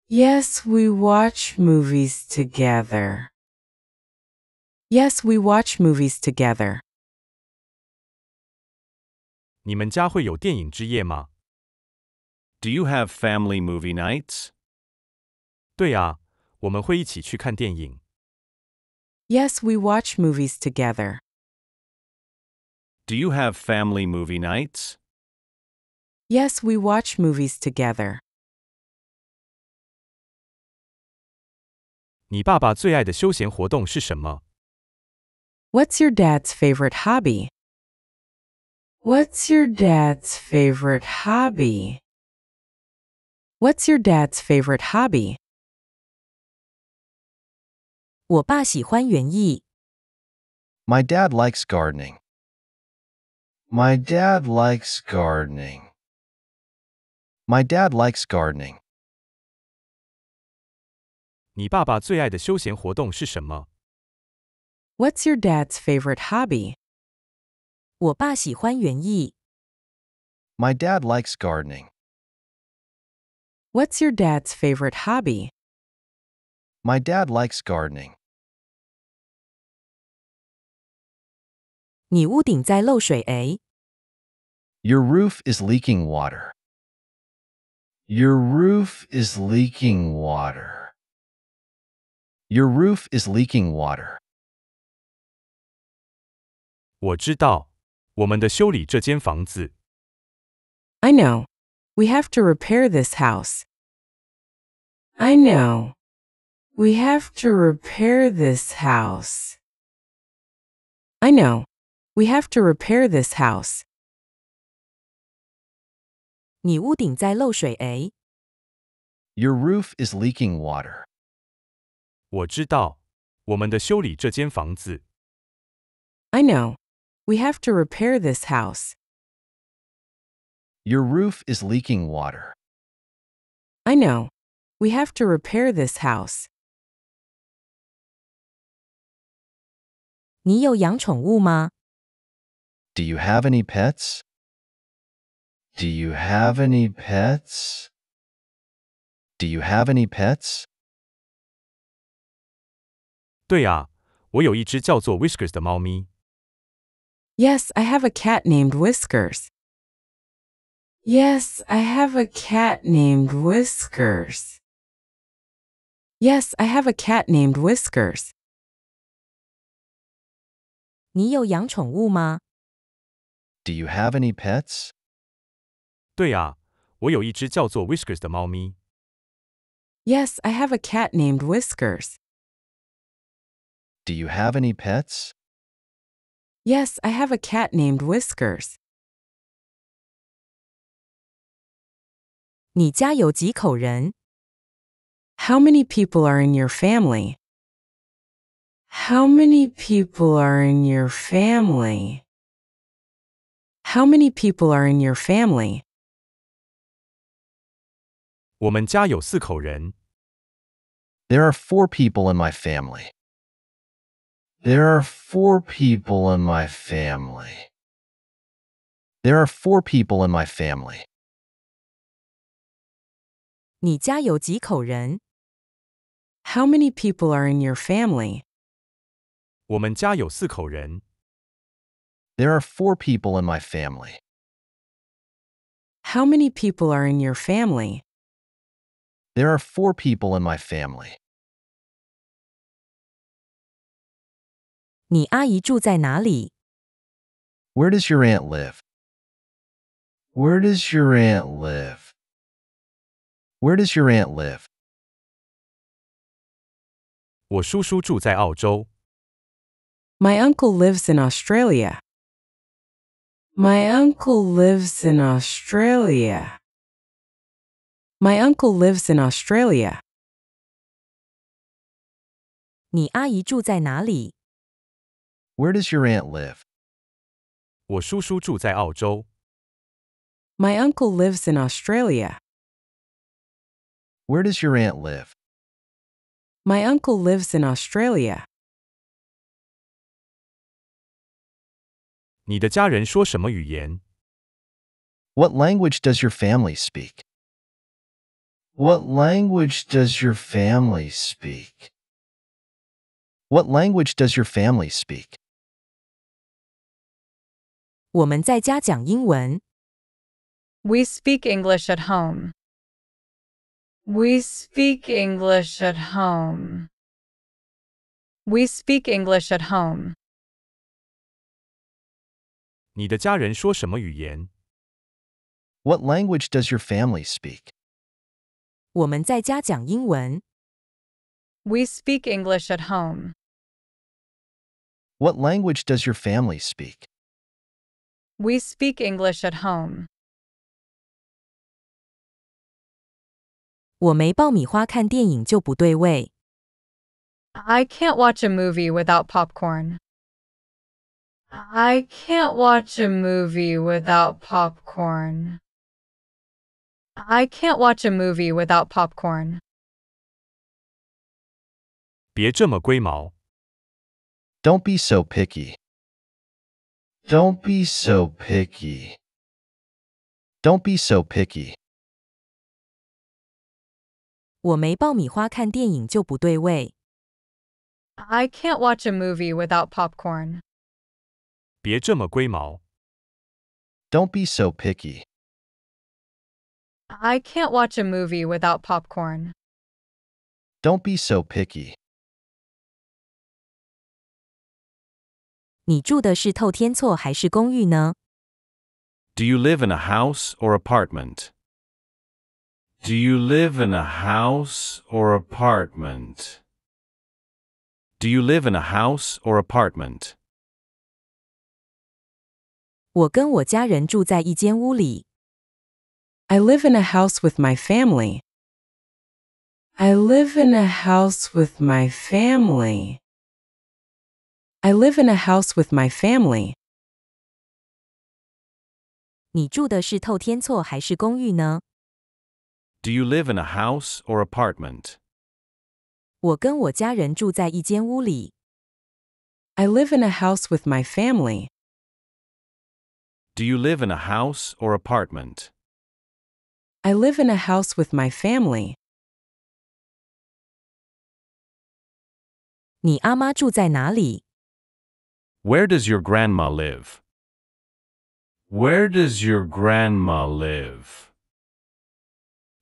Yes, we watch movies together. Yes, we watch movies together. 你们家会有电影之夜吗？Do you have family movie nights？对啊，我们会一起去看电影。Yes, we watch movies together. Do you have family movie nights? Yes, we watch movies together. 你爸爸最爱的休闲活动是什么？What's your dad's favorite hobby? What's your dad's favorite hobby? What's your dad's favorite hobby? My dad likes gardening. My dad likes gardening. My dad likes gardening. What's your dad's favorite hobby? My dad likes gardening. What's your dad's favorite hobby? My dad likes gardening. Your roof is leaking water. Your roof is leaking water. Your roof is leaking water. 我知道，我们得修理这间房子。I know. We have to repair this house. I know. We have to repair this house. I know. We have to repair this house. 你屋顶在漏水诶。Your roof is leaking water. I know. We have to repair this house. Your roof is leaking water. I know. We have to repair this house. Do you have any pets? Do you have any pets? Do you have any pets? 对啊，我有一只叫做 Whiskers 的猫咪。Yes, I have a cat named Whiskers. Yes, I have a cat named Whiskers. Yes, I have a cat named Whiskers. Do you have any pets? 对啊，我有一只叫做 I have a cat named Whiskers. Do you have any pets? Yes, I have a cat named Whiskers. 你家有几口人? How many people are in your family? How many people are in your family? How many people are in your family? 我们家有四口人. There are four people in my family. There are four people in my family. There are four people in my family. 你家有几口人? How many people are in your family? 我们家有四口人. There are four people in my family. How many people are in your family? There are four people in my family. 你阿姨住在哪里？Where does your aunt live? Where does your aunt live? Where does your aunt live? 我叔叔住在澳洲。My uncle lives in Australia. My uncle lives in Australia. My uncle lives in Australia. 你阿姨住在哪里？where does your aunt live? My uncle lives in Australia. Where does your aunt live? My uncle lives in Australia. 你的家人说什么语言？What language does your family speak? What language does your family speak? What language does your family speak? 我们在家讲英文。We speak English at home. We speak English at home. We speak English at home. 你的家人说什么语言？What language does your family speak? 我们在家讲英文。We speak English at home. What language does your family speak? We speak English at home. I can can't watch a movie without popcorn. I can't watch a movie without popcorn. I can't watch a movie without popcorn. 别这么龟毛。Don't be so picky. Don't be so picky. Don't be so picky. I can can't watch a movie without popcorn. do not be so picky. I can't watch a movie without popcorn. Don't be so picky. 你住的是透天厝还是公寓呢？Do you live in a house or apartment? Do you live in a house or apartment? Do you live in a house or apartment? 我跟我家人住在一间屋里。I live in a house with my family. I live in a house with my family. I live in a house with my family. Do you live in a house or apartment? I live in a house with my family. Do you live in a house or apartment? I live in a house with my family. 你阿妈住在哪里？where does your grandma live? Where does your grandma live?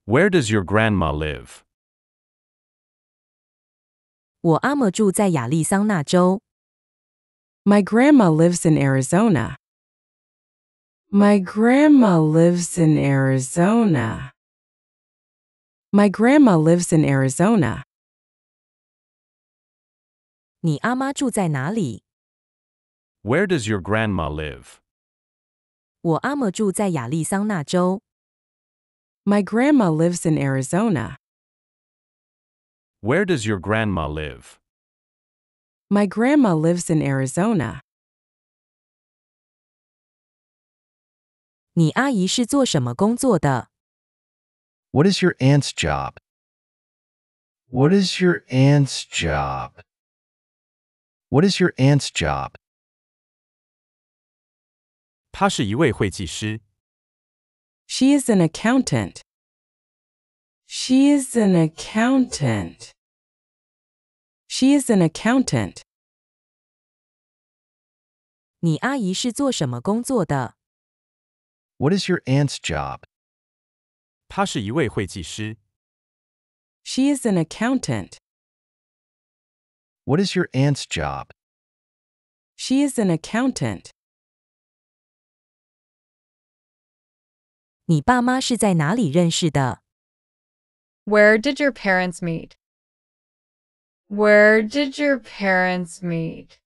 Where does your grandma live? 我阿嬷住在亚利桑那州。My grandma lives in Arizona. My grandma lives in Arizona. My grandma lives in Arizona. 你阿妈住在哪里？where does your grandma live? 我阿嬷住在亚利桑那州。My grandma lives in Arizona. Where does your grandma live? My grandma lives in Arizona. 你阿姨是做什么工作的？What is your aunt's job? What is your aunt's job? What is your aunt's job? 她是一位会计师。She is an accountant. She is an accountant. She is an accountant. 你阿姨是做什么工作的？What is your aunt's job? She is an accountant. What is your aunt's job? She is an accountant. 你爸妈是在哪里认识的？Where did your parents meet? Where did your parents meet?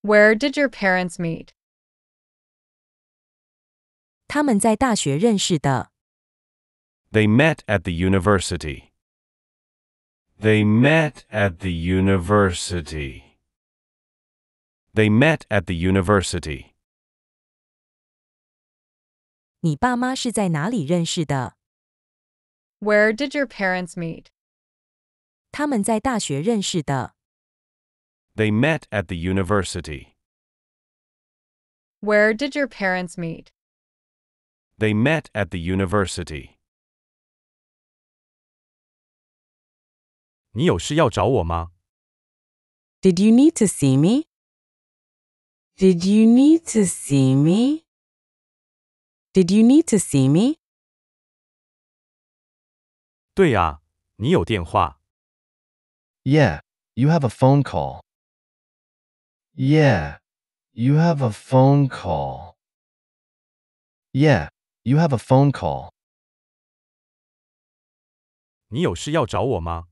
Where did your parents meet? 他们在大学认识的。They met at the university. They met at the university. They met at the university. 你爸妈是在哪里认识的？Where did your parents meet？他们在大学认识的。They met at the university. Where did your parents meet? They met at the university. 你有事要找我吗？Did you need to see me? Did you need to see me? Did you need to see me? Yeah, you have a phone call. Yeah, you have a phone call. Yeah, you have a phone call. 你有事要找我吗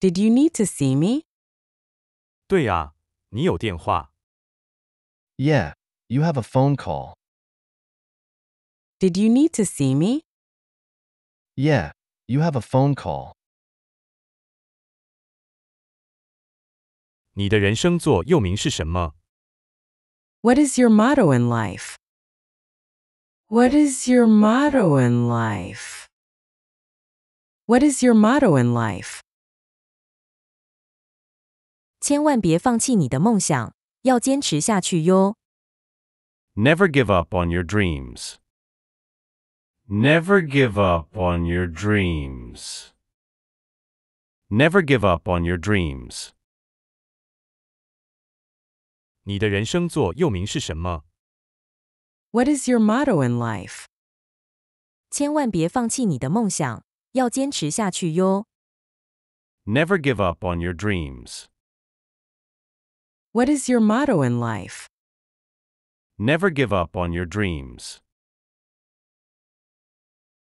？Did you need to see me? Yeah, you have a phone call. Did you need to see me? Yeah, you have a phone call. 你的人生座右铭是什么？What is your motto in life? What is your motto in life? What is your motto in life? 千万别放弃你的梦想，要坚持下去哟。Never give up on your dreams. Never give up on your dreams. Never give up on your dreams. 你的人生座右铭是什么？What is your motto in life? 千万别放弃你的梦想，要坚持下去哟。Never give up on your dreams. What is your motto in life? Never give up on your dreams.